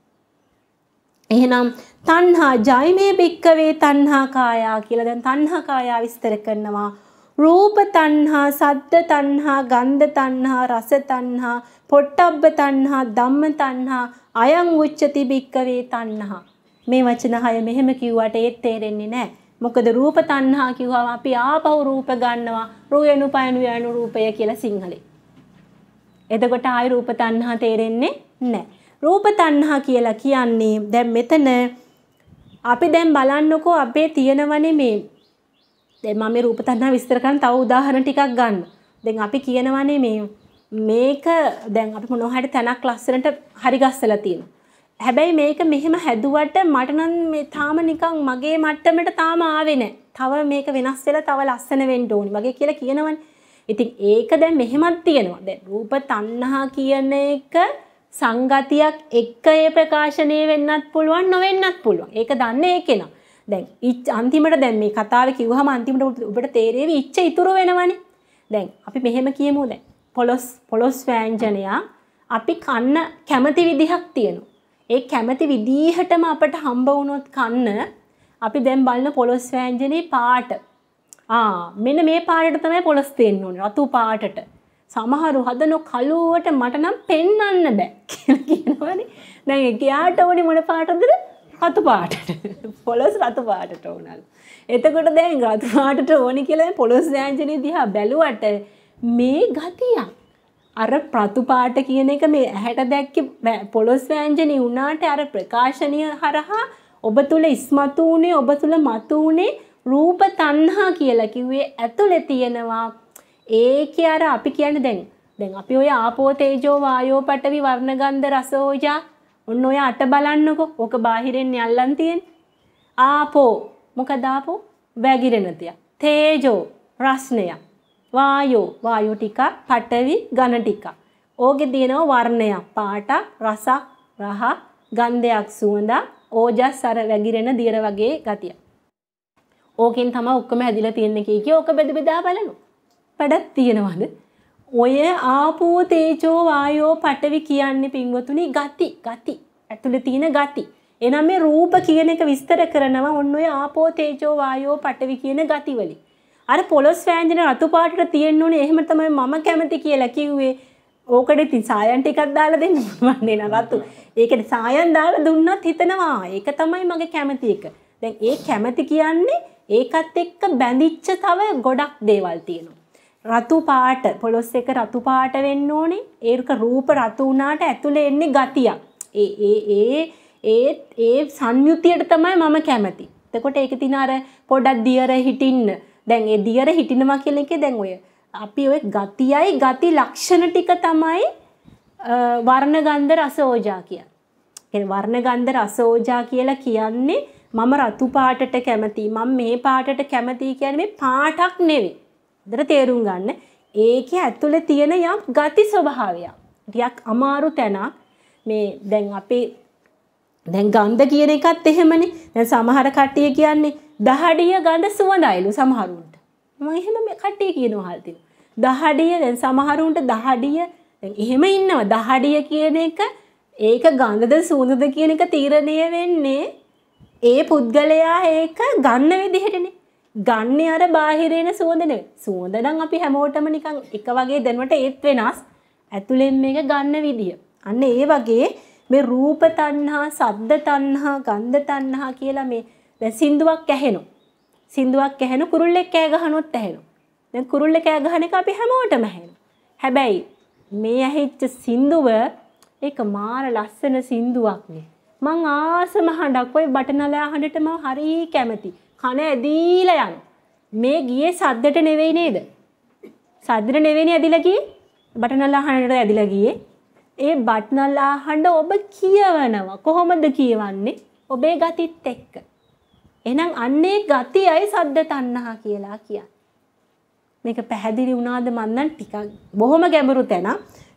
එහෙනම් තණ්හා ජයමේ බික්කවේ තණ්හා කායා කියලා දැන් තණ්හා කායා විස්තර කරනවා. රූප තණ්හා, සද්ද තණ්හා, ගන්ධ තණ්හා, රස තණ්හා, පොට්ටබ්බ තණ්හා, ධම්ම තණ්හා, අයං උච්චති බික්කවේ තණ්හා. මේ වචන හය මෙහෙම කිව්වට ඒත් තේරෙන්නේ නැහැ. මොකද රූප තණ්හා කිව්වම අපි ආපහු රූප ගන්නවා රුයනු පයනු යනු රූපය කියලා සිංහලෙන්. එතකොට ආයි රූප තණ්හා තේරෙන්නේ නැහැ. රූප තණ්හා කියලා කියන්නේ දැන් මෙතන අපි දැන් බලන්නකෝ අපේ තියෙනවනේ මේ දැන් මම මේ රූප තණ්හා විස්තර කරන තව උදාහරණ ටිකක් ගන්න. දැන් අපි කියනවනේ මේ මේක දැන් අපි මොනවා හරි තැනක් ලස්සනට හරි ගස්සලා තියෙනවා. හැබැයි මේක මෙහෙම හැදුවට මට නම් මේ තාම නිකන් මගේ මට්ටමට තාම ආවේ නැහැ. තව මේක වෙනස් වෙලා තව ලස්සන වෙන්න ඕනි වගේ කියලා කියනවනේ. ඉතින් ඒක දැන් මෙහෙමත් තියෙනවා. දැන් රූප තණ්හා කියන එක සංගතියක් එක්ක ඒ ප්‍රකාශනය වෙන්නත් පුළුවන් නොවෙන්නත් පුළුවන් ඒක දන්න ඒ කෙනා දැන් ඉච් අන්තිමට දැන් මේ කතාව කිව්වහම අන්තිමට ඔබට තේරෙවි ඉච්ඡ ඉතුරු වෙනවනේ දැන් අපි මෙහෙම කියමු දැන් පොලොස් පොලොස් ව්‍යංජනයා අපි කන්න කැමති විදිහක් තියෙනවා ඒ කැමති විදිහටම අපට හම්බ වුණොත් කන්න අපි දැන් බලන පොලොස් ව්‍යංජනේ පාට ආ මෙන්න මේ පාටට තමයි පොලොස් තියෙන්නේ රතු පාටට සමහරු හදන කලුවට මට නම් පෙන්වන්න බෑ කියලා කියනවනේ. දැන් එකියාට ඕනේ මොන පාටද? රතු පාටට. පොළොස් රතු පාටට ඕනලු. එතකොට දැන් රතු පාටට ඕනි කියලා පොළොස් ව්‍යංජනේ දිහා බැලුවට මේ ගතිය අර ප්‍රතුපාට කියන එක මේ ඇහැට දැක්ක පොළොස් ව්‍යංජනේ වුණාට අර ප්‍රකාශනීය හරහා ඔබ තුල ඉස්මතු වුණේ ඔබ තුල මතු වුණේ රූප තණ්හා කියලා කිව්වේ ඇතුලේ තියෙනවා ඒක අර අපි කියන්න දැන් දැන් අපි ඔය ආපෝතේජෝ වායෝ පටවි වර්ණගන්ධ රසෝජා ඔන්න ඔය අට බලන්නකො ඕක බාහිරෙන් යල්ලන් තියෙන ආපෝ මොකද ආපෝ වැగిරෙන තියා තේජෝ රස්නය වායෝ වායෝ ටික පටවි ඝන ටික ඕකේ දිනව වර්ණය පාට රස රහ ගන්ධයක් සුවඳ ඕජස් අර වැగిරෙන දියර වගේ ගතිය ඕකෙන් තමයි ඔක්කොම හැදිලා තියෙන්නේ කී කිය ඕක බෙද බෙදා බලනවා පඩත් තියෙනවද ඔය ආපෝ තේජෝ වායෝ පටවි කියන්නේ පින්වතුනි ගති ගති ඇතුළේ තියෙන ගති එනම් මේ රූප කියන එක විස්තර කරනවා ඔන්න ඔය ආපෝ තේජෝ වායෝ පටවි කියන ගති වලින් අර පොළොස් වෑංජන රතු පාටට තියෙන්න ඕනේ එහෙම තමයි මම කැමති කියලා කිව්වේ ඕකට ඉතින් සායන් ටිකක් දාලා දෙන්න මම නේන රතු ඒකට සායන් දාලා දුන්නත් හිතනවා ඒක තමයි මගේ කැමති එක දැන් ඒ කැමති කියන්නේ ඒකත් එක්ක බැඳිච්ච තව ගොඩක් දේවල් තියෙනවා රතු පාට පොළොස් එක රතු පාට වෙන්න ඕනේ ඒක රූප රතු වුණාට ඇතුළේ එන්නේ ගතියක්. ඒ ඒ ඒ ඒ ඒ සංයුතියට තමයි මම කැමති. එතකොට ඒක තින අර පොඩක් දියර හිටින්න. දැන් ඒ දියර හිටිනවා කියන එකේ දැන් ඔය අපි ඔය ගතියයි ගති ලක්ෂණ ටික තමයි වර්ණ ගන්ධ රස ඕජා කියන්නේ. කියන්නේ වර්ණ ගන්ධ රස ඕජා කියලා කියන්නේ මම රතු පාටට කැමතියි. මම මේ පාටට කැමතියි කියන්නේ මේ පාටක් නෙවෙයි. දර තේරුම් ගන්න ඒක ඇතුළ තියෙන යම් ගති ස්වභාවයක් ටියක් අමාරු තැනක් මේ දැන් අපේ දැන් ගන්ධ කියන එකත් එහෙමනේ දැන් සමහර කට්ටිය කියන්නේ දහඩිය ගඳ සුවඳයිලු සමහරුන්ට මම එහෙම මේ කට්ටිය කියනවා හල් තියෙනවා දහඩිය දැන් සමහරුන්ට දහඩිය එහෙම ඉන්නවා දහඩිය කියන එක ඒක ගඳද සූඳද කියන එක තීරණය වෙන්නේ ඒ පුද්ගලයා ඒක ගන්න විදිහටනේ ගන්න අර බාහිරෙන සුවඳන සුවඳනම් අපි හැමෝටම නිකං එක වගේ දැනවට ඒත් වෙනස් ඇතුළෙන් මේක ගන්න විදිය. අන්න ඒ වගේ මේ රූප තණ්හා, සද්ද තණ්හා, ගන්ධ තණ්හා කියලා මේ දැන් සින්දුවක් ඇහෙනවා. සින්දුවක් ඇහෙන කුරුල්ලෙක් කෑ ගහනොත් ඇහෙනවා. දැන් කුරුල්ල කෑ ගහන එක අපි හැමෝටම ඇහෙනවා. හැබැයි මේ ඇහිච්ච සින්දුව ඒක මාර ලස්සන සින්දුවක් නේ. මං ආසම හඬක් ওই බටනලා හඬට මම හරි කැමතියි. කන ඇදීලා යන. මේ ගියේ සද්දට නෙවෙයි නේද? සද්දට නෙවෙයි ඇදිලා ගියේ. බටනල්ලා අහන්නට ඇදිලා ගියේ. ඒ බටනල්ලා අහන්න ඔබ කියවනවා. කොහොමද කියවන්නේ? ඔබේ ගතිත් එක්ක. එහෙනම් අන්නේ ගතියයි සද්ද තණ්හා කියලා කියන්නේ. මේක පැහැදිලි වුණාද මන් නම් ටිකක් බොහොම ගැඹුරු තැන.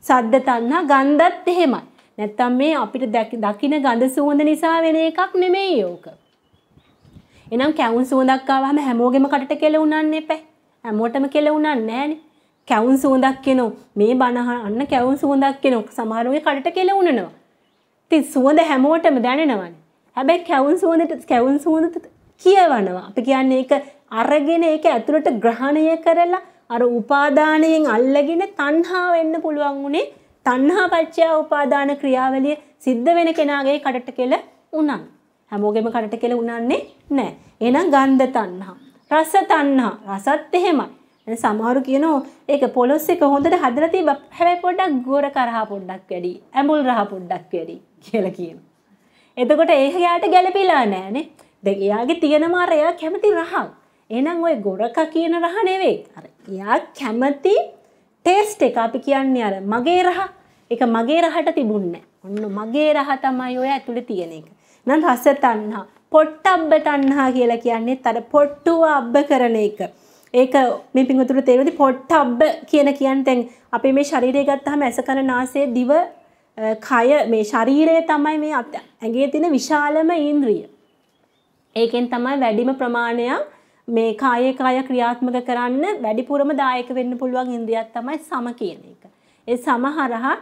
සද්ද තණ්හා ගන්ධත් එහෙමයි. නැත්තම් මේ අපිට දකින ගඳ සුවඳ නිසා වෙන එකක් නෙමෙයි ඕක. එනම් කැවුන් සුවඳක් ආවම හැමෝගෙම කටට කෙලුණන්න එපා. හැමෝටම කෙලුණන්නේ නැහනේ. කැවුන් සුවඳක් කෙනෝ මේ බණ අන්න කැවුන් සුවඳක් කෙනෝ සමහරවගේ කටට කෙලුණනවා. ඉතින් සුවඳ හැමෝටම දැනෙනවනේ. හැබැයි කැවුන් සුවඳට කැවුන් සුවඳට කියවනවා. අපි කියන්නේ ඒක අරගෙන ඒක ඇතුළට ග්‍රහණය කරලා අර උපාදානයෙන් අල්ලගෙන තණ්හා වෙන්න පුළුවන් උනේ තණ්හා පච්චය උපාදාන ක්‍රියාවලිය සිද්ධ වෙන කෙනාගේ කටට කෙල උනන්. හැමෝගෙම කනට කෙල උනන්නේ නෑ. එහෙනම් ගන්ධ තණ්හා. රස තණ්හා. රසත් එහෙමයි. දැන් සමහරු කියනෝ ඒක පොලොස් එක හොඳට හදලා තිබ්බ හැබැයි පොඩ්ඩක් ගෝර කරහා පොඩ්ඩක් වැඩි ඇඹුල් රහ පොඩ්ඩක් වැඩි කියලා කියනවා. එතකොට ඒක යාට ගැළපෙලා නෑනේ. දැන් එයාගේ තියෙනම අර එයා කැමති රහක්. එහෙනම් ওই ගොරක කියන රහ නෙවෙයි. අර එයා කැමති ටේස්ට් එක අපි කියන්නේ අර මගේ රහ. ඒක මගේ රහට තිබුණ නෑ. ඔන්න මගේ රහ තමයි ඔය ඇතුලේ තියෙන එක. නම් රස තණ්හා. පොට්ටබ්බ තණ්හා කියලා කියන්නේ අර පොට්ටුව අබ්බ කරන එක. ඒක මේ පිංගුතුරු තේරෙන්නේ පොට්ටබ්බ කියන කියන්නේ දැන් අපි මේ ශරීරය ගත්තාම ඇස කන නාසය දිව කය මේ ශරීරය තමයි මේ ඇඟේ තියෙන විශාලම ඉන්ද්‍රිය. ඒකෙන් තමයි වැඩිම ප්‍රමාණයක් මේ කායේ කාය ක්‍රියාත්මක කරන්න වැඩිපුරම දායක වෙන්න පුළුවන් ඉන්ද්‍රියක් තමයි සම කියන එක. ඒ සමහරහා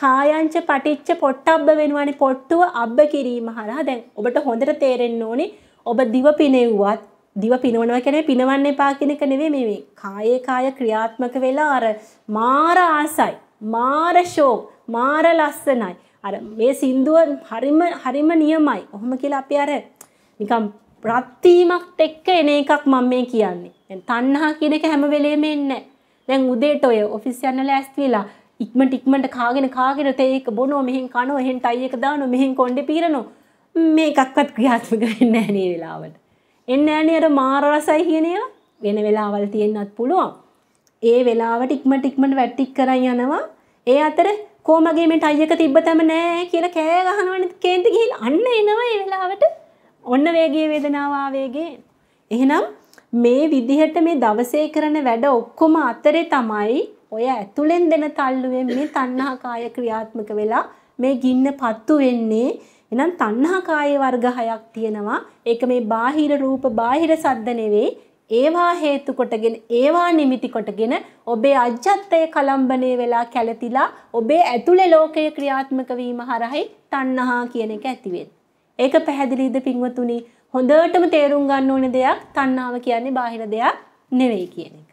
කායංච පටිච්ච පොට්ටබ්බ වෙනවානි පොට්ටුව අබ්බ කිරීම හරහා දැන් ඔබට හොඳට තේරෙන්න ඕනේ ඔබ දිව පිනෙව්වත් දිව පිනවනවා කියන්නේ පිනවන්න එපා කියන එක නෙවෙයි මේ කායේ කාය ක්‍රියාත්මක වෙලා අර මාර ආසයි මාර ෂෝක් මාර ලස්සනයි අර මේ සින්දුව හරිම හරිම නියමයි ඔහොම කියලා අපි අර නිකම් ප්‍රත්‍යීමක් එක්ක එන එකක් මම මේ කියන්නේ දැන් තණ්හා කියන එක හැම වෙලේම එන්නේ දැන් උදේට ඔය ඔෆිස් යන්න ලෑස්ති වෙලා ඉක්මට ඉක්මට කාගෙන කාගෙන තේක බොනෝ මෙහෙන් කනෝ එහෙන් ටයි එක දානෝ මෙහෙන් කොණ්ඩෙ පීරනෝ මේකක්වත් ක්‍රියාත්මක වෙන්නේ නැහැ මේ වෙලාවට. එන්නේ නැහැ අර මාර රසයි කියන ඒවා වෙන වෙලාවල් තියෙන්නත් පුළුවන්. ඒ වෙලාවට ඉක්මට ඉක්මට වැටික් කරන් යනවා. ඒ අතර කොමගේ මේ ටයි එක තිබ්බ තම නෑ කියලා කෑ ගහනවනේ කේන්ති ගිහින් අන්න එනවා ඒ වෙලාවට. ඔන්න වේගීය වේදනාව ආවේගේ. එහෙනම් මේ විදිහට මේ දවසේ කරන වැඩ ඔක්කොම අතරේ තමයි ඔය ඇතුලෙන් දෙන තල්ලුවෙන් මේ තණ්හා කාය ක්‍රියාත්මක වෙලා මේ ගින්න පත්තු වෙන්නේ එහෙනම් තණ්හා කාය වර්ග හයක් තියෙනවා. ඒක මේ බාහිර රූප බාහිර සද්ද නෙවෙයි. ඒවා හේතු කොටගෙන ඒවා නිමිති කොටගෙන ඔබේ අජ්ජත්තය කලම්බණේ වෙලා කැළතිලා ඔබේ ඇතුලේ ලෝකයේ ක්‍රියාත්මක වීම හරහයි තණ්හා කියන එක ඇතිවෙන්නේ. ඒක පැහැදිලිද පින්වතුනි? හොඳටම තේරුම් ගන්න ඕනේ දෙයක් තණ්හාව කියන්නේ බාහිර දෙයක් නෙවෙයි කියන එක.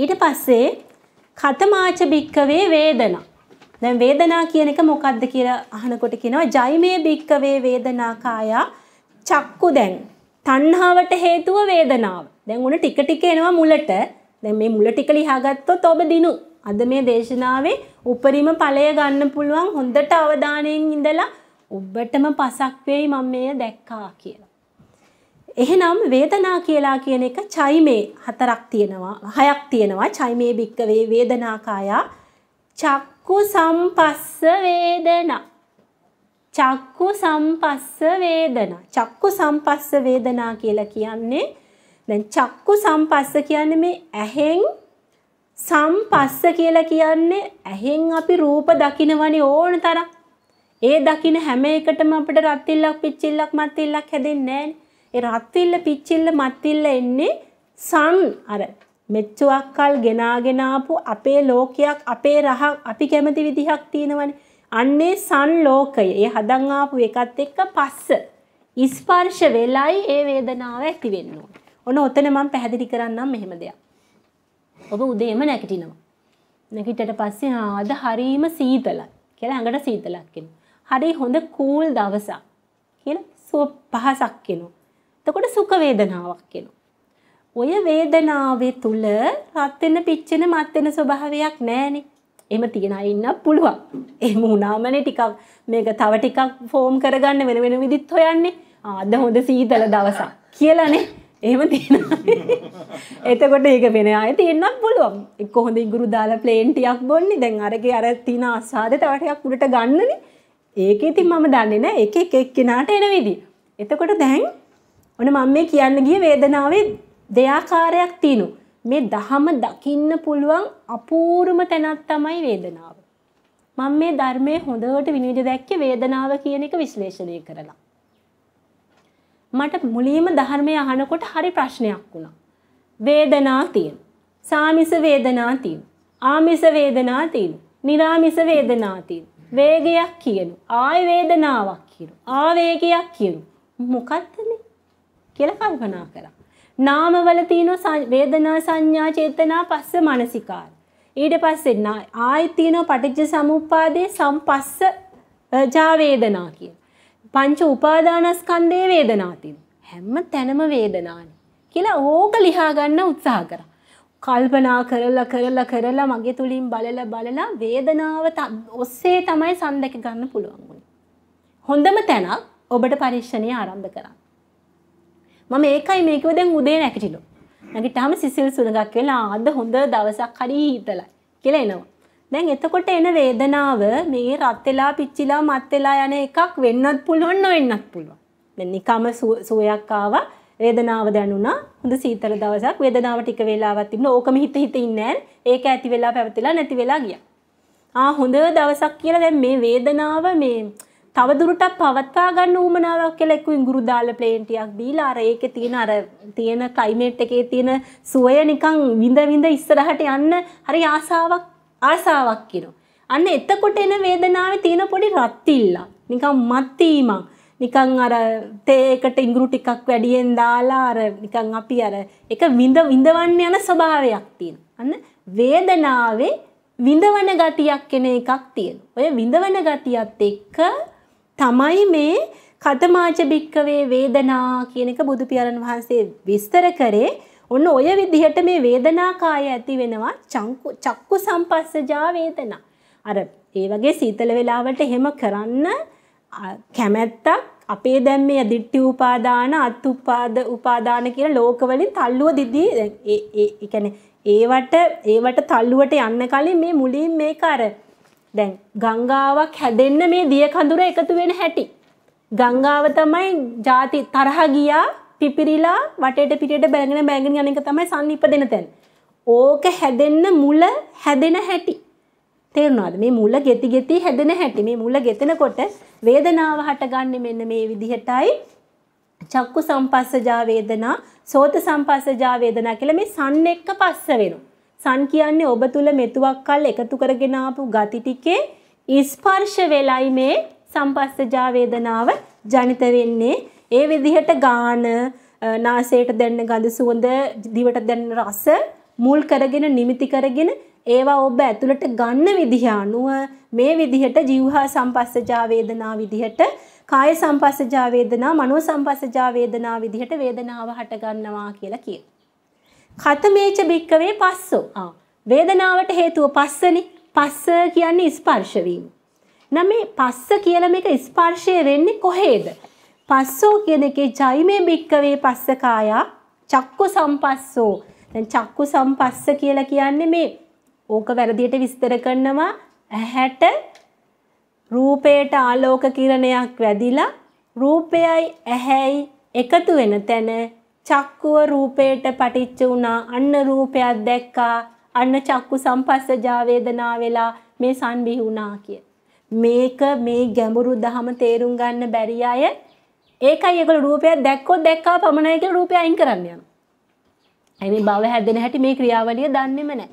ඊට පස්සේ කතමාච භික්කවේ වේදනා. දැන් වේදනා කියන එක මොකක්ද කියලා අහනකොට කියනවා ජයිමේ භික්කවේ වේදනා කායා චක්කු දැන් තණ්හාවට හේතුව වේදනාව. දැන් උන ටික ටික එනවා මුලට. දැන් මේ මුල ටික ලියාගත්තොත් ඔබ දිනු. අද මේ දේශනාවේ උපරිම ඵලය ගන්න පුළුවන් හොඳට අවධානයෙන් ඉඳලා ඔබටම පසක් වෙයි මම මේය දැක්කා කියන. එහෙනම් වේදනා කියලා කියන එක චෛමේ හතරක් තියෙනවා හයක් තියෙනවා චෛමේ භික්කවේ වේදනාකායා චක්කු සම්පස්ස වේදනා චක්කු සම්පස්ස වේදනා චක්කු සම්පස්ස වේදනා කියලා කියන්නේ දැන් චක්කු සම්පස්ස කියන්නේ මේ ඇහෙන් සම්පස්ස කියලා කියන්නේ ඇහෙන් අපි රූප දකිනවනේ ඕන තරම් ඒ දකින හැම එකටම අපිට රත් ඉල්ලක් පිච්චිල්ලක් මත් ඉල්ලක් හැදෙන්නේ නැහැ ඒ රත්විල්ල පිච්චිල්ල මත්විල්ල එන්නේ සන් අර මෙච්චුවක්කල් ගෙනාගෙන ආපු අපේ ලෝකයක් අපේ රහක් අපි කැමති විදිහක් තියෙනවනේ. අන්නේ සන් ලෝකය. ඒ හදන් ආපු එකත් එක්ක පස්ස ස්පර්ශ වෙලයි ඒ වේදනාව ඇති වෙන්නේ. ඔන්න ඔතන මම පැහැදිලි කරන්නම් මෙහෙම දෙයක්. ඔබ උදේම නැගිටිනවා. නැගිටට පස්සේ ආ අද හරීම සීතලයි කියලා ඇඟට සීතලක් එනවා. හරි හොඳ කූල් දවසක් කියලා සුව පහසක් එනවා. එතකොට සුඛ වේදනාවක් එනවා. ඔය වේදනාවේ තුල රත් වෙන පිච්චෙන මත් වෙන ස්වභාවයක් නැහනේ. එහෙම තියන අය ඉන්න පුළුවන්. එහෙම වුණාමනේ ටිකක් මේක තව ටිකක් ෆෝම් කරගන්න වෙන වෙන විදිහත් හොයන්නේ. ආද හොඳ සීතල දවසක් කියලානේ. එහෙම තියෙන. එතකොට ඒක වෙන අය තියෙන්නත් පුළුවන්. එක්ක හොඳ ඉඟුරු දාලා ප්ලේන් ටිකක් බොන්නේ. දැන් අරගේ අර තින ආසාද තව ටිකක් උඩට ගන්නනේ. ඒකේ ඉතින් මම දන්නේ නැහැ. එක එක එක්කිනාට එන විදිහ. එතකොට දැන් ඔන මම මේ කියන්න ගිය වේදනාවේ දෙයාකාරයක් තිනු. මේ දහම දකින්න පුළුවන් අපූර්ම තැනක් තමයි වේදනාව. මම මේ ධර්මයේ හොඳට විනිවිද දැක්කේ වේදනාව කියන එක විශ්ලේෂණය කරලා. මට මුලින්ම ධර්මය අහනකොට හරි ප්‍රශ්නයක් වුණා. වේදනා තියෙන. සාමිස වේදනා තියෙන. ආමිස වේදනා තියෙන. නිරාමිස වේදනා තියෙන. වේගයක් කියනු. ආය වේදනාවක් කියනු. ආවේගයක් කියනු. මොකක්දනේ? කියලා කල්පනා කරා. නාමවල තියෙනවා වේදනා සංඥා චේතනා පස්ස මනසිකාර. ඊට පස්සේ ආයෙත් තියෙනවා පටිච්ච සමුප්පාදේ සම්පස්ස ජා වේදනා කියන. පංච උපාදානස්කන්ධයේ වේදනා හැම තැනම වේදනානේ. කියලා ඕක ලියා ගන්න උත්සාහ කරා. කල්පනා කරලා කරලා කරලා මගේ තුලින් බලලා බලලා වේදනාව ඔස්සේ තමයි සම්දක ගන්න පුළුවන් වුණේ. හොඳම තැනක් ඔබට පරීක්ෂණය ආරම්භ කරන්න. මම ඒකයි මේකව දැන් උදේ නැගිටිනවා. නැගිටාම සිසිල් සුළඟක් වෙලා අද හොඳ දවසක් හරි හිතලයි කියලා එනවා. දැන් එතකොට එන වේදනාව මේ රත් වෙලා පිච්චිලා මත් වෙලා යන එකක් වෙන්නත් පුළුවන් නොවෙන්නත් පුළුවන්. දැන් නිකම්ම සුවයක් ආවා වේදනාව දැනුණා. හොඳ සීතල දවසක් වේදනාව ටික වෙලාවක් තිබුණා. ඕකම හිත හිත ඉන්නේ ඒක ඇති වෙලා පැවතිලා නැති වෙලා ගියා. ආ හොඳ දවසක් කියලා දැන් මේ වේදනාව මේ තවදුරටත් පවත්වා ගන්න ඌමනාවක් කියලා එක්ක ඉඟුරු දාලා ප්ලේන් ටිකක් දීලා අර ඒකේ තියෙන අර තියෙන ක්ලයිමේට් එකේ තියෙන සුවය නිකන් විඳ විඳ ඉස්සරහට යන්න හරි ආසාවක් ආසාවක් කිනෝ අන්න එතකොට එන වේදනාවේ තියෙන පොඩි රත්තිල්ලක් නිකන් මත්වීමක් නිකං අර තේකට ඉංගුරු ටිකක් වැඩියෙන් දාලා අර නිකං අපි අර එක විඳ විඳවන්න යන ස්වභාවයක් තියෙන. අන්න වේදනාවේ විඳවන ගතියක් කෙන එකක් තියෙන. ඔය විඳවන ගතියත් එක්ක තමයි මේ කතමාච භික්කවේ වේදනා කියන එක බුදු පියාණන් වහන්සේ විස්තර කරේ ඔන්න ඔය විදිහට මේ වේදනා කාය ඇති වෙනවා චක්කු චක්කු සම්පස්සජා වේදනා. අර ඒ වගේ සීතල වෙලාවට එහෙම කරන්න කැමැත්තක් අපේ දැන් මේ දිට්ටි උපාදාන අත් උපාද උපාදාන කියන ලෝකවලින් තල්ලුව දිදී ඒ ඒ කියන්නේ ඒවට ඒවට තල්ලුවට යන්න කලින් මේ මුලින් මේක අර දැන් ගංගාවක් හැදෙන්න මේ දිය කඳුර එකතු වෙන හැටි. ගංගාව තමයි ಜಾති තරහ ගියා පිපිරිලා වටේට පිටේට බැලගෙන බැලගෙන යන එක තමයි සම්නිපදෙන තැන. ඕක හැදෙන්න මුල හැදෙන හැටි. තේරුණාද? මේ මුල ගෙති ගෙති හැදෙන හැටි. මේ මුල ගෙතෙනකොට වේදනාව හටගන්නේ මෙන්න මේ විදිහටයි. චක්කු සම්පස්සජා වේදනා, සෝත සම්පස්සජා වේදනා කියලා මේ සන් එක්ක පස්ස වෙනවා. සන් කියන්නේ ඔබ තුල මෙතුවක් කල් එකතු කරගෙන ආපු ගති ටිකේ ස්පර්ශ වෙලයි මේ සම්පස්සජා වේදනාව ජනිත වෙන්නේ. ඒ විදිහට ගාන නාසයට දැනෙන ගඳ සුවඳ දිවට දැනෙන රස මුල් කරගෙන නිමිති කරගෙන ඒවා ඔබ ඇතුළට ගන්න විදිහ අනුව මේ විදිහට ජීවහා සම්පස්සජා වේදනා විදිහට කාය සම්පස්සජා වේදනා මනෝ සම්පස්සජා වේදනා විදිහට වේදනාව හට ගන්නවා කියලා කියනවා. කතමේච භික්කවේ පස්සෝ. ආ. වේදනාවට හේතුව පස්සනේ. පස්ස කියන්නේ ස්පර්ශ වීම. නම් මේ පස්ස කියලා මේක ස්පර්ශය වෙන්නේ කොහේද? පස්සෝ කියන එකේ ජයිමේ භික්කවේ පස්ස කායා චක්කු සම්පස්සෝ. දැන් චක්කු සම්පස්ස කියලා කියන්නේ මේ ඕක වැරදියට විස්තර කරනවා ඇහැට රූපයට ආලෝක කිරණයක් වැදිලා රූපයයි ඇහැයි එකතු වෙන තැන චක්කුව රූපයට පටිච්ච වුණා අන්න රූපයක් දැක්කා අන්න චක්කු සම්පස්සජා වේදනා වෙලා මේ සංවිහි වුණා කිය. මේක මේ ගැඹුරු දහම තේරුම් ගන්න බැරි අය ඒකයි ඒගොල්ලෝ රූපයක් දැක්කොත් දැක්කා පමණයි කියලා රූපය අයින් කරන්න යනවා. ඒ මේ භව හැදෙන හැටි මේ ක්‍රියාවලිය දන්නේම නැහැ.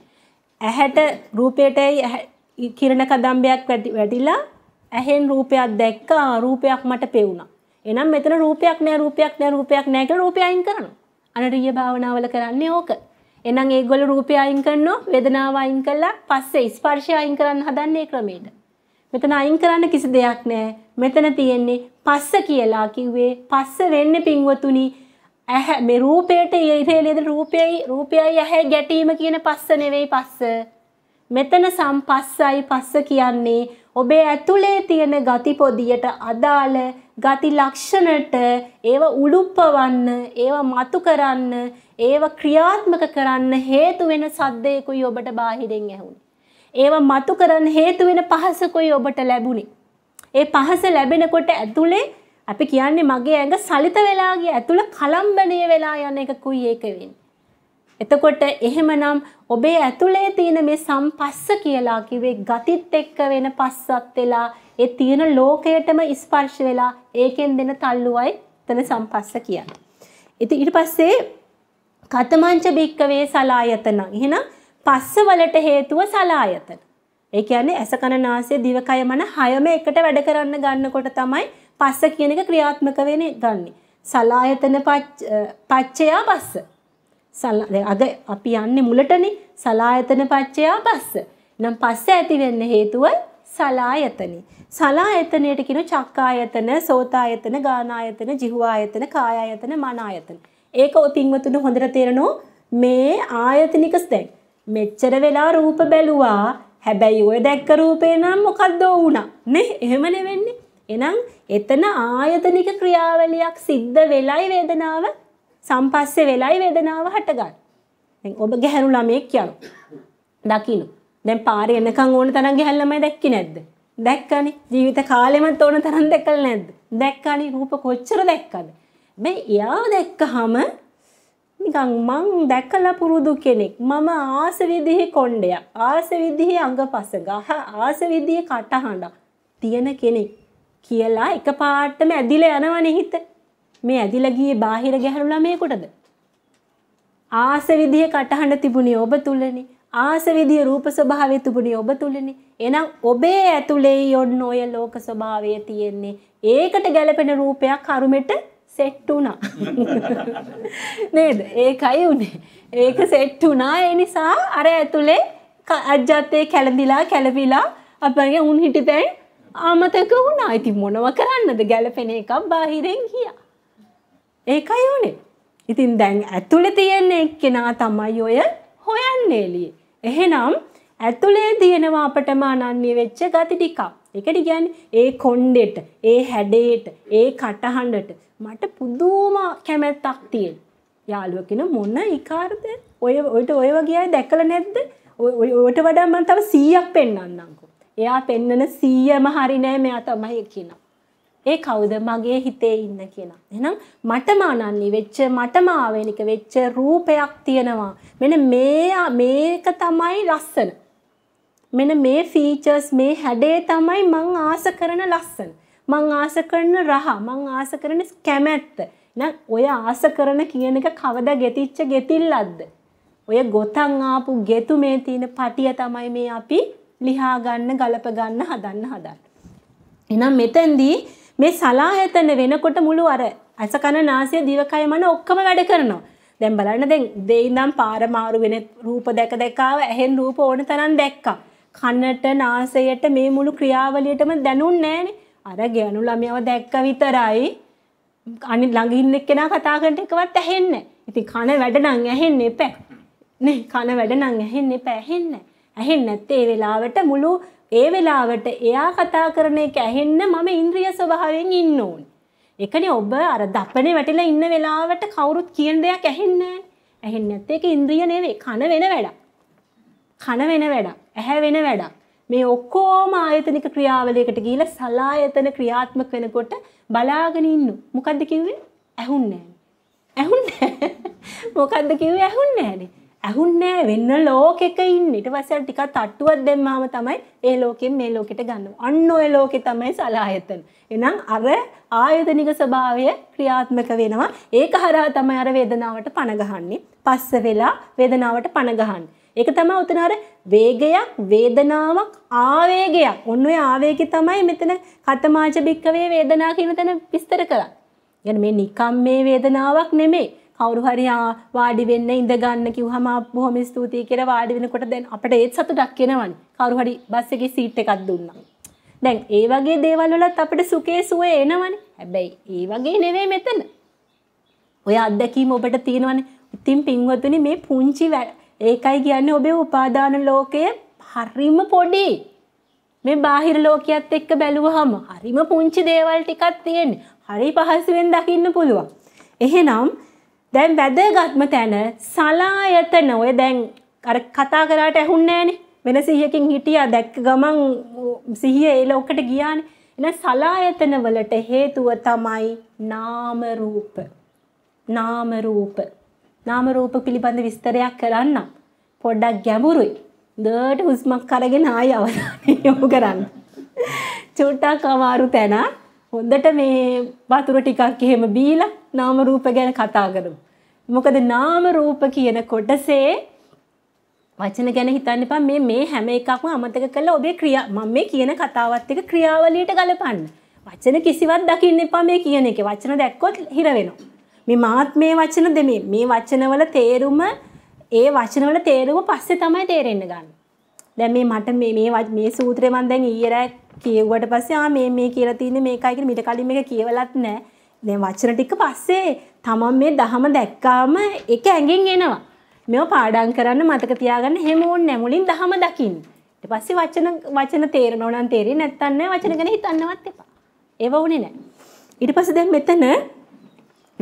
ඇහැට රූපයට කිරණ කදම්බයක් වැටිලා ඇහෙන් රූපයක් දැක්කා රූපයක් මට පෙවුණා. එනම් මෙතන රූපයක් නෑ රූපයක් නෑ රූපයක් නෑ කියලා රූපය අයින් කරනවා. අනරිය භාවනාවල කරන්නේ ඕක. එහෙනම් ඒගොල්ල රූපය අයින් කරනවා වේදනාව අයින් කළා පස්සේ ස්පර්ශය අයින් කරන්න හදන්නේ ක්‍රමයට. මෙතන අයින් කරන්න කිසි දෙයක් නෑ. මෙතන තියෙන්නේ පස්ස කියලා කිව්වේ පස්ස වෙන්නේ පින්වතුනි ඇහැ මේ රූපයට ඉරේලෙද රූපයයි රූපයයි ඇහැ ගැටීම කියන පස්ස නෙවෙයි පස්ස. මෙතන සම්පස්සයි පස්ස කියන්නේ ඔබේ ඇතුලේ තියෙන ගති පොදියට අදාළ ගති ලක්ෂණට ඒව උළුප්පවන්න ඒව මතු කරන්න ඒව ක්‍රියාත්මක කරන්න හේතු වෙන සද්දේකුයි ඔබට බාහිරෙන් ඇහුනේ. ඒව මතු කරන්න හේතු වෙන පහසකුයි ඔබට ලැබුණේ. ඒ පහස ලැබෙනකොට ඇතුලේ අපි කියන්නේ මගේ ඇඟ සලිත වෙලා ගිය ඇතුළ කලම්බණය වෙලා යන එකකුයි ඒක වෙන්නේ. එතකොට එහෙමනම් ඔබේ ඇතුලේ තියෙන මේ සම්පස්ස කියලා කිව්වේ ගතිත් එක්ක වෙන පස්සත් වෙලා ඒ තියෙන ලෝකයටම ස්පර්ශ වෙලා ඒකෙන් දෙන තල්ලුවයි තන සම්පස්ස කියන්නේ. ඉතින් ඊට පස්සේ කතමංච බික්කවේ සලායතන. එහෙනම් පස්ස වලට හේතුව සලායතන. ඒ කියන්නේ ඇස කන නාසය දිවකය මන හයම එකට වැඩ කරන්න ගන්නකොට තමයි පස්ස කියන එක ක්‍රියාත්මක වෙන්නේ ගන්නෙ. සලායතන පච්චයා පස්ස. අද අපි යන්නේ මුලටනේ සලායතන පච්චයා පස්ස. නම් පස්ස ඇති වෙන්න හේතුව සලායතනේ. සලායතනයට කියන චක්කායතන, සෝතායතන, ගානායතන, ජීවායතන, කායායතන, මනායතන. ඒක ඔය පින්වතුන් හොඳට තේරෙනෝ මේ ආයතනිකස් දැන්. මෙච්චර වෙලා රූප බැලුවා. හැබැයි ඔය දැක්ක රූපේ නම් මොකද්ද වුණා? නේ? එහෙමනේ වෙන්නේ. එහෙනම් එතන ආයතනික ක්‍රියාවලියක් සිද්ධ වෙලයි වේදනාව සම්පස්සේ වෙලයි වේදනාව හටගන්නේ. දැන් ඔබ ගැහැණු ළමෙක් යනවා. දකින්න. දැන් පාරේ එනකන් ඕන තරම් ගැහැණු ළමයි දැක්කේ නැද්ද? දැක්කනේ ජීවිත කාලෙමත් ඕන තරම් දැකලා නැද්ද? දැක්කනේ රූප කොච්චර දැක්කද? මේ එයාව දැක්කහම නිකන් මං දැකලා පුරුදු කෙනෙක්. මම ආස විදිහේ කොණ්ඩයක්, ආස විදිහේ අඟපසඟ, ආස විදිහේ කටහඬක් තියෙන කෙනෙක් කියලා එකපාරටම ඇදිලා යනවනේ හිත. මේ ඇදිලා ගියේ බාහිර ගැහැණු ළමයෙකුටද? ආස විදිහේ කටහඬ තිබුණේ ඔබ තුලනේ. ආසවිදිය රූප ස්වභාවය තිබුණේ ඔබ තුලනේ. එහෙනම් ඔබේ ඇතුලේ යොන්න ඔය ලෝක ස්වභාවය තියෙන්නේ. ඒකට ගැළපෙන රූපයක් අරුමෙට සෙට් වුණා. නේද? ඒකයි උනේ. ඒක සෙට් වුණා. ඒ නිසා අර ඇතුලේ අජත්තේ කැළඳිලා කැළවිලා අපරගේ උන් හිටිතෙන් ආමතක වුණා. ඉතින් මොනව කරන්නද? ගැළපෙන එකක් බාහිරෙන් ගියා. ඒකයි උනේ. ඉතින් දැන් ඇතුලේ තියෙන එක්කෙනා තමයි ඔය හොයන්නේ එළියේ. එහෙනම් ඇතුලේ තියෙනවා අපටම අනන්‍ය වෙච්ච ගති ටිකක්. ඒකට කියන්නේ ඒ කොණ්ඩෙට, ඒ හැඩයට, ඒ කටහඬට මට පුදුම කැමැත්තක් තියෙන. යාළුවා කියන මොන ඊකාරද? ඔය ඔයිට ඔය වගේ අය දැකලා නැද්ද? ඔයට වඩා මම තව 100ක් පෙන්වන්නම්කෝ. එයා පෙන්නන 100ම හරි නෑ මෙයා තමයි කියනවා. ඒ කවුද මගේ හිතේ ඉන්න කියලා. එහෙනම් මටම අනන්නේ වෙච්ච මටම ආවේනික වෙච්ච රූපයක් තියෙනවා. මෙන්න මේ මේක තමයි ලස්සන. මෙන්න මේ ෆීචර්ස් මේ හැඩේ තමයි මං ආස කරන ලස්සන. මං ආස කරන රහ, මං ආස කරන කැමැත්ත. එහෙනම් ඔය ආස කරන කියන එක කවදා ගෙතිච්ච ගෙතිල්ලක්ද? ඔය ගොතන් ආපු ගෙතු මේ තියෙන පටිය තමයි මේ අපි ලිහා ගන්න ගලප ගන්න හදන්න හදන්න. එහෙනම් මෙතෙන්දී මේ සලායතන වෙනකොට මුළු අර ඇස කන නාසය දිවකය මන ඔක්කොම වැඩ කරනවා. දැන් බලන්න දැන් උදේ ඉඳන් පාර මාරු වෙන රූප දැක දැකාව ඇහෙන් රූප ඕන තරම් දැක්කා. කනට නාසයට මේ මුළු ක්‍රියාවලියටම දැනුන්නේ නැහනේ. අර ගෑනු ළමයාව දැක්ක විතරයි අනිත් ළඟින් ඉන්න කෙනා කතා කරන එකවත් ඇහෙන්නේ ඉතින් කන වැඩ නම් ඇහෙන්න එපා. නේ කන වැඩ නම් ඇහෙන්න එපා ඇහෙන්නේ ඇහෙන්නේ නැත්තේ ඒ වෙලාවට මුළු ඒ වෙලාවට එයා කතා කරන එක ඇහෙන්න මම ඉන්ද්‍රිය ස්වභාවයෙන් ඉන්න ඕන. එකනේ ඔබ අර දපනේ වැටිලා ඉන්න වෙලාවට කවුරුත් කියන දෙයක් ඇහෙන්නේ නැහැ. ඇහෙන්නේ නැත්තේ ඒක ඉන්ද්‍රිය නෙවෙයි කන වෙන වැඩක්. කන වෙන වැඩක්. ඇහැ වෙන වැඩක්. මේ ඔක්කොම ආයතනික ක්‍රියාවලියකට ගිහිලා සලායතන ක්‍රියාත්මක වෙනකොට බලාගෙන ඉන්න. මොකද්ද කිව්වේ? ඇහුන්නේ නැහැ. ඇහුන්නේ නැහැ. මොකද්ද කිව්වේ? ඇහුන්නේ නැහැ. ඇහුන්නෑ වෙන්න ලෝකෙක ඉන්න ඊට පස්සේ ටිකක් තට්ටුවක් දෙම්මාම තමයි ඒ ලෝකෙන් මේ ලෝකෙට ගන්නවා. අන්න ඔය ලෝකේ තමයි සලායතන. එහෙනම් අර ආයතනික ස්වභාවය ක්‍රියාත්මක වෙනවා. ඒක හරහා තමයි අර වේදනාවට පණ ගහන්නේ. පස්ස වෙලා වේදනාවට පණ ගහන්නේ. ඒක තමයි උතන අර වේගයක් වේදනාවක් ආවේගයක්. ඔන්න ඔය ආවේගය තමයි මෙතන කතමාච බික්කවේ වේදනාව කියන තැන විස්තර කරන්නේ. يعني මේ නිකම් මේ වේදනාවක් නෙමෙයි. කවුරු හරි වාඩි වෙන්න ඉඳ ගන්න කිව්වම බොහොම ස්තුතියි කියලා වාඩි වෙනකොට දැන් අපිට ඒත් සතුටක් එනවනේ. කවුරු හරි බස් එකේ සීට් එකක් දුන්නා. දැන් ඒ වගේ දේවල් වලත් අපිට සුඛේ සුවේ එනවනේ. හැබැයි ඒ වගේ නෙවෙයි මෙතන. ඔය අත්දැකීම ඔබට තියෙනවනේ. ඉතින් පින්වතුනි මේ පුංචි ඒකයි කියන්නේ ඔබේ උපාදාන ලෝකය හරිම පොඩි. මේ බාහිර ලෝකයේත් එක්ක බැලුවහම හරිම පුංචි දේවල් ටිකක් තියෙන්නේ. හරි පහසුවෙන් දකින්න පුළුවන්. එහෙනම් දැන් වැදගත්ම තැන සලායතන ඔය දැන් අර කතා කරාට ඇහුන්නේ නැහනේ. වෙන සිහියකින් හිටියා දැක්ක ගමන් සිහිය ඒ ලෝකෙට ගියානේ. එහෙනම් සලායතන වලට හේතුව තමයි නාම රූප. නාම රූප. නාම රූප පිළිබඳ විස්තරයක් කරන්න පොඩ්ඩක් ගැඹුරුයි. දඩ හුස්මක් අරගෙන ආය අවධානය යොමු කරන්න. චුට්ටක් අමාරු තැන හොඳට මේ වතුර ටිකක් එහෙම බීලා නාම රූප ගැන කතා කරමු. මොකද නාම රූප කියන කොටසේ වචන ගැන හිතන්න එපා මේ මේ හැම එකක්ම අමතක කරලා ඔබේ ක්‍රියා මම මේ කියන කතාවත් එක්ක ක්‍රියාවලියට ගලපන්න. වචන කිසිවක් දකින්න එපා මේ කියන එකේ. වචන දැක්කොත් හිර වෙනවා. මේ මාත් මේ වචන දෙමේ මේ වචනවල තේරුම ඒ වචනවල තේරුම පස්සේ තමයි තේරෙන්න ගන්න. දැන් මේ මට මේ මේ මේ සූත්‍රය මම දැන් ඊයර කියෙව්වට පස්සේ ආ මේ මේ කියලා තියෙන්නේ මේකයි කියලා මිට කලින් මේක කියවලත් නැහැ. දැන් වචන ටික පස්සේ තමන් මේ දහම දැක්කාම ඒක ඇඟෙන් එනවා. මේව පාඩම් කරන්න මතක තියාගන්න හැම ඕනේ මුලින් දහම දකින්න. ඊට පස්සේ වචන වචන තේරෙනව නම් තේරෙන්නේ නැත්නම් නෑ වචන ගැන හිතන්නවත් එපා. ඒව උනේ නෑ. ඊට පස්සේ දැන් මෙතන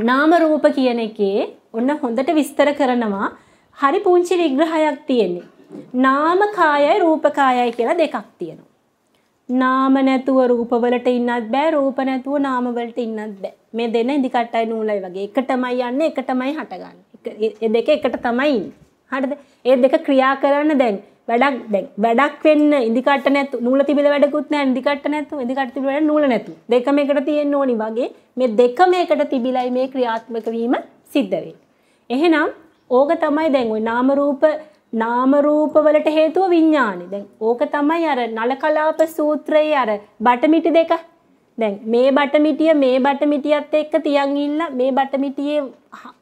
නාම රූප කියන එකේ ඔන්න හොඳට විස්තර කරනවා හරි පුංචි විග්‍රහයක් තියෙන්නේ. නාම කායයි රූප කායයි කියලා දෙකක් තියෙනවා. නාම නැතුව රූපවලට ඉන්නත් බෑ රූප නැතුව නාම වලට ඉන්නත් බෑ මේ දෙන ඉදි කට්ටයි නූලයි වගේ එකටමයි යන්නේ එකටමයි හටගන්නේ ඒ දෙක එකට තමයි ඉන්නේ හරිද ඒ දෙක ක්‍රියා කරන්න දැන් වැඩක් දැන් වැඩක් වෙන්න ඉදිකට නැතු නූල තිබිලා වැඩකුත් නැහැ ඉදිකට නැතු ඉදිකට තිබිලා වැඩ නූල නැතු දෙකම එකට තියෙන්න ඕනි වගේ මේ දෙකම එකට තිබිලයි මේ ක්‍රියාත්මක වීම සිද්ධ වෙන්නේ එහෙනම් ඕක තමයි දැන් ওই නාම රූප නාම රූපවලට හේතුව විඥානෙ. දැන් ඕක තමයි අර නලකලාප සූත්‍රයේ අර බටමිටි දෙක. දැන් මේ බටමිටිය මේ බටමිටියත් එක්ක තියන් ඉන්න මේ බටමිටියේ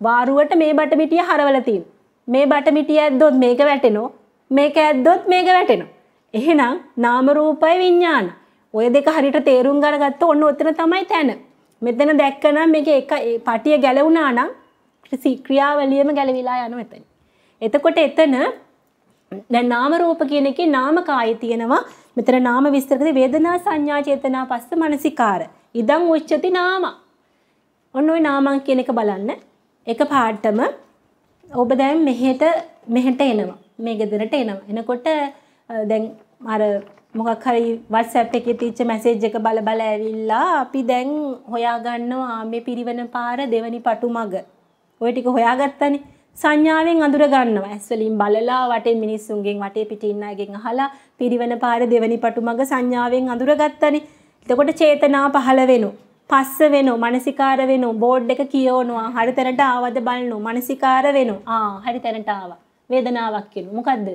වාරුවට මේ බටමිටිය හරවලා තියෙනවා. මේ බටමිටිය ඇද්දොත් මේක වැටෙනවා. මේක ඇද්දොත් මේක වැටෙනවා. එහෙනම් නාම රූපයි විඥාන. ඔය දෙක හරියට තේරුම් ගන්නගත්තොත් ඔන්න ඔතන තමයි තැන. මෙතන දැක්කනම් මේක එක පටිය ගැලවුණා නම් ක්‍රියාවලියම ගැලවිලා යනවා එතන. එතකොට එතන දැන් නාම රූප කියන එකේ නාමකාය තියෙනවා. මෙතන නාම විස්තරකදී වේදනා සංඥා චේතනා පස්ස මනසිකාර. ඉදං උච්චති නාම. ඔන්න ওই නාමං කියන එක බලන්න. එක පාඩම ඔබ දැන් මෙහෙට මෙහෙට එනවා. මේ ගෙදරට එනවා. එනකොට දැන් අර මොකක් හරි WhatsApp එකේ තියච්ච මැසේජ් එක බල බල ඇවිල්ලා අපි දැන් හොයාගන්නවා මේ පිරිවෙන පාර දෙවනි පටු මග. ওই ටික හොයාගත්තනේ. සංඥාවෙන් අඳුර ගන්නවා. ඇස් වලින් බලලා වටේ මිනිස්සුන්ගෙන් වටේ පිටේ ඉන්න අයගෙන් අහලා පිරිවෙන පාර දෙවනි පටු මඟ සංඥාවෙන් අඳුරගත්තනේ. එතකොට චේතනා පහළ වෙනු. පස්ස වෙනු, මානසිකාර වෙනු, බෝඩ් එක කියවනවා, හරි තැනට ආවද බලනු, මානසිකාර වෙනු. ආ, හරි තැනට ආවා. වේදනාවක් කෙනු. මොකද්ද?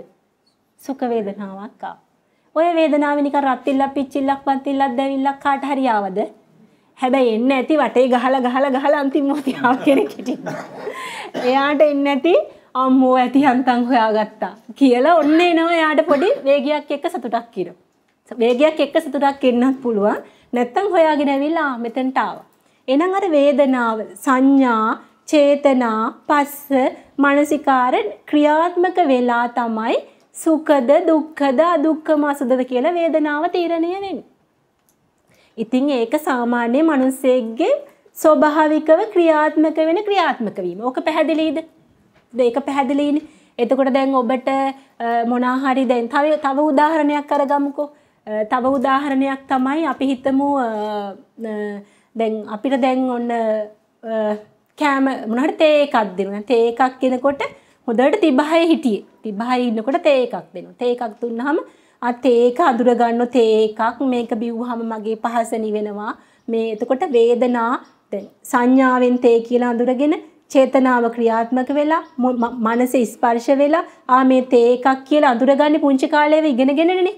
සුඛ වේදනාවක් ආ. ඔය වේදනාවේ නිකන් රත්තිල්ලක් පිච්චිල්ලක් පත්තිල්ලක් දැවිල්ලක් කාට හරි ආවද? හැබැයි එන්න ඇති වටේ ගහලා ගහලා ගහලා අන්තිම මොහොතේ ආව කෙනෙක් හිටින්න. එයාට එන්න ඇති අම්මෝ ඇති හන්තන් හොයාගත්තා කියලා ඔන්න එනවා එයාට පොඩි වේගයක් එක්ක සතුටක් කිර. වේගයක් එක්ක සතුටක් එන්නත් පුළුවන් නැත්තම් හොයාගෙන ඇවිල්ලා මෙතෙන්ට ආවා. එහෙනම් අර වේදනාව සංඥා චේතනා පස්ස මානසිකාර ක්‍රියාත්මක වෙලා තමයි සුඛද දුක්ඛද අදුක්ඛම අසුදද කියලා වේදනාව තීරණය වෙන්නේ. ඉතින් ඒක සාමාන්‍ය මිනිස්සෙක්ගේ ස්වභාවිකව ක්‍රියාත්මක වෙන ක්‍රියාත්මක වීම. ඕක පැහැදිලිද? ඒක පැහැදිලිනේ. එතකොට දැන් ඔබට මොනාහරි දැන් තව තව උදාහරණයක් අරගමුකෝ. තව උදාහරණයක් තමයි අපි හිතමු දැන් අපිට දැන් ඔන්න කෑම මොනහරි තේ එකක් දෙනවා. තේ එකක් කෙනකොට හොඳට තිබහයි හිටියේ. තිබහයි ඉන්නකොට තේ එකක් දෙනවා. තේ එකක් දුන්නාම ආ තේ එක අඳුර ගන්න තේ එකක් මේක බිව්වහම මගේ පහස නිවෙනවා. මේ එතකොට වේදනා දැන් සංඥාවෙන් තේ කියලා අඳුරගෙන චේතනාව ක්‍රියාත්මක වෙලා මනස ස්පර්ශ වෙලා ආ මේ තේ එකක් කියලා අඳුරගන්නේ පුංචි කාලේ ඉගෙනගෙනනේ.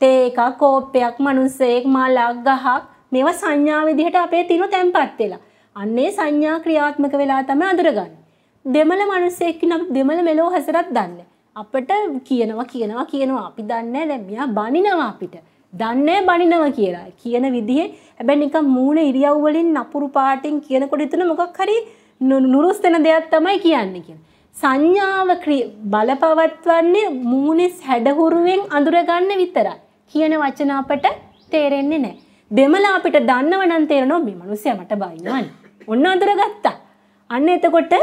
තේ එකක් කෝපයක් මනුස්සයෙක් මලක් ගහක් මේවා සංඥා විදිහට අපේ තිනු තැම්පත් වෙලා. අන්නේ සංඥා ක්‍රියාත්මක වෙලා තමයි අඳුරගන්නේ. දෙමළ මනුස්සයෙක් නම් දෙමළ මෙලෝ හැසරත් දන්නේ. අපිට කියනවා කියනවා කියනවා අපි දන්නේ නැහැ දැන් මෙයා බනිනවා අපිට. දන්නේ බනිනව කියලා කියන විදිහේ හැබැයි නිකන් මූණ ඉරියව් වලින් නපුරු පාටින් කියනකොට හිතන මොකක් හරි නුරුස්සන දෙයක් තමයි කියන්නේ කියලා. සංඥාව බලපවත්වන්නේ මූණේ හැඩහුරුවෙන් අඳුරගන්න විතරයි කියන වචන අපට තේරෙන්නේ නැහැ. බෙමලා අපිට දන්නව නම් තේරෙනවා මේ මිනිස්සයා මට බයිනවනේ. ඔන්න අඳුරගත්තා. අන්න එතකොට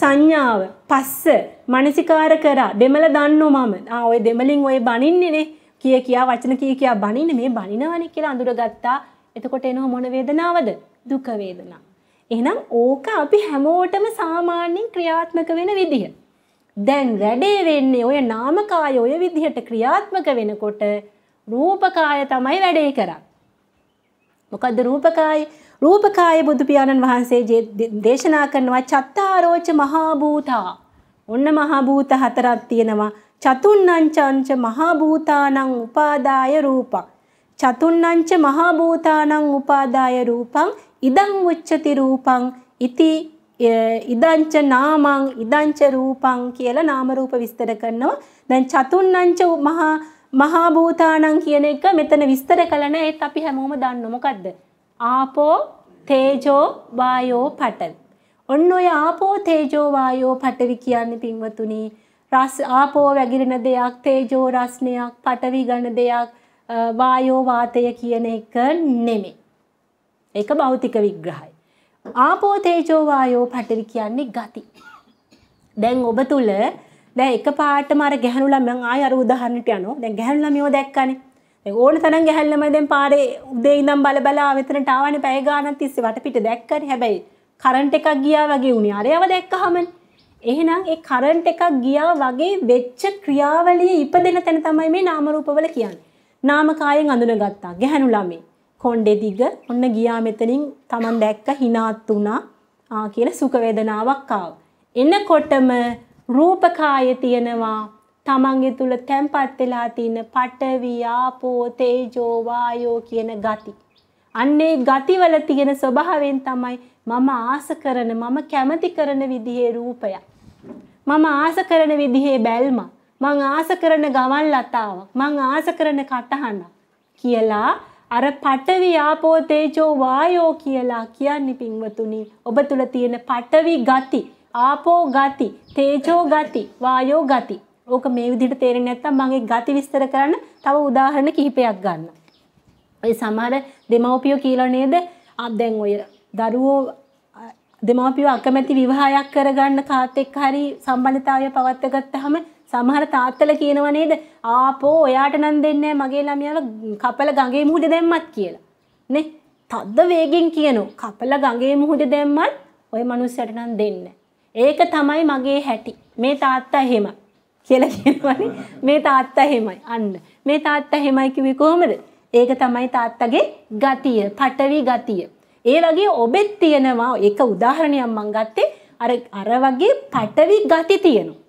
සංඥාව පස්ස මනසිකාර කරා දෙමළ දන්නෝ මම. ආ ඔය දෙමලින් ඔය බනින්නේනේ. කිය කියා වචන කිය කියා බනින්න මේ බනිනවනේ කියලා අඳුරගත්තා. එතකොට එනවා මොන වේදනාවද? දුක වේදනා. එහෙනම් ඕක අපි හැමෝටම සාමාන්‍යයෙන් ක්‍රියාත්මක වෙන විදිහ. දැන් වැඩේ වෙන්නේ ඔය නාමකාය ඔය විදිහට ක්‍රියාත්මක වෙනකොට රූපකාය තමයි වැඩේ කරන්නේ. මොකද්ද රූපකාය? රූපකාය බුදු පියාණන් වහන්සේ දේශනා කරනවා චත්තාරෝච මහා භූතා. ඔන්න මහා භූත හතරක් තියෙනවා. චතුන්නංචංච මහා භූතානං උපාදාය රූපං චතුන්නංච මහා භූතානං උපාදාය රූපං ඉදං උච්චති රූපං ඉති ඉදංච නාමං ඉදංච රූපං කියලා නාම රූප විස්තර කරනවා දැන් චතුන්නංච මහා මහා භූතානං කියන එක මෙතන විස්තර කළන ඒත් අපි හැමෝම දන්න මොකද්ද ආපෝ තේජෝ වායෝ පඨවි ඔන්න ඔය ආපෝ තේජෝ වායෝ පඨවි කියන්නේ පින්වතුනි රස් ආපෝ වැగిරෙන දෙයක්, තේජෝ රස්නයක්, පඨවි ඝන දෙයක්, වායෝ වාතය කියන එක නෙමෙයි. ඒක භෞතික විග්‍රහයි. ආපෝ තේජෝ වායෝ පඨවි කියන්නේ ගති. දැන් ඔබ තුල දැන් එක පාටම අර ගැහණු ළමයන් ආය අර උදාහරණයට යනවා. දැන් ගැහණු ළමයෝ දැක්කනේ. දැන් ඕන තරම් ගැහණු ළමයි දැන් පාරේ උදේ ඉඳන් බල බල මෙතනට ආවනේ පැය ගාණක් තිස්සේ වටපිට දැක්කනේ. හැබැයි කරන්ට් එකක් ගියා වගේ වුණේ. අරයව දැක්කහමනේ. එහෙනම් ඒ කරන්ට් එකක් ගියා වගේ වෙච්ච ක්‍රියාවලිය ඉපදෙන තැන තමයි මේ නාම රූපවල කියන්නේ. නාමකායෙන් අඳුනගත්තා. ගැහණු ළමේ. කොණ්ඩේ දිග ඔන්න ගියා මෙතනින් Taman දැක්ක hinaත් උනා ආ කියලා සුඛ වේදනාවක් ආවා. එනකොටම රූපකාය තියෙනවා තමන්ගේ තුල තැම්පත් වෙලා තියෙන පඨවි ආපෝ තේජෝ වායෝ කියන ගති. අන්නේ ගතිවල තියෙන ස්වභාවයෙන් තමයි මම ආස කරන මම කැමති කරන විදිහේ රූපයක්. මම ආස කරන විදිහේ බැල්ම මං ආස කරන ගමන් ලතාව මං ආස කරන කටහඬ කියලා අර පඨවි ආපෝ තේජෝ වායෝ කියලා කියන්නේ පින්වතුනි ඔබ තුල තියෙන පඨවි ගති ආපෝ ගති තේජෝ ගති වායෝ ගති ඕක මේ විදිහට තේරෙන්නේ නැත්නම් මම ඒ ගති විස්තර කරන්න තව උදාහරණ කිහිපයක් ගන්න. ඔය සමහර දෙමව්පියෝ කියලා නේද? ආ දැන් ඔය දරුවෝ දෙමාපියෝ අකමැති විවාහයක් කරගන්න කාත් එක්ක හරි සම්බන්ධතාවය පවත්වාගත්තාම සමහර තාත්තලා කියනව නේද ආපෝ ඔයාට නම් දෙන්නේ මගේ ළමයාව කපල ගඟේ මුහුද දැම්මත් කියලා නේ තද්ද වේගෙන් කියනෝ කපල ගඟේ මුහුද දැම්මත් ওই මනුස්සයට නම් දෙන්නේ ඒක තමයි මගේ හැටි මේ තාත්තා එහෙම කියලා කියනවනේ මේ තාත්තා එහෙමයි අන්න මේ තාත්තා එහෙමයි කිව්වේ කොහමද ඒක තමයි තාත්තගේ ගතිය පටවි ගතිය ඒ වගේ ඔබෙත් තියෙනවා එක උදාහරණයක් මං ගත්තේ අර අර වගේ පැටවි ගති තියෙනවා.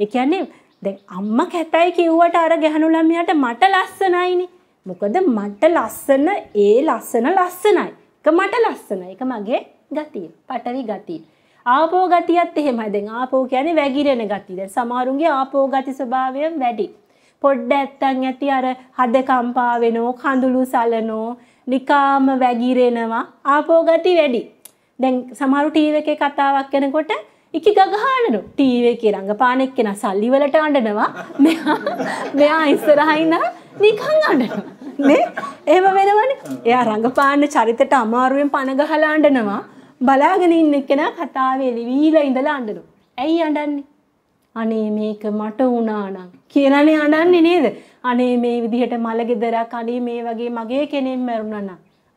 ඒ කියන්නේ දැන් අම්මා කැතයි කිව්වට අර ගැහණු ළමයාට මට ලස්සනයිනේ. මොකද මට ලස්සන ඒ ලස්සන ලස්සනයි. ඒක මට ලස්සනයි. ඒක මගේ ගතිය. පැටවි ගතිය. ආපෝ ගතියත් එහෙමයි. දැන් ආපෝ කියන්නේ වැగిරෙන ගතිය. දැන් සමහරුන්ගේ ආපෝ ගති ස්වභාවය වැඩි. පොඩ්ඩ ඇත්තන් ඇති අර හද කම්පා වෙනෝ, කඳුළු සලනෝ, නිකාම වැගිරෙනවා ආපෝ ගති වැඩි. දැන් සමහරු ටීවී එකේ කතාවක් කරනකොට ඉකි ගගහනලු ටීවී එකේ රංගපාන එක්කෙනා සල්ලි වලට අඬනවා මෙයා මෙයා ඉස්සරහින් නිකන් අඬනවා. නේ? එහෙම වෙනවනේ. එයා රංගපාන චරිතයට අමාරුවෙන් පණ ගහලා අඬනවා. බලාගෙන ඉන්න එක්කෙනා කතාවේ එළිවිලා ඉඳලා අඬනවා. ඇයි අඬන්නේ? අනේ මේක මට වුණානම් කියලානේ අඬන්නේ නේද? අනේ මේ විදිහට මලගෙදරක් අනේ මේ වගේ මගේ කෙනෙක් මැරුණා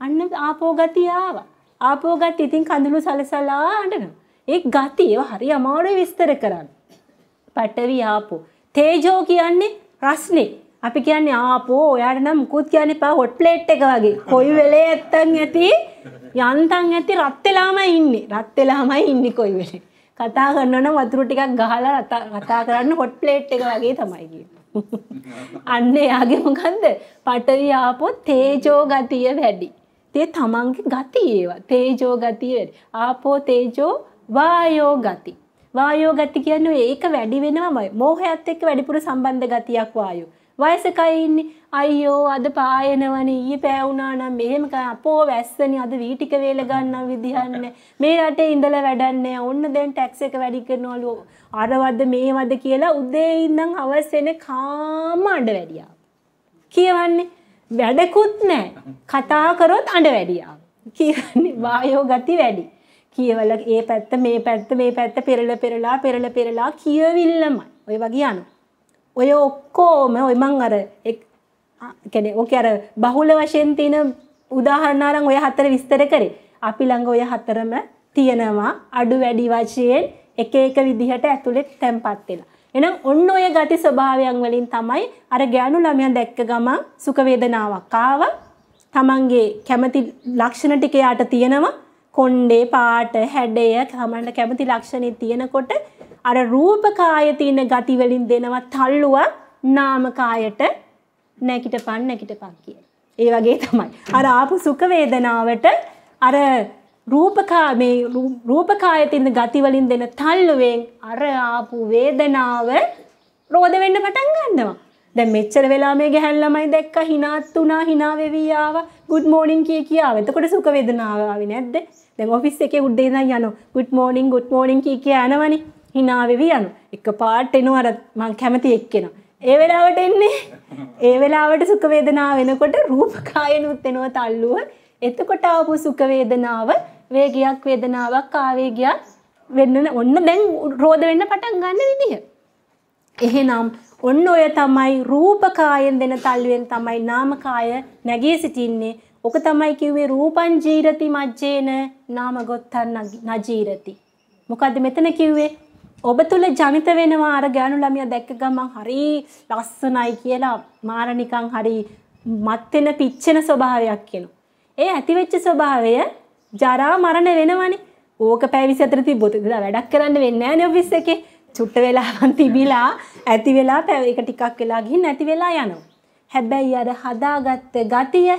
නම් අන්න ආපෝ ගතිය ආවා. ආපෝ ගතිය ඉතින් කඳුළු සලසලා අඬනවා. ඒ ගතිය හරි අමාරුයි විස්තර කරන්න. පඨවි ආපෝ. තේජෝ කියන්නේ රස්නේ. අපි කියන්නේ ආපෝ ඔයාට නම් මුකුත් කියන්නේ පා හොට් ප්ලේට් එක වගේ. කොයි වෙලේ ඇත්තන් ඇති යන්තම් ඇති රත් වෙලාමයි ඉන්නේ. රත් වෙලාමයි ඉන්නේ කොයි වෙලේ. කතා කරන්නන වතුර ටිකක් ගහලා කතා කරන්න හොට් ප්ලේට් එක වගේ තමයිගිය. අන්න එයාගේ මොකන්ද පටවි ආපොත් තේජෝ ගතිය වැඩි. තේ තමන්ගේ ගති ඒවා තේජෝ ගතිය ආපෝ තේජෝ වායෝ ගති. වායෝ ගති කියන්න ඒක වැඩි වෙනවාමයි මෝහයත් එක්ක වැඩිපුර සම්බන්ධ ගතියක් වායෝ. වයසකයි ඉන්නේ. අයියෝ අද පායනවනේ ඊයේ පෑවුනා නම් මෙහෙම කා අපෝ වැස්සනේ අද වීටික වේල ගන්න විදිහන්නේ. මේ රටේ ඉඳලා වැඩන්නේ. ඔන්න දැන් ටැක්ස් එක වැඩි කරනවලු. අරවද මේවද කියලා උදේ ඉඳන් හවස කාම අඬ වැඩියා. කියවන්නේ වැඩකුත් නැහැ. කතා කරොත් අඬ වැඩියා. කියන්නේ වායෝ ගති වැඩි. කියවල ඒ පැත්ත මේ පැත්ත මේ පැත්ත පෙරල පෙරලා පෙරල පෙරලා කියවිල්ලමයි. ඔය වගේ යනවා. ඔය ඔක්කෝම ඔය මං අර කැනෙ ඕක අර බහුල වශයෙන් තියෙන උදාහරණාරං ඔය හතර විස්තර කරේ අපි ළඟ ඔය හතරම තියෙනවා අඩු වැඩි වශයෙන් එක එක විදිහට ඇතුළෙත් තැම්පත් වෙලා. එහෙනම් ඔන්න ඔය ගති ස්වභාවයන් වලින් තමයි අර ගෑනු ළමයා දැක්ක ගමන් සුඛ වේදනාවක් ආව. තමන්ගේ කැමති ලක්ෂණ ටික යාට තියෙනවා. කොණ්ඩේ පාට හැඩය තමන්ට කැමති ලක්ෂණේ තියෙනකොට අර රූපකාය තියෙන ගති වලින් දෙනවා තල්ලුව නාමකායට නැකිටපන් නැකිටපන් කියන. ඒ වගේ තමයි. අර ආපු සුඛ වේදනාවට අර රූපකා මේ රූපකාය තියෙන ගති වලින් දෙන තල්ලුවෙන් අර ආපු වේදනාව රෝද වෙන්න පටන් ගන්නවා. දැන් මෙච්චර වෙලා මේ ගැහැන් ළමයි දැක්ක හිනාත් වුණා හිනා වෙවි ආවා good morning කිය කියාව. එතකොට සුඛ වේදනාව ආවේ නැද්ද? දැන් ඔෆිස් එකේ උඩ ඉඳන් යනවා. good morning good morning කිය කිය යනවනේ. හිනාවෙවි යනු එක පාට් එනවා අර මං කැමති එක්කෙනා ඒ වෙලාවට එන්නේ ඒ වෙලාවට සුඛ වේදනාව වෙනකොට රූපකායනුත් එනවා තල්ලුව එතකොට ආපු සුඛ වේදනාව වේගයක් වේදනාවක් ආවේගයක් වෙන්න ඔන්න දැන් රෝද වෙන්න පටන් ගන්න විදිහ එහෙනම් ඔන්න ඔය තමයි රූපකායෙන් දෙන තල්ලුවෙන් තමයි නාමකාය නැගී සිටින්නේ ඔක තමයි කිව්වේ රූපං ජීරති මජ්ජේන නාමගොත්තන් නජීරති මොකද්ද මෙතන කිව්වේ ඔබ තුළ ජනිත වෙනවා අර ගෑනු ළමයා දැක්ක ගමන් හරි ලස්සනයි කියලා මාර නිකන් හරි මත් වෙන පිච්චෙන ස්වභාවයක් එනවා. ඒ ඇතිවෙච්ච ස්වභාවය ජරා මරණ වෙනවනේ. ඕක පැවිසි අතර තිබ්බොත් ඉතින් වැඩක් කරන්න වෙන්නේ නැහැ නේ ඔෆිස් එකේ. චුට්ට වෙලාවන් තිබිලා ඇති වෙලා ඒක ටිකක් වෙලා ගිහින් නැති වෙලා යනවා. හැබැයි අර හදාගත්ත ගතිය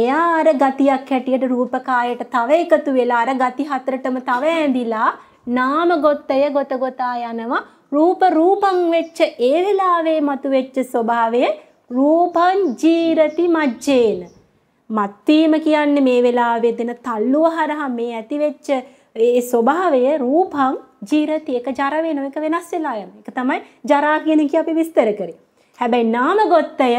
එයා අර ගතියක් හැටියට රූපකායට තව එකතු වෙලා අර ගති හතරටම තව ඇඳිලා නාම ගොත්තය ගොත ගොතා යනවා රූප රූපං වෙච්ච ඒ වෙලාවේ මතුවෙච්ච ස්වභාවය රූපං ජීරති මජ්ජේන මත්වීම කියන්නේ මේ වෙලාවේ දෙන තල්ලුව හරහා මේ ඇතිවෙච්ච ඒ ස්වභාවය රූපං ජීරති එක ජර වෙනවා එක වෙනස් වෙලා යනවා ඒක තමයි ජරා කියන එක අපි විස්තර කරේ හැබැයි නාම ගොත්තය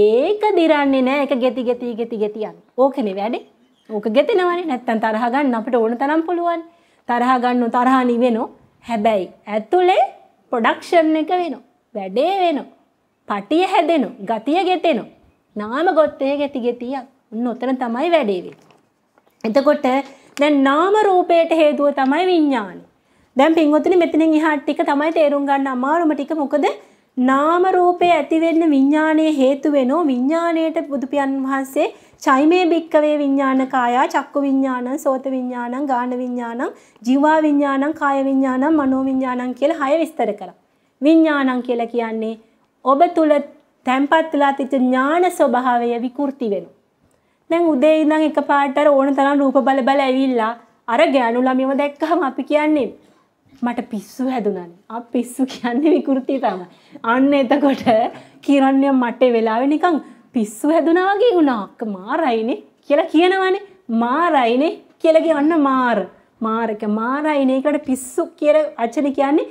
ඒක දිරන්නේ නැහැ ඒක ගෙති ගෙති ගෙති ගෙති යන ඕකනේ වැඩේ ඕක ගෙතිනවනේ නැත්තම් තරහ ගන්න අපිට ඕන තරම් පුළුවන් තරහ ගන්න තරහා නිවෙනෝ හැබැයි ඇතුලේ ප්‍රොඩක්ෂන් එක වෙනවා. වැඩේ වෙනවා. පටිය හැදෙනවා. ගතිය ගෙතෙනවා. නාම ගොත්තේ ගෙති ගෙතියක්. ඔන්න ඔතන තමයි වැඩේ වෙන්නේ. එතකොට දැන් නාම රූපයට හේතුව තමයි විඥානය. දැන් පින්වතුනි මෙතනින් එහාට ටික තමයි තේරුම් ගන්න අමාරුම ටික මොකද නාම රූපේ ඇති වෙන්න විඥානයේ හේතු වෙනෝ විඥාණයට බුදු පියන් වහන්සේ චෛමේ භික්කවේ විඥාන කායා චක්කු විඥානං සෝත විඥානං ගාන විඥානං ජීවා විඥානං කාය විඥානං මනෝ විඥානං කියලා හය විස්තර කරා. විඥානං කියලා කියන්නේ ඔබ තුල තැම්පත් වෙලා තිබෙන ඥාන ස්වභාවය විකෘති වෙනවා. දැන් උදේ ඉඳන් එකපාරට ඕන තරම් රූප බල බල ඇවිල්ලා අර ගෑනු ළමයව දැක්කහම අපි කියන්නේ මට පිස්සු හැදුනන් අප පිස්සු කියන්නේ විකෘතිය තම අන්න එතකොට කිරණ්‍ය මට වෙලාව නිකං පිස්සු හැදුනාගේ ගුණාක්ක මාරයිනේ කියලා කියනවනේ මාරයිනේ කියලගේ අන්න මාර මාරක මාරයිනයකට පිස්සු කියර අචන කියන්නේ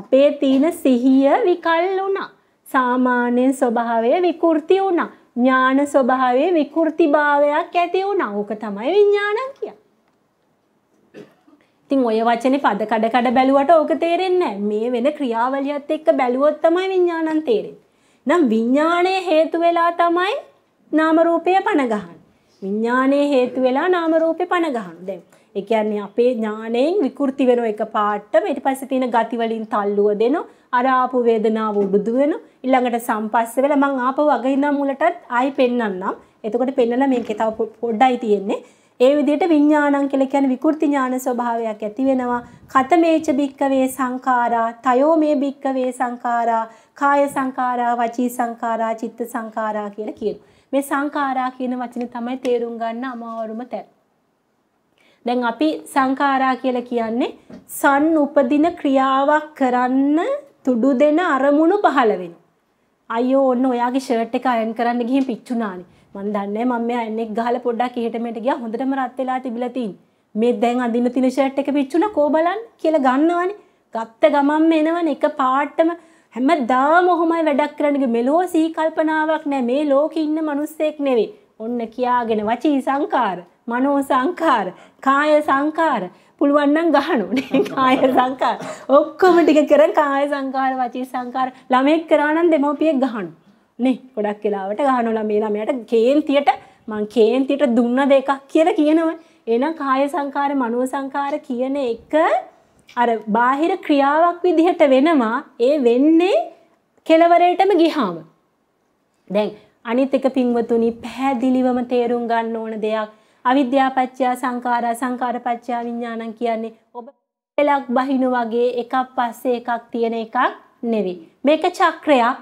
අපේ තියෙන සිහිය විකල් වුණා සාමාන්‍යයෙන් ස්වභාවය විකෘති වුණා ඥාන ස්වභාවේ විකෘති භාවයක් ඇති වුණා ඕක තමයි විඤ්ඥාණන් කියා ඉතින් ඔය වචනේ පද කඩ කඩ බැලුවට ඕක තේරෙන්නේ මේ වෙන ක්‍රියාවලියත් එක්ක බැලුවොත් තමයි විඥානන් තේරෙන්නේ. නම් විඥාණය හේතු වෙලා තමයි නාම රූපය පණ ගහන්නේ. විඥාණය හේතු වෙලා නාම රූපේ පණ ගහනවා. දැන් ඒ කියන්නේ අපේ ඥාණයෙන් විකෘති වෙන එක පාට ඊට පස්සේ තියෙන ගති වලින් තල්ලුව දෙනවා. අර ආපු වේදනාව උඩුදු වෙනවා. ඊළඟට සංපස්ස වෙලා මං ආපහු අගින්දා මුලටත් ආයි පෙන්නන්නම්. එතකොට පෙන්නලා මේකේ තව පොඩ්ඩයි තියෙන්නේ. ඒ විදිහට විඥාණං කියලා කියන්නේ විකෘති ඥාන ස්වභාවයක් ඇති වෙනවා. කතමේච භික්කවේ සංඛාරා, තයෝ මේ භික්කවේ සංඛාරා, කාය සංඛාරා, වචී සංඛාරා, චිත්ත සංඛාරා කියලා කියනවා. මේ සංඛාරා කියන වචනේ තමයි තේරුම් ගන්න අමාරුම තැන. දැන් අපි සංඛාරා කියලා කියන්නේ සන් උපදින ක්‍රියාවක් කරන්න තුඩු දෙන අරමුණු පහළ වෙනවා. අයියෝ ඔන්න ඔයාගේ ෂර්ට් එක අයන් කරන්න ගිහින් පිච්චුණානේ. මන් දන්නේ මම මෙයා එන්නෙක් ගහලා පොඩ්ඩක් ඉහට මෙහෙට ගියා හොඳටම රත් වෙලා තිබිලා තින්. මේ දැන් අඳින්න තියෙන ෂර්ට් එක පිච්චුණා කෝ බලන්න කියලා ගන්නවනේ. ගත්ත ගමන්ම එනවනේ එක පාටම හැමදාම ඔහොමයි වැඩක් කරන්නේ. මෙලෝ සිහි කල්පනාවක් නැහැ. මේ ලෝකේ ඉන්න මිනිස්සෙක් නෙවෙයි. ඔන්න කියාගෙන වචී සංකාර, මනෝ සංකාර, කාය සංකාර පුළුවන් නම් ගහනවා කාය සංකාර. ඔක්කොම ටික කරන් කාය සංකාර, වචී සංකාර ළමෙක් කරා නම් දෙමෝපියෙක් ගහනවා. නේ ගොඩක් කියලාවට ගහන ළමේ ළමයට කේන්තියට මං කේන්තියට දුන්න දෙකක් කියලා කියනවා. එහෙනම් කාය සංකාර මනෝ සංකාර කියන එක අර බාහිර ක්‍රියාවක් විදිහට වෙනවා. ඒ වෙන්නේ කෙලවරේටම ගිහාම. දැන් අනිත් එක පින්වතුනි පැහැදිලිවම තේරුම් ගන්න ඕන දෙයක්. අවිද්‍යාපච්චය සංකාරා සංකාරපච්චය විඥානං කියන්නේ ඔබ පෙලක් බහිනු වගේ එකක් පස්සේ එකක් තියෙන එකක් නෙවෙයි. මේක චක්‍රයක්.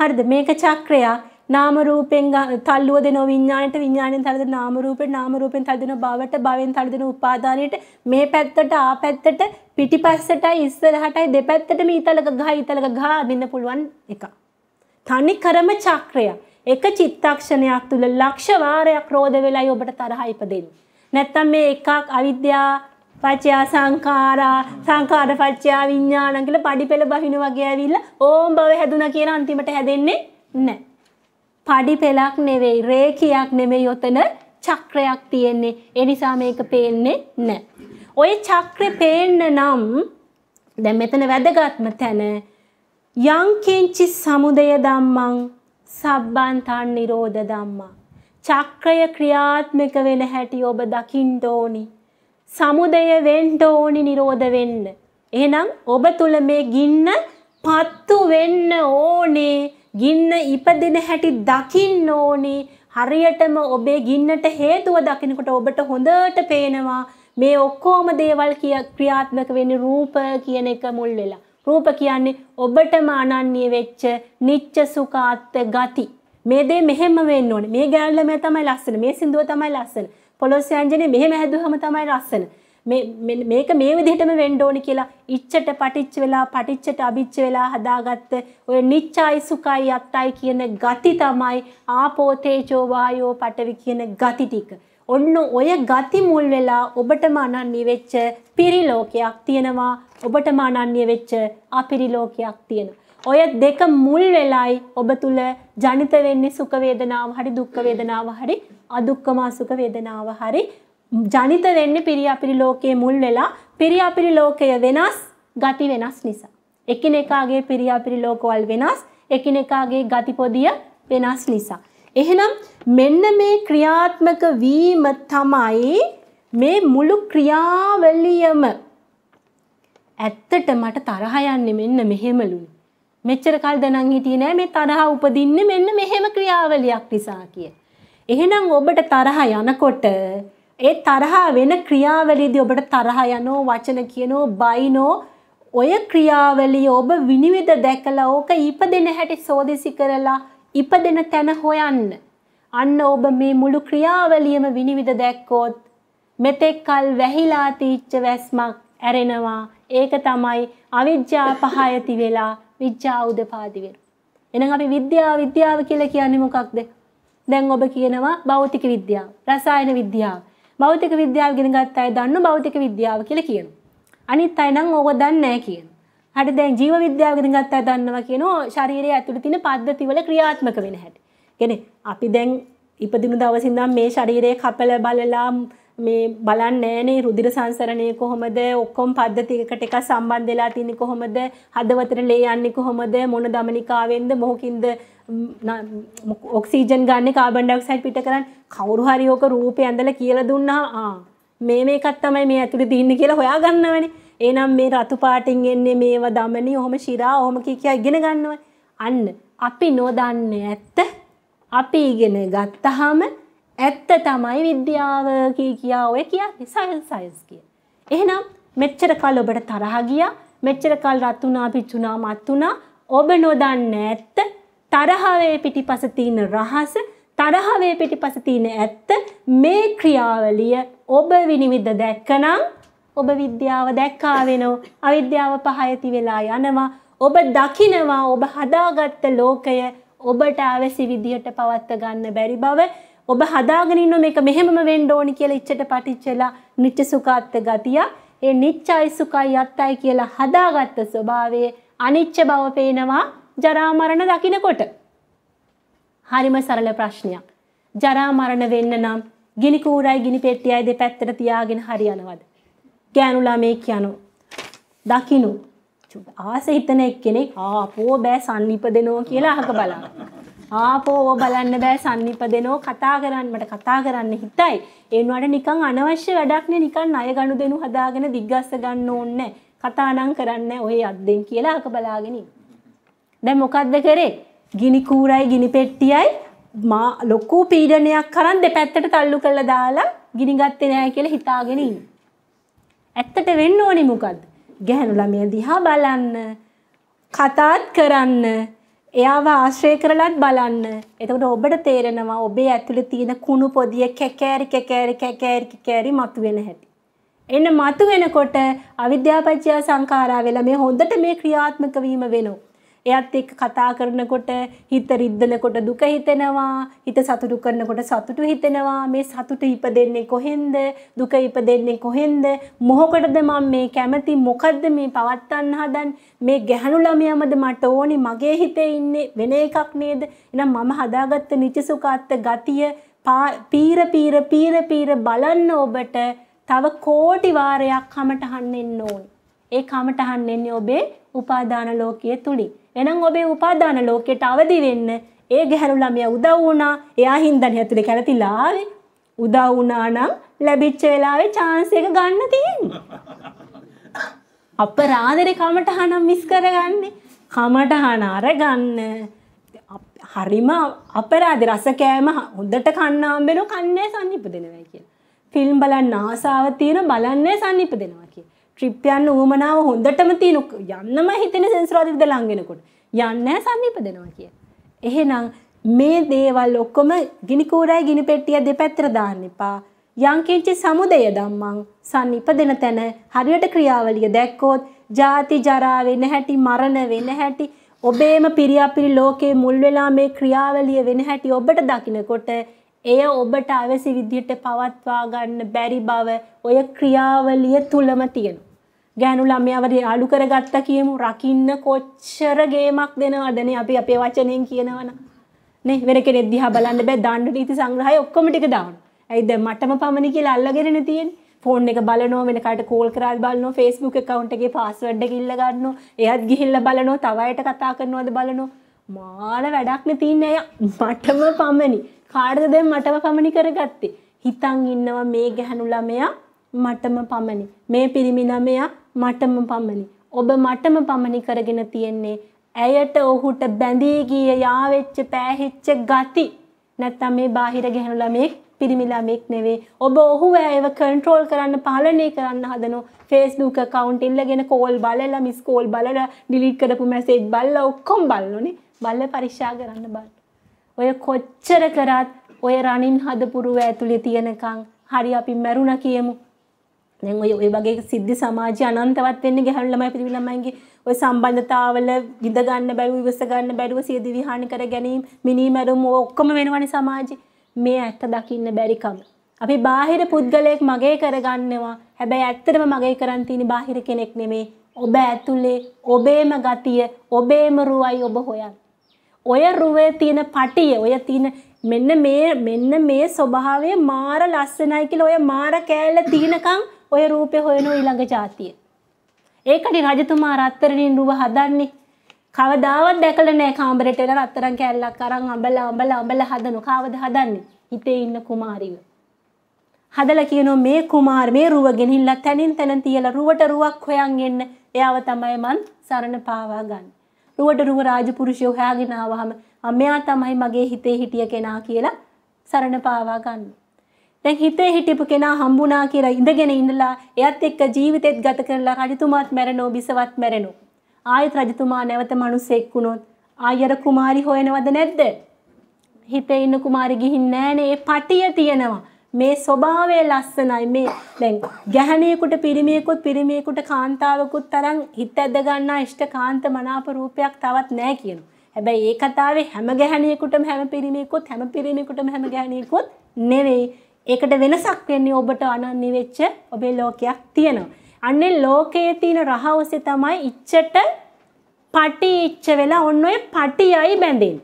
හරිද මේක චක්‍රයා නාම රූපෙන් තල්ලුව දෙනවා විඥාණයට විඥාණයෙන් තල්ලු දෙනවා නාම රූපෙට නාම රූපෙන් තල්ලු දෙනවා භවයට භවෙන් තල්ලු දෙනවා උපාදානයට මේ පැත්තට ආ පැත්තට පිටිපස්සටයි ඉස්සරහටයි දෙපැත්තටම ඊතලක ගහ ඊතලක ගහ අදින්න පුළුවන් එක. තනි කරම චක්‍රය එක චිත්තක්ෂණයක් තුල ලක්ෂ වාරයක් රෝද වෙලයි ඔබට තරහ ඉපදෙන්නේ. නැත්තම් මේ එකක් අවිද්‍යාව පච්චයා සංකාරා සංකාර පච්චයා විඤ්ඥානන් කියල පඩි පෙළ බහින වගේ ඇවිල්ල ඕම් බව හැදුන කියන අන්තිමට හැදෙන්නේ නෑ. පඩි පෙළක් නෙවෙයි රේකයක් නෙමෙයි යොතන චක්‍රයක් තියෙන්නේ එනිසා මේක පේන්නේ නෑ. ඔය චක්‍රය පේන්න නම් දැ මෙතන වැදගත්ම තැන යංකෙන්චි සමුදය දම්මං සබ්බන්තන් නිරෝධ දම්මා. චක්‍රය ක්‍රියාත්මක වෙන හැටි ඔබ දකිින්ට ඕනි. සමුදය වෙන්න ඕනි නිරෝධ වෙන්න. එහෙනම් ඔබ තුල මේ ගින්න පත්තු වෙන්න ඕනේ. ගින්න ඉපදෙන හැටි දකින්න ඕනේ. හරියටම ඔබේ ගින්නට හේතුව දකිනකොට ඔබට හොඳට පේනවා මේ ඔක්කොම දේවල් ක්‍රියාත්මක වෙන්නේ රූප කියන එක මුල් වෙලා. රූප කියන්නේ ඔබටම අනන්‍ය වෙච්ච නිච්ච සුඛාත් ගති. මේ දේ මෙහෙම වෙන්න ඕනේ. මේ ගෑල්ලම තමයි ලස්සන. මේ සින්දුව තමයි ලස්සන. පොලොස් යංජනේ මෙහෙම හැදුවම තමයි ලස්සන. මේක මේ විදිහටම වෙන්න ඕනි කියලා ඉච්ඡට පටිච්ච වෙලා පටිච්චට අභිච්ච වෙලා හදාගත්ත ඔය නිච්චයි සුඛයි අත්තයි කියන ගති තමයි ආපෝතේජෝ වායෝ පටවි කියන ගති ටික. ඔන්න ඔය ගති මුල් වෙලා ඔබටම අනන්‍ය වෙච්ච පිරිලෝකයක් තියෙනවා. ඔබටම අනන්‍ය වෙච්ච අපිරිලෝකයක් තියෙනවා. ඔය දෙක මුල් වෙලයි ඔබ තුල ජනිත වෙන්නේ සුඛ වේදනාව හරි දුක්ඛ වේදනාව හරි අදුක්කමා සුඛ වේදනාව හරි ජනිත වෙන්නේ පිරියාපිරි ලෝකයේ මුල් වෙලා පිරියාපිරි ලෝකය වෙනස් ගති වෙනස් නිසා එකිනෙකාගේ පිරියාපිරි ලෝකවල වෙනස් එකිනෙකාගේ ගති පොදිය වෙනස් නිසා එහෙනම් මෙන්න මේ ක්‍රියාත්මක වීම තමයි මේ මුළු ක්‍රියාවලියම ඇත්තට මට තරහ යන්නේ මෙන්න මෙහෙමලුනේ මෙච්චර කල් දනන් හිටියේ නෑ මේ තරහා උපදින්නේ මෙන්න මෙහෙම ක්‍රියාවලියක් නිසා කිය. එහෙනම් ඔබට තරහා යනකොට ඒ තරහා වෙන ක්‍රියාවලියදී ඔබට තරහා යනෝ වචන කියනෝ බයිනෝ ඔය ක්‍රියාවලිය ඔබ විනිවිද දැකලා ඕක ඉපදෙන හැටි සෝදිසි කරලා ඉපදෙන තැන හොයන්න. අන්න ඔබ මේ මුළු ක්‍රියාවලියම විනිවිද දැක්කොත් මෙතෙක් කල් වැහිලා තීච්ච වැස්මක් ඇරෙනවා. ඒක තමයි අවිජ්ජා පහයති වෙලා විද්‍යාව උදපාදි වෙනවා. එහෙනම් අපි විද්‍යාව විද්‍යාව කියලා කියන්නේ මොකක්ද? දැන් ඔබ කියනවා භෞතික විද්‍යාව, රසායන විද්‍යාව. භෞතික විද්‍යාව ඉගෙන ගත්ත අය දන්නු භෞතික විද්‍යාව කියලා කියනවා. අනිත් අය නම් ඕක දන්නේ නැහැ කියනවා. හරි දැන් ජීව විද්‍යාව ඉගෙන ගත්ත අය දන්නවා කියනවා ශරීරයේ ඇතුළේ තියෙන පද්ධතිවල ක්‍රියාත්මක වෙන හැටි. කියන්නේ අපි දැන් ඉපදින දවසින් නම් මේ ශරීරයේ කපල බලලා මේ බලන්න නෑනේ රුධිර සංසරණය කොහොමද ඔක්කොම පද්ධතියකට එක සම්බන්ධ වෙලා තින්නේ කොහොමද හදවතට ලේ යන්නේ කොහොමද මොන දමනිකාවෙන්ද මොහොකින්ද ඔක්සිජන් ගන්න කාබන් ඩයොක්සයිඩ් පිට කරන්න කවුරු හරි ඕක රූපේ ඇඳලා කියලා දුන්නා ආ මේ මේකක් තමයි මේ ඇතුලේ තියෙන්නේ කියලා හොයාගන්නවනේ එහෙනම් මේ රතු පාටින් එන්නේ මේවා දමනි ඔහොම ශිරා ඔහොම කී කියා ඉගෙන ගන්නවනේ අන්න අපි නොදන්නේ ඇත්ත අපි ඉගෙන ගත්තාම ඇත්ත තමයි විද්‍යාව කියා ඔය කියන්නේ සයන්ස් සයන්ස් කිය. එහෙනම් මෙච්චර කල් ඔබට තරහ ගියා, මෙච්චර කල් රත් වුණා, පිච්ච වුණා, මත් වුණා. ඔබ නොදන්නේ ඇත්ත, තරහවේ පිටිපස තියෙන රහස, තරහවේ පිටිපස තියෙන ඇත්ත මේ ක්‍රියාවලිය ඔබ විනිවිද දැක්කනම් ඔබ විද්‍යාව දැක්කා වෙනෝ. අවිද්‍යාව පහ ඇති වෙලා යනවා. ඔබ දකිනවා ඔබ හදාගත්ත ලෝකය ඔබට අවැසි විදියට පවත්ව ගන්න බැරි බව ඔබ හදාගෙන ඉන්න මේක මෙහෙමම වෙන්න ඕනි කියලා ඉච්ඡට පටිච්චලා නිච්ච සුඛාත්ත ගතිය ඒ නිච්චයි සුඛයි යත්තයි කියලා හදාගත්ත ස්වභාවයේ අනිච්ච බව පේනවා ජරා මරණ දකිනකොට. හරිම සරල ප්‍රශ්නයක්. ජරා මරණ වෙන්න නම් ගිනි කූරයි ගිනි පෙට්ටියයි දෙපැත්තට තියාගෙන හරියනවද? ගෑනු ළමෙක් යනෝ. දකිනු. ආස හිතන එක්කෙනෙක් ආ පෝ බෑ සම්නිපදෙනෝ කියලා අහක බලන්න. ආපෝව බලන්න බෑ සන්නිපදෙනෝ කතා කරන්න මට කතා කරන්න හිතයි. ඒ වුණාට නිකන් අනවශ්‍ය වැඩක් නේ නිකන් ණය ගනුදෙනු හදාගෙන දිග්ගස්ස ගන්න ඕනේ. කතා නම් කරන්නේ ඔය අද්දෙන් කියලා අක බලාගෙන දැන් මොකද්ද කරේ? ගිනි කූරයි ගිනි පෙට්ටියයි මා ලොකු පීඩනයක් කරන් දෙපැත්තට තල්ලු කරලා දාලා ගිනි ගත්තේ නැහැ කියලා හිතාගෙන ඉන්න. ඇත්තට වෙන්න ඕනේ මොකද්ද? ගැහණු ළමයා දිහා බලන්න, කතාත් කරන්න, එයාව ආශ්‍රය කරලත් බලන්න. එතකොට ඔබට තේරෙනවා ඔබේ ඇතුලේ තියෙන කුණු පොදිය කැකෑරි කැකෑරි කැකෑරි කැකෑරි මතුවෙන හැටි. එන්න මතුවෙනකොට අවිද්‍යාපච්චය සංඛාරා වෙලා මේ හොඳට මේ ක්‍රියාත්මක වීම වෙනවා. එයත් එක්ක කතා කරනකොට හිත රිද්දනකොට දුක හිතෙනවා, හිත සතුටු කරනකොට සතුටු හිතෙනවා. මේ සතුට ඉපදෙන්නේ කොහෙන්ද? දුක ඉපදෙන්නේ කොහෙන්ද? මොහොකටද මම මේ කැමති? මොකද්ද මේ පවත්තන්න හදන්? මේ ගැහණු ළමයාමද මට ඕනි? මගේ හිතේ ඉන්නේ වෙන එකක් නේද? එහෙනම් මම හදාගත්ත නිචසුකාත්ත ගතිය පීර පීර පීර පීර බලන්න ඔබට තව කෝටි වාරයක් කමටහන් එන්න ඕනි. ඒ කමටහන් එන්නේ ඔබේ උපාදාන ලෝකයේ තුලින්. එනම් ඔබේ උපාදාන ලෝකෙට අවදි වෙන්න ඒ ගැහැණු ළමයා උදව් වුණා. එයා හින්දානේ ඇතුලේ කැළතිලා ආවේ. උදව් වුණා නම් ලැබිච්ච වෙලාවේ chance එක ගන්න තියෙන්නේ. අපරාධනේ කමටහනම් මිස් කරගන්නේ. කමටහන අරගන්න. හරිම අපරාධ රස කෑම හොඳට කන්න හම්බෙනවා කන්නේ සන්නිපදෙනවා කියලා. ෆිල්ම් බලන්න ආසාව තියෙන බලන්නේ සන්නිපදෙනවා කියලා. ට්‍රිප් යන්න ඌමනාව හොඳටම තියෙන යන්නම හිතෙන සෙන්සරාදිද ලංගෙනකොට යන්න සන්නීප දෙනවා කිය. එහෙනම් මේ දේවල් ඔක්කොම ගිනි කූරයි ගිනි පෙට්ටිය දෙපැත්තට දාන්න එපා. යංකින්චි සමුදය ධම්මං සන්නීප දෙන තැන හරියට ක්‍රියාවලිය දැක්කොත් ජාති ජරා වෙන හැටි මරණ වෙන හැටි ඔබේම පිරියපිරි ලෝකේ මුල් වෙලා මේ ක්‍රියාවලිය වෙන හැටි ඔබට දකින්නකොට එය ඔබට අවැසි විදිහට පවත්වා ගන්න බැරි බව ඔය ක්‍රියාවලිය තුලම තියෙනවා. ගෑනු ළමයාව අලු කරගත්ත කියමු රකින්න කොච්චර ගේමක් දෙනවදනේ අපි අපේ වචනෙන් කියනවනම්. නේ වෙන කෙනෙක් දිහා බලන්න බෑ දඬු නීති සංග්‍රහය ඔක්කොම ටික දාන්න. ඇයි දැන් මටම පමණි කියලා අල්ලගෙනනේ තියෙන්නේ. ෆෝන් එක බලනවා වෙන කාට කෝල් කරලා බලනවා Facebook account එකේ password එක ඉල්ල ගන්නවා. එයාත් ගිහිල්ලා බලනවා තව අයට කතා කරනවද බලනවා. මාන වැඩක් නේ තියන්නේ අය මටම පමණි කාඩද දැන් මටම පමණි කරගත්තේ. හිතන් ඉන්නවා මේ ගැහණු ළමයා මටම පමණි. මේ පිරිමි ළමයා මටම පමණි. ඔබ මටම පමණි කරගෙන තියෙන්නේ. ඇයට ඔහුට බැඳී ගිය යාවෙච්ච පෑහෙච්ච ගති. නැත්තම් මේ බාහිර ගැහණු ළමෙක් පිරිමි ළමෙක් නෙවෙයි. ඔබ ඔහුව ඒව කන්ට්‍රෝල් කරන්න පාලනය කරන්න හදනවා. Facebook account ඉල්ලගෙන කෝල් බලලා මිස් කෝල් බලලා ඩිලීට් කරපු මැසේජ් බලලා ඔක්කොම බලනෝනේ. බලලා පරික්ෂා කරන්න බලන්න. ඔය කොච්චර කරත් ඔය රණින් හදපුරුව ඇතුළේ තියෙනකං හරි අපි මැරුණ කියමු. දැන් ඔය ඔය වගේ සිද්ධි සමාජය අනන්තවත් වෙන්නේ ගැහැණු ළමයි පිරිමි ළමයින්ගේ ඔය සම්බන්ධතාවල ගිඳ ගන්න බැරුව ඉවස ගන්න බැරුව සිය දිවිහානි කර ගැනීම මිනීමැරුම් ඔක්කොම වෙනවනේ සමාජේ. මේ ඇත්ත දකින්න බැරිකම. අපි බාහිර පුද්ගලයෙක් මගේ කරගන්නවා. හැබැයි ඇත්තටම මගේ කරන් තියෙන බාහිර කෙනෙක් නෙමේ. ඔබ ඇතුලේ ඔබේම ගතිය, ඔබේම රුවයි ඔබ හොයන්නේ. ඔය රුවේ තියෙන පටිය ඔය තියෙන මෙන්න මේ මෙන්න මේ ස්වභාවය මාර ලස්සනයි කියලා ඔය මාර කෑල්ල තිනකම් ඔය රූපේ හොයන ඊළඟ જાතිය. ඒකනි රජතුමා රත්තරණින් රුව හදන්නේ. කවදාවත් දැකලා නැහැ කාමරේට එන රත්තරන් කෑල්ලක් අරන් අඹලා අඹලා අඹලා හදනු කවද හදන්නේ? හිතේ ඉන්න කුමාරිව. හදලා කියනවා මේ කුමාර මේ රුව ගෙනහිල්ලා තැනින් තැන තියලා රුවට රුවක් හොයන් එන්න එයාව තමයි මන් සරණ පාවා ගන්නේ. රුවට රුව රාජපුරුෂය හොයාගෙන ආවහම මෙයා තමයි මගේ හිතේ හිටිය කෙනා කියලා සරණ පාවා ගන්න. දැන් හිතේ හිටපු කෙනා හම්බුණා කියලා ඉඳගෙන ඉඳලා එයත් එක්ක ජීවිතෙත් ගත කරලා රජතුමාත් මැරෙනෝ බිසවත් මැරෙනෝ. ආයෙත් රජතුමා නැවත මිනිසෙක් වුණොත් ආයර කුමාරි හොයනවද නැද්ද? හිතේ ඉන්න කුමාරි ගිහින් නැහනේ. ඒ පටිය තියෙනවා. මේ ස්වභාවය ලස්සනයි මේ දැන් ගැහණියෙකුට පිරිමියෙකුත් පිරිමියෙකුට කාන්තාවකුත් තරම් හිත ඇද ගන්නා ඉෂ්ට කාන්ත මනාප රූපයක් තවත් නැහැ කියනවා. හැබැයි ඒ කතාවේ හැම ගැහණියෙකුටම හැම පිරිමියෙකුත් හැම පිරිමියෙකුටම හැම ගැහණියෙකුත් නෙවෙයි. ඒකට වෙනසක් වෙන්නේ ඔබට අනන්‍ය වෙච්ච ඔබේ ලෝකයක් තියෙනවා. අන්නේ ලෝකයේ තියෙන රහවසේ තමයි ඉච්ඡට පටි ඉච්ඡ වෙලා ඔන්න ඔය පටියයි බැඳෙන්නේ.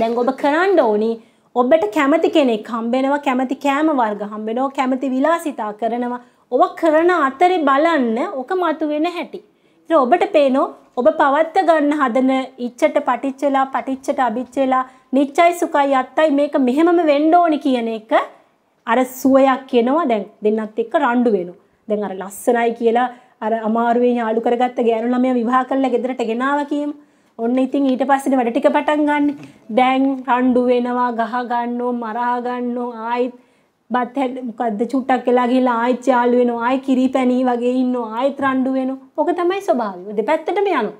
දැන් ඔබ කරන්න ඕනේ ඔබට කැමති කෙනෙක් හම්බෙනවා කැමති කෑම වර්ග හම්බෙනවා කැමති විලාසිතා කරනවා ඔව කරන අතරේ බලන්න ඕක මතුවෙන හැටි. ඉතින් ඔබට පේනෝ ඔබ පවත්ත ගන්න හදන ඉච්ඡට පටිච්චලා පටිච්චට අභිච්චලා නිච්චයි සුඛයි අත්තයි මේක මෙහෙමම වෙන්න ඕනි කියන එක අර සුවයක් එනවා දැන් දෙන්නත් එක්ක රණ්ඩු වෙනවා. දැන් අර ලස්සනයි කියලා අර අමාරුවෙන් යාළු කරගත්ත ගෑනු ළමයා විවාහ කරලා ගෙදරට ගෙනාවා කියමු. ඔන්න ඉතින් ඊට පස්සේ වැඩ ටික පටන් ගන්න. දැන් රණ්ඩු වෙනවා, ගහ ගන්නෝ, මරා ගන්නෝ, ආයිත් බත් හැඩ මොකද්ද චුට්ටක් වෙලා ගිහලා ආයිත් යාළු වෙනවා, ආයි කිරිපැණි වගේ ඉන්නවා, ආයිත් රණ්ඩු වෙනවා. ඕක තමයි ස්වභාවය. දෙපැත්තටම යනවා.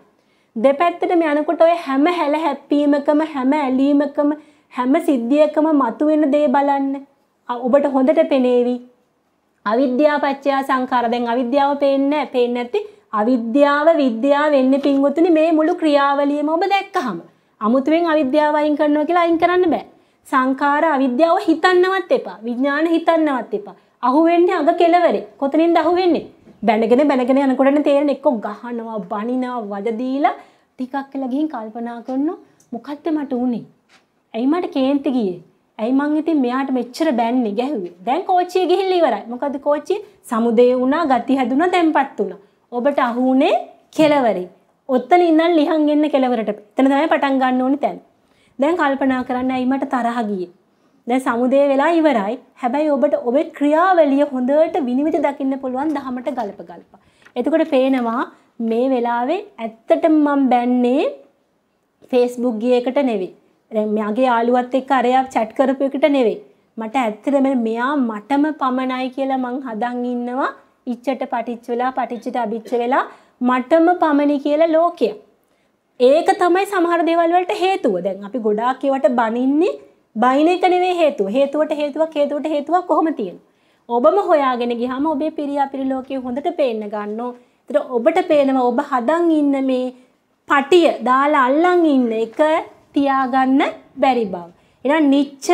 දෙපැත්තටම යනකොට ඔය හැම හැල හැප්පීමකම, හැම ඇලීමකම, හැම සිද්ධියකම මතුවෙන දේ බලන්න. ඔබට හොඳට පෙනේවි. අවිද්‍යාපච්චයා සංකාර දැන් අවිද්‍යාව පේන්නේ නැහැ. පේන්නේ නැති අවිද්‍යාව විද්‍යාව වෙන්නේ පින්වතුනි මේ මුළු ක්‍රියාවලියම ඔබ දැක්කහම. අමුතුවෙන් අවිද්‍යාව අයින් කරනවා කියලා අයින් කරන්න බෑ. සංඛාර අවිද්‍යාව හිතන්නවත් එපා. විඥාන හිතන්නවත් එපා. අහුවෙන්නේ අග කෙලවරේ. කොතනින්ද අහුවෙන්නේ? බැනගෙන බැනගෙන යනකොටනේ තේරෙන්නේ එක්ක ගහනවා, බනිනවා, වද දීලා ටිකක් කියලා ගිහින් කල්පනා කරනවා මොකද්ද මට උනේ? ඇයි මට කේන්ති ගියේ? ඇයි මං ඉතින් මෙයාට මෙච්චර බැන්නේ ගැහුවේ. දැන් කෝච්චිය ගිහිල්ලා ඉවරයි. මොකද කෝච්චිය සමුදේ වුණා, ගති හැදුනා, තැම්පත් වුණා. ඔබට අහුනේ කෙලවරේ. ඔත්තන ඉඳන් ලිහන් එන්න කෙලවරට. එතන තමයි පටන් ගන්න ඕනි තැන. දැන් කල්පනා කරන්න ඇයි මට තරහ ගියේ? දැන් සමුදේ වෙලා ඉවරයි. හැබැයි ඔබට ඔබේ ක්‍රියාවලිය හොඳට විනිවිද දකින්න පුළුවන් දහමට ගලප ගලප. එතකොට පේනවා මේ වෙලාවේ ඇත්තටම මම බැන්නේ Facebook ගියකට නෙවෙයි. දැන් මගේ යාළුවත් එක්ක අරයා chat කරපු එකට නෙවෙයි. මට ඇත්තටම මෙයා මටම පමණයි කියලා මං හදන් ඉන්නවා. ඉච්ඡට පටිච්ච වෙලා පටිච්චට අබිච්ච වෙලා මටම පමණි කියලා ලෝකය. ඒක තමයි සමහර දේවල් වලට හේතුව. දැන් අපි ගොඩාක් ඒවට බනින්නේ බයින එක නෙවෙයි හේතුව. හේතුවට හේතුවක් හේතුවට හේතුවක් කොහොම තියෙනවා. ඔබම හොයාගෙන ගියාම ඔබේ පිරිය අපිරි ලෝකය හොඳට පේන්න ගන්නෝ. ඒතර ඔබට පේනවා ඔබ හදන් ඉන්න මේ පටිය දාලා අල්ලන් ඉන්න එක තියාගන්න බැරි බව. එහෙනම් නිච්ච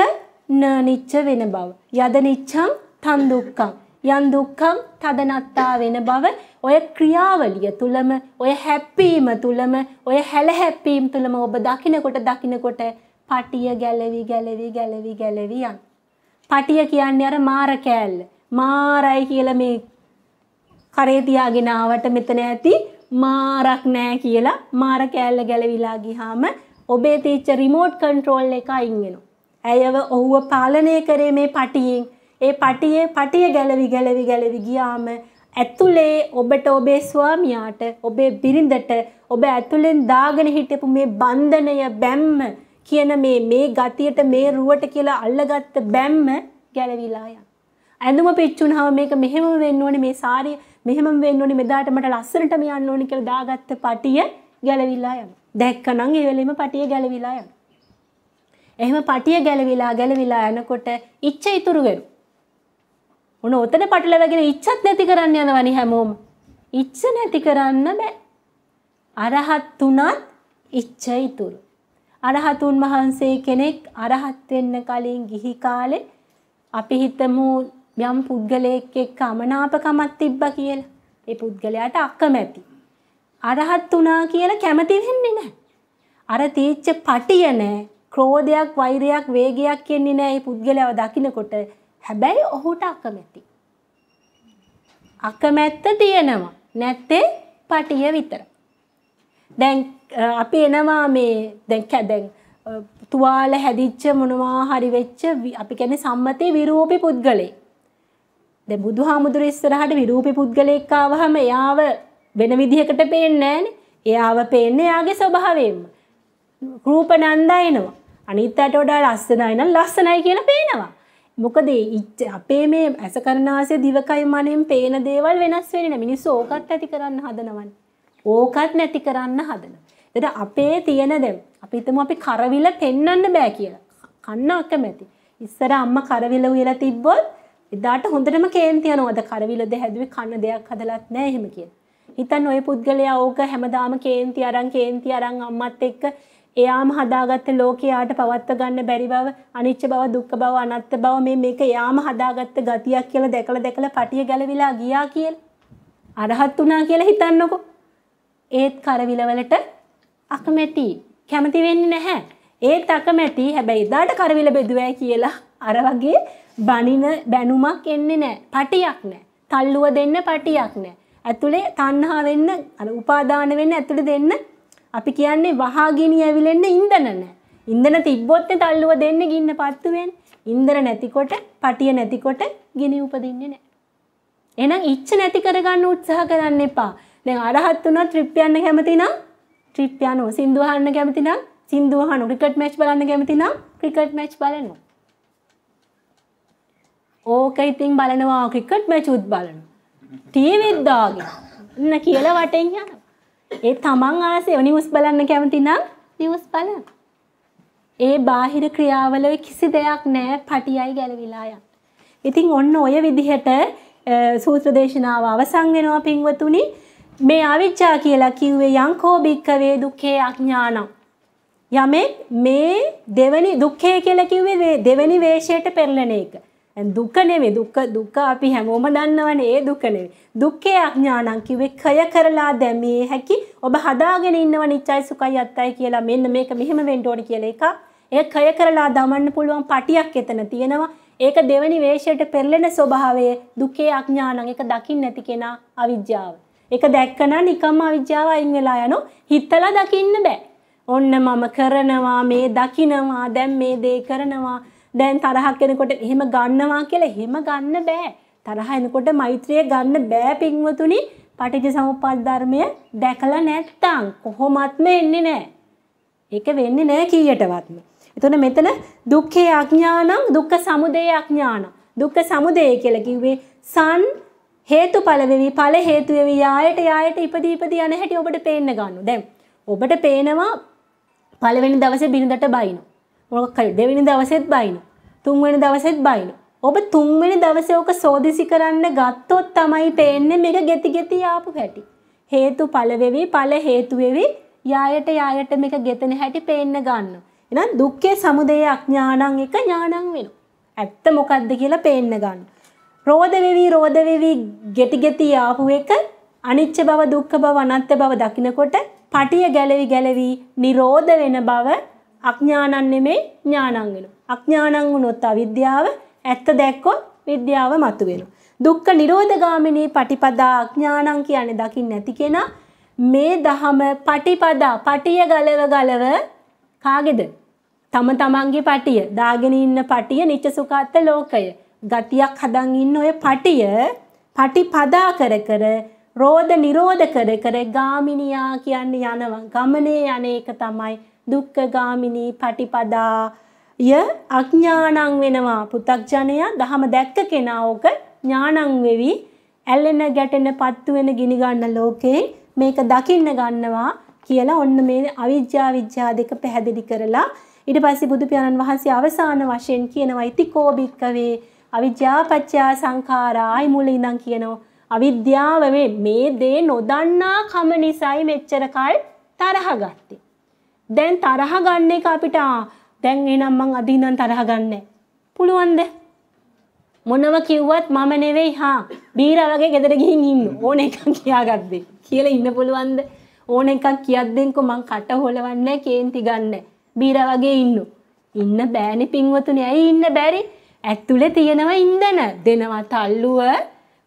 න නිච්ච වෙන බව. යද නිච්ඡං තන් දුක්ඛං. යන් දුක්ඛම් තදනත්තා වෙන බව ඔය ක්‍රියාවලිය තුලම ඔය හැප්පීම තුලම ඔය හැලහැප්පීම තුලම ඔබ දකිනකොට දකිනකොට පටිය ගැලවි ගැලවි ගැලවි ගැලවි යන පටිය කියන්නේ අර මාර කෑල්ල මාරයි කියලා මේ කරේ තියාගෙන ආවට මෙතන ඇති මාරක් නෑ කියලා මාර කෑල්ල ගැලවිලා ගියාම ඔබේ තීච්ච රිමෝට් කන්ට්‍රෝල් එක අයින් වෙනවා ඇයව ඔහුව පාලනය කරේ මේ පටියෙන් ඒ පටිය පටිය ගැලවි ගැලවි ගැලවි ගියාම ඇතුලේ ඔබට ඔබේ ස්වාමියාට ඔබේ බිරිඳට ඔබ ඇතුලෙන් දාගෙන හිටපු මේ බන්ධනය බැම්ම කියන මේ මේ ගතියට මේ රුවට කියලා අල්ලගත්ත බැම්ම ගැලවිලා යන. ඇඳුම පිච්චුනහම මේක මෙහෙම වෙන්න ඕනේ මේ සාරිය මෙහෙම වෙන්න ඕනේ මෙදාට මට ලස්සනටම යන්න ඕනේ කියලා දාගත්ත පටිය ගැලවිලා යන. දැක්කනම් ඒ වෙලෙම පටිය ගැලවිලා යන. එහෙම පටිය ගැලවිලා ගැලවිලා යනකොට ඉච්ච ඉතුරු වෙනවා. ඔන්න ඔතන පටලවගෙන ඉච්ඡත් නැති කරන්න යනවනි හැමෝම. ඉච්ඡ නැති කරන්න බෑ. අරහත් උනත් ඉච්ඡ ඉතුරු. අරහතුන් වහන්සේ කෙනෙක් අරහත් වෙන්න කලින් ගිහි කාලේ අපි හිතමු යම් පුද්ගලයෙක් එක්ක අමනාපකමක් තිබ්බා කියලා. ඒ පුද්ගලයාට අකමැති. අරහත් උනා කියලා කැමති වෙන්නේ නැහැ. අර තීච්ඡ පටිය නැහැ. ක්‍රෝධයක්, වෛරයක්, වේගයක් කියන්නේ නැහැ මේ පුද්ගලයාව දකිනකොට. හැබැයි ඔහුට අකමැති. අකමැත්ත තියෙනවා. නැත්තේ පටිය විතර. දැන් අපි එනවා මේ දැන් දැන් තුවාල හැදිච්ච මොනවා හරි වෙච්ච අපි කියන්නේ සම්මතේ විරූපී පුද්ගලෙක්. දැන් බුදුහාමුදුර ඉස්සරහට විරූපී පුද්ගලෙක් ආවහම එයාව වෙන විදිහකට පේන්නේ නැහනේ. එයාව පේන්නේ එයාගේ ස්වභාවයෙන්ම. රූප නන්දා එනවා. අනිත් අයට වඩා ලස්සනයි නම් ලස්සනයි කියලා පේනවා. මොකද අපේ මේ ඇස කරනාසය දිවකයි මනෙන් පේන දේවල් වෙනස් වෙන්නේ නැහැ. මිනිස්සු ඕකත් ඇති කරන්න හදනවනේ. ඕකත් නැති කරන්න හදන. එතකොට අපේ තියෙන දේ අපි හිතමු අපි කරවිල පෙන්වන්න බෑ කියලා. කන්න අකමැති. ඉස්සර අම්මා කරවිල උයලා තිබ්බොත් එදාට හොඳටම කේන්ති යනවා. අද කරවිලද හැදුවේ කන්න දෙයක් හදලත් නැහැ එහෙම කියලා. හිතන්න ওই පුද්ගලයා ඕක හැමදාම කේන්ති අරන් කේන්ති අරන් අම්මත් එක්ක එයාම හදාගත්ත ලෝකයාට පවත්ව ගන්න බැරි බව අනිච්ච බව දුක්ඛ බව අනාත්ම බව මේ මේක එයාම හදාගත්ත ගතියක් කියලා දැකලා දැකලා පටිය ගැලවිලා ගියා කියලා අරහත් වුණා කියලා හිතන්නකෝ ඒත් කරවිලවලට අකමැති කැමති වෙන්නේ නැහැ ඒත් අකමැති හැබැයි එදාට කරවිල බෙදුවෑ කියලා අර වගේ බනින බැනුමක් එන්නේ නැහැ පටියක් නැහැ තල්ලුව දෙන්න පටියක් නැහැ ඇතුලේ තණ්හා වෙන්න අර උපාදාන වෙන්න ඇතුලේ දෙන්න අපි කියන්නේ වහාගිනි ඇවිලෙන්න ඉන්දන නැහැ. ඉන්දන තිබ්බොත් තල්ලුව දෙන්නේ ගින්න පත්තු වෙන්නේ. ඉන්දන නැතිකොට, පටිය නැතිකොට ගිනි උපදින්නේ නැහැ. එහෙනම් ඉච්ඡ නැති කරගන්න උත්සාහ කරන්න එපා. දැන් අරහත් වුණා ට්‍රිප් යන්න කැමති නම් ට්‍රිප් යනවා. සින්දු අහන්න කැමති නම් සින්දු අහනවා. ක්‍රිකට් මැච් බලන්න කැමති නම් ක්‍රිකට් මැච් බලනවා. ඕක ඉතින් බලනවා ක්‍රිකට් මැච් උත් බලනවා. ටීවීත් දාගෙන. ඉන්න කියලා වටෙන් යනවා. ඒ තමන් ආසේ නිවුස් බලන්න කැමති නම් නිවුස් බලන්න. ඒ බාහිර ක්‍රියාවල කිසි දෙයක් නැහැ පටියයි ගැලවිලා යන්න. ඉතින් ඔන්න ඔය විදිහට සූත්‍ර දේශනාව අවසන් වෙනවා පින්වතුනි. මේ අවිජ්ජා කියලා කිව්වේ යංකෝ බික්කවේ දුක්ඛේ අඥානං. යමෙක් මේ දෙවනි දුක්ඛය කියලා කිව්වේ දෙවනි වේශයට පෙරලෙන එක. දුක නෙමෙයි දුක දුක අපි හැමෝම දන්නවනේ ඒ දුක නෙමෙයි දුක්ඛේ අඥානං කිව්වේ කය කරලා දැමියේ හැකි ඔබ හදාගෙන ඉන්නව නිච්චයි සුඛයි අත්තයි කියලා මෙන්න මේක මෙහෙම වෙන්න ඕනේ කියලා එක ඒ කය කරලා දමන්න පුළුවන් පටියක් එතන තියෙනවා ඒක දෙවනි වේශයට පෙරලෙන ස්වභාවයේ දුකේ අඥානං ඒක දකින්න නැති කෙනා අවිජ්ජාව ඒක දැක්කම නිකම්ම අවිජ්ජාව අයින් වෙලා යනවා හිතලා දකින්න බෑ ඔන්න මම කරනවා මේ දකිනවා දැන් මේ දේ කරනවා දැන් තරහක් කෙනකොට එහෙම ගන්නවා කියලා එහෙම ගන්න බෑ. තරහ එනකොට මෛත්‍රිය ගන්න බෑ පින්වතුනි. පටිච්ච සමුප්පාද ධර්මය දැකලා නැත්තම් කොහොමත්ම එන්නේ නෑ. ඒක වෙන්නේ නෑ කීයටවත්ම. එතන මෙතන දුක්ඛේ අඥානං දුක්ඛ සමුදය අඥානං දුක්ඛ සමුදය කියලා කිව්වේ සන් හේතුඵල වෙවි ඵල හේතු වෙවි යායට යායට ඉපදී ඉපදී යන හැටි ඔබට පේන්න ගන්නවා. දැන් ඔබට පේනවා පළවෙනි දවසේ බිනදට බයිනෝ. ඕක කල් දෙවෙනි දවසෙත් බයින. තුන්වෙනි දවසෙත් බයින. ඔබ තුන්වෙනි දවසේ ඕක සෝදිසි කරන්න ගත්තොත් තමයි පේන්නේ මේක ගෙති ගෙති ආපු හැටි. හේතු ඵල වෙවි, ඵල හේතු වෙවි, යායට යායට මේක ගෙතෙන හැටි පේන්න ගන්න. එහෙනම් දුක්ඛේ සමුදය අඥානං එක ඥානං වෙනවා. ඇත්ත මොකද්ද කියලා පේන්න ගන්න. රෝධ වෙවි රෝධ වෙවි ගෙටි ගෙටි ආපු එක අනිච්ච බව දුක්ඛ බව අනාත්ම බව දකිනකොට පටිය ගැලවි ගැලවි නිරෝධ වෙන බව අඥානන් නෙමෙයි ඥානන් වෙනවා. අඥානන් වුණොත් අවිද්‍යාව ඇත්ත දැක්කොත් විද්‍යාව මතුවෙනවා. දුක්ඛ නිරෝධගාමිනී පටිපදා අඥානං කියන්නේ දකින්න නැති කෙනා මේ දහම පටිපදා පටිය ගලව ගලව කාගේද? තම තමන්ගේ පටිය දාගෙන ඉන්න පටිය නිච්ච සුඛාත් ලෝකය. ගතියක් හදන් ඉන්න ඔය පටිය පටිපදා කර කර රෝධ නිරෝධ කර කර ගාමිනියා කියන්නේ යනවා. ගමනේ යන්නේක තමයි දුක්ඛගාමිනී පටිපදා ය අඥානං වෙනවා පු탁ජනයා දහම දැක්ක කෙනා ඕක ඥානං වෙවි ඇලෙන ගැටෙන පත්තු වෙන ගිනි ගන්න ලෝකේ මේක දකින්න ගන්නවා කියලා ඔන්න මේ අවිජ්ජා විද්‍යා දෙක පැහැදිලි කරලා ඊට පස්සේ බුදු පියාණන් වහන්සේ අවසාන වශයෙන් කියනවා ඉතිකෝ බික්කවේ අවිජ්ජා පත්‍යා සංඛාරායි මුල ඉඳන් කියනවා අවිද්‍යාව මේ මේ දේ නොදන්නා කම නිසායි මෙච්චර කල් තරහ ගත්තේ දැන් තරහ ගන්න එක අපිට දැන් එනම් මං අද ඉඳන් තරහ ගන්නෑ. පුළුවන්ද? මොනව කිව්වත් මම නෙවෙයි හා බීරා වගේ ගෙදර ගිහින් ඉන්න ඕන එකක් කියාගද්දී කියලා ඉන්න පුළුවන්ද? ඕන එකක් කියද්දෙන්කෝ මං කට හොලවන්නේ කේන්ති ගන්න. බීරා වගේ ඉන්න. ඉන්න බෑනේ පින්වතුනි. ඇයි ඉන්න බැරි? ඇතුලේ තියෙනවා ඉන්දන. දෙනවා තල්ලුව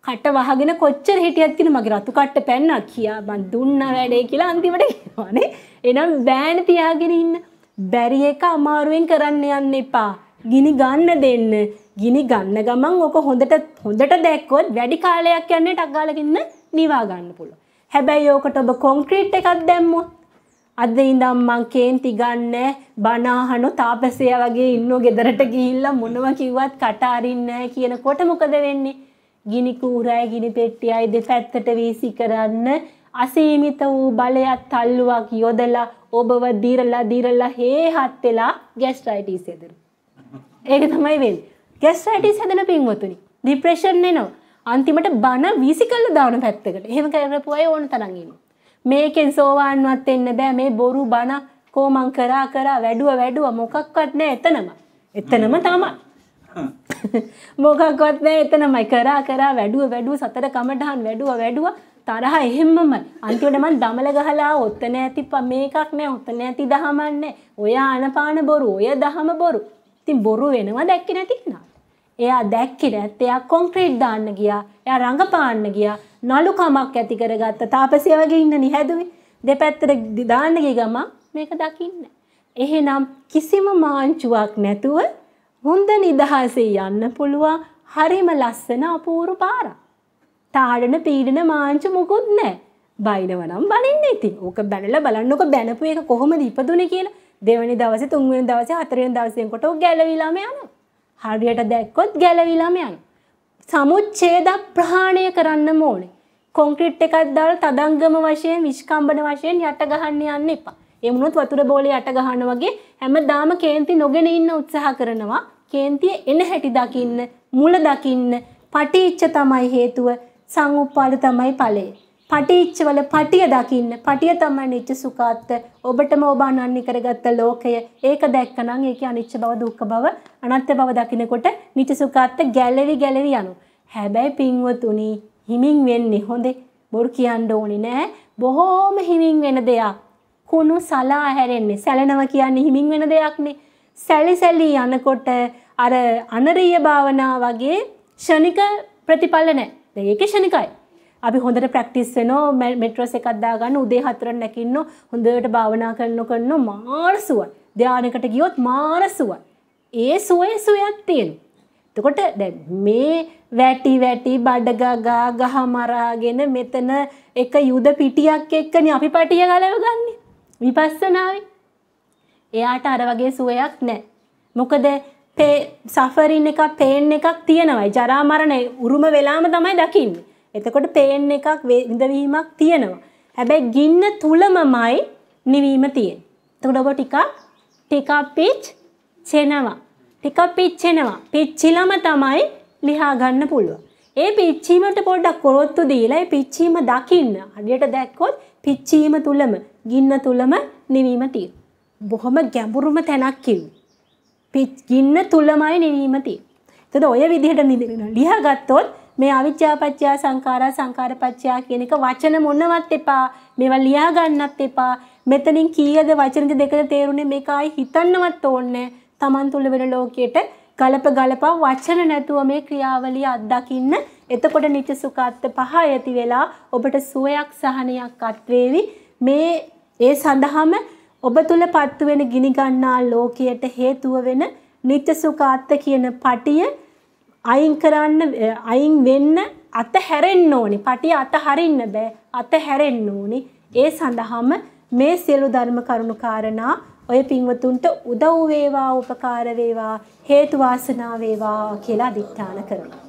කට වහගෙන කොච්චර හිටියත් කියන මගේ රතු කට්ට පැන්නක් කියා මං දුන්න වැඩේ කියලා අන්තිමට කියවානේ එනම් බෑන තියාගෙන ඉන්න බැරි එක අමාරුවෙන් කරන්න යන්න එපා ගිනි ගන්න දෙන්න ගිනි ගන්න ගමන් ඕක හොඳට හොඳට දැක්කොත් වැඩි කාලයක් යන්නේ ටක්ගාලකින්න නිවා ගන්න පුළුව. හැබැයි ඕකට ඔබ කොන්ක්‍රීට් එකක් දැම්මු. අද ඉඳම් මං කේන්ති ගන්න බනාහනු තාපසය වගේ ඉන්න ගෙදරට ගිහිල්ලා මොනව කිව්වත් කට අරින්නේ නැහැ කියනකොට මොකද වෙන්නේ? ගිනි කූරයි ගිනි පෙට්ටියයි දෙපැත්තට වීසි කරන්න අසීමිත වූ බලයක් තල්ලුවක් යොදලා ඔබව දිරලා දිරලා හේහත් වෙලා ગેස්ට්‍රයිටිස් හැදෙනවා. ඒක තමයි වෙන්නේ. ગેස්ට්‍රයිටිස් හැදෙන පින්වතුනි. ડિප්‍රෙෂන් එනවා. අන්තිමට බන වීසි කරලා දාන පැත්තකට. එහෙම කරපු අය ඕන තරම් ඉන්නවා. මේකෙන් සෝවාන්වත් වෙන්න බෑ මේ බොරු බන කොමං කරා කරා වැඩුව වැඩුව මොකක්වත් නෑ එතනම. එතනම තමයි. මොකක්වත් නෑ එතනමයි කරා කරා වැඩුව වැඩුව සතර කමටහන් වැඩුව වැඩුව තරහ එහෙම්මමයි අන්තිමට මං දමල ගහලා ඔතන ඇති මේකක් නෑ ඔතන ඇති දහමන්නේ ඔය ආනපාන බොරු ඔය දහම බොරු ඉතින් බොරු වෙනවා දැක්කේ නැති කෙනා එයා දැක්කේ නැත් එයා කොන්ක්‍රීට් දාන්න ගියා එයා රඟපාන්න ගියා නළුකමක් ඇති කරගත්ත තාපසය වගේ ඉන්න නිහැදුවේ දෙපැත්තට දාන්න ගිය ගම මේක දකින්න එහෙනම් කිසිම මාංචුවක් නැතුව හොඳ නිදහසේ යන්න පුළුවන් හරිම ලස්සන අපූරු පාරක්. තාඩන පීඩන මාංච මොකුත් නැහැ. බයිනවනම් බලන්න ඉතින්. ඕක බැනලා බලන්න ඕක බැනපු එක කොහොමද ඉපදුනේ කියලා. දෙවැනි දවසේ තුන්වෙනි දවසේ හතරවෙනි දවසේ කොට ඕක ගැලවිලාම යනවා. හරියට දැක්කොත් ගැලවිලාම යනවා. සමුච්ඡේද ප්‍රහාණය කරන්න ඕනේ. කොන්ක්‍රීට් එකක් දාලා තදංගම වශයෙන් විස්කම්බන වශයෙන් යට ගහන්න යන්න එපා. ඒ වුණොත් වතුර බෝලේ යට ගහන වගේ හැමදාම කේන්ති නොගෙන ඉන්න උත්සාහ කරනවා. කේන්තිය එන හැටි දකින්න මුල දකින්න පටිච්ච තමයි හේතුව සංඋපාද තමයි ඵලය පටිච්ච වල පටිය දකින්න පටිය තමයි නිච්ච සුඛාත් ඔබටම ඔබ අනන්‍ය කරගත්ත ලෝකය ඒක දැක්කනම් ඒකේ අනිච්ච බව දුක්ඛ බව අනාත්ම බව දකිනකොට නිච්ච සුඛාත් ගැලවි ගැලවි යනවා හැබැයි පින්වතුනි හිමින් වෙන්නේ හොඳේ බොරු කියන්න ඕනේ නෑ බොහෝම හිමින් වෙන දෙයක් කුණු සලා හැරෙන්නේ සැලෙනවා කියන්නේ හිමින් වෙන දෙයක්නේ සැලි සැලී යනකොට අර අනරීය භාවනා වගේ ෂණික ප්‍රතිඵල නැහැ. ඒක ෂණිකයි. අපි හොඳට ප්‍රැක්ටිස් වෙනවා මෙට්‍රස් එකක් දාගන්න උදේ හතරට නැකින්න හොඳට භාවනා කරන කරන මාරසුවයි. ධානයකට ගියොත් මාරසුවයි. ඒ සුවේ සුවයක් තියෙනවා. එතකොට දැන් මේ වැටි වැටි බඩගගා ගහ මරාගෙන මෙතන එක යුද පිටියක් එක්කනේ අපි පටිය ගලව ගන්නෙ. විපස්සනාවේ. එයාට අර වගේ සුවයක් නැහැ. මොකද සෆරින් එකක් පේන් එකක් තියෙනවයි ජරාමරණය උරුම වෙලාම තමයි දකින්න. එතකොට පේන් එකක් විඳවීමක් තියෙනවා. හැබැයි ගින්න තුලමමයි නිවීම තියෙන. එතකොට ඔබ ටිකක් ටිකක් පිච් චෙනවා. ටිකක් පිච්චෙනවා. පිච්චිලම තමයි ලියා ගන්න පුළුවන්. ඒ පිච්චීමට පොඩ්ඩක් කොරොත්තු දීලා ඒ පිච්චීම දකින්න. අඩියට දැක්කොත් පිච්චීම තුලම ගින්න තුලම නිවීම තියෙනවා. බොහොම ගැඹුරුම තැනක් කිව්වේ. පිච්ගින්න තුලමයි නිවීමති. තද ඔය විදිහට නිදිරෙන ලියගත්තොත් මේ අවිච්‍යාපච්චයා සංඛාරා සංඛාරපච්චයා කියන එක වචන මොනවත් එපා. මේවා ලියා ගන්නත් එපා. මෙතනින් කීයද වචනද දෙකද තේරුනේ මේක ආයි හිතන්නවත් ඕනේ. Taman තුල වෙන ලෝකයට ගලප ගලපා වචන නැතුව මේ ක්‍රියාවලිය අත්දකින්න. එතකොට නිත්‍ය සුඛාත්ත පහ ඇති වෙලා ඔබට සුවයක් සහනයක් අත් මේ ඒ සඳහාම ඔබ තුල පත්වෙන ගිනි ගන්නා ලෝකයට හේතුව වෙන නිත්‍යසුඛාත්ත කියන පටිය අයින් කරන්න අයින් වෙන්න අතහැරෙන්න ඕනි. පටිය අතහරින්න බෑ. අතහැරෙන්න ඕනි. ඒ සඳහාම මේ සියලු ධර්ම කරුණු කාරණා ඔය පින්වතුන්ට උදව් වේවා, උපකාර වේවා, හේතු වාසනා වේවා කියලා අදිත්‍යාන කරනවා.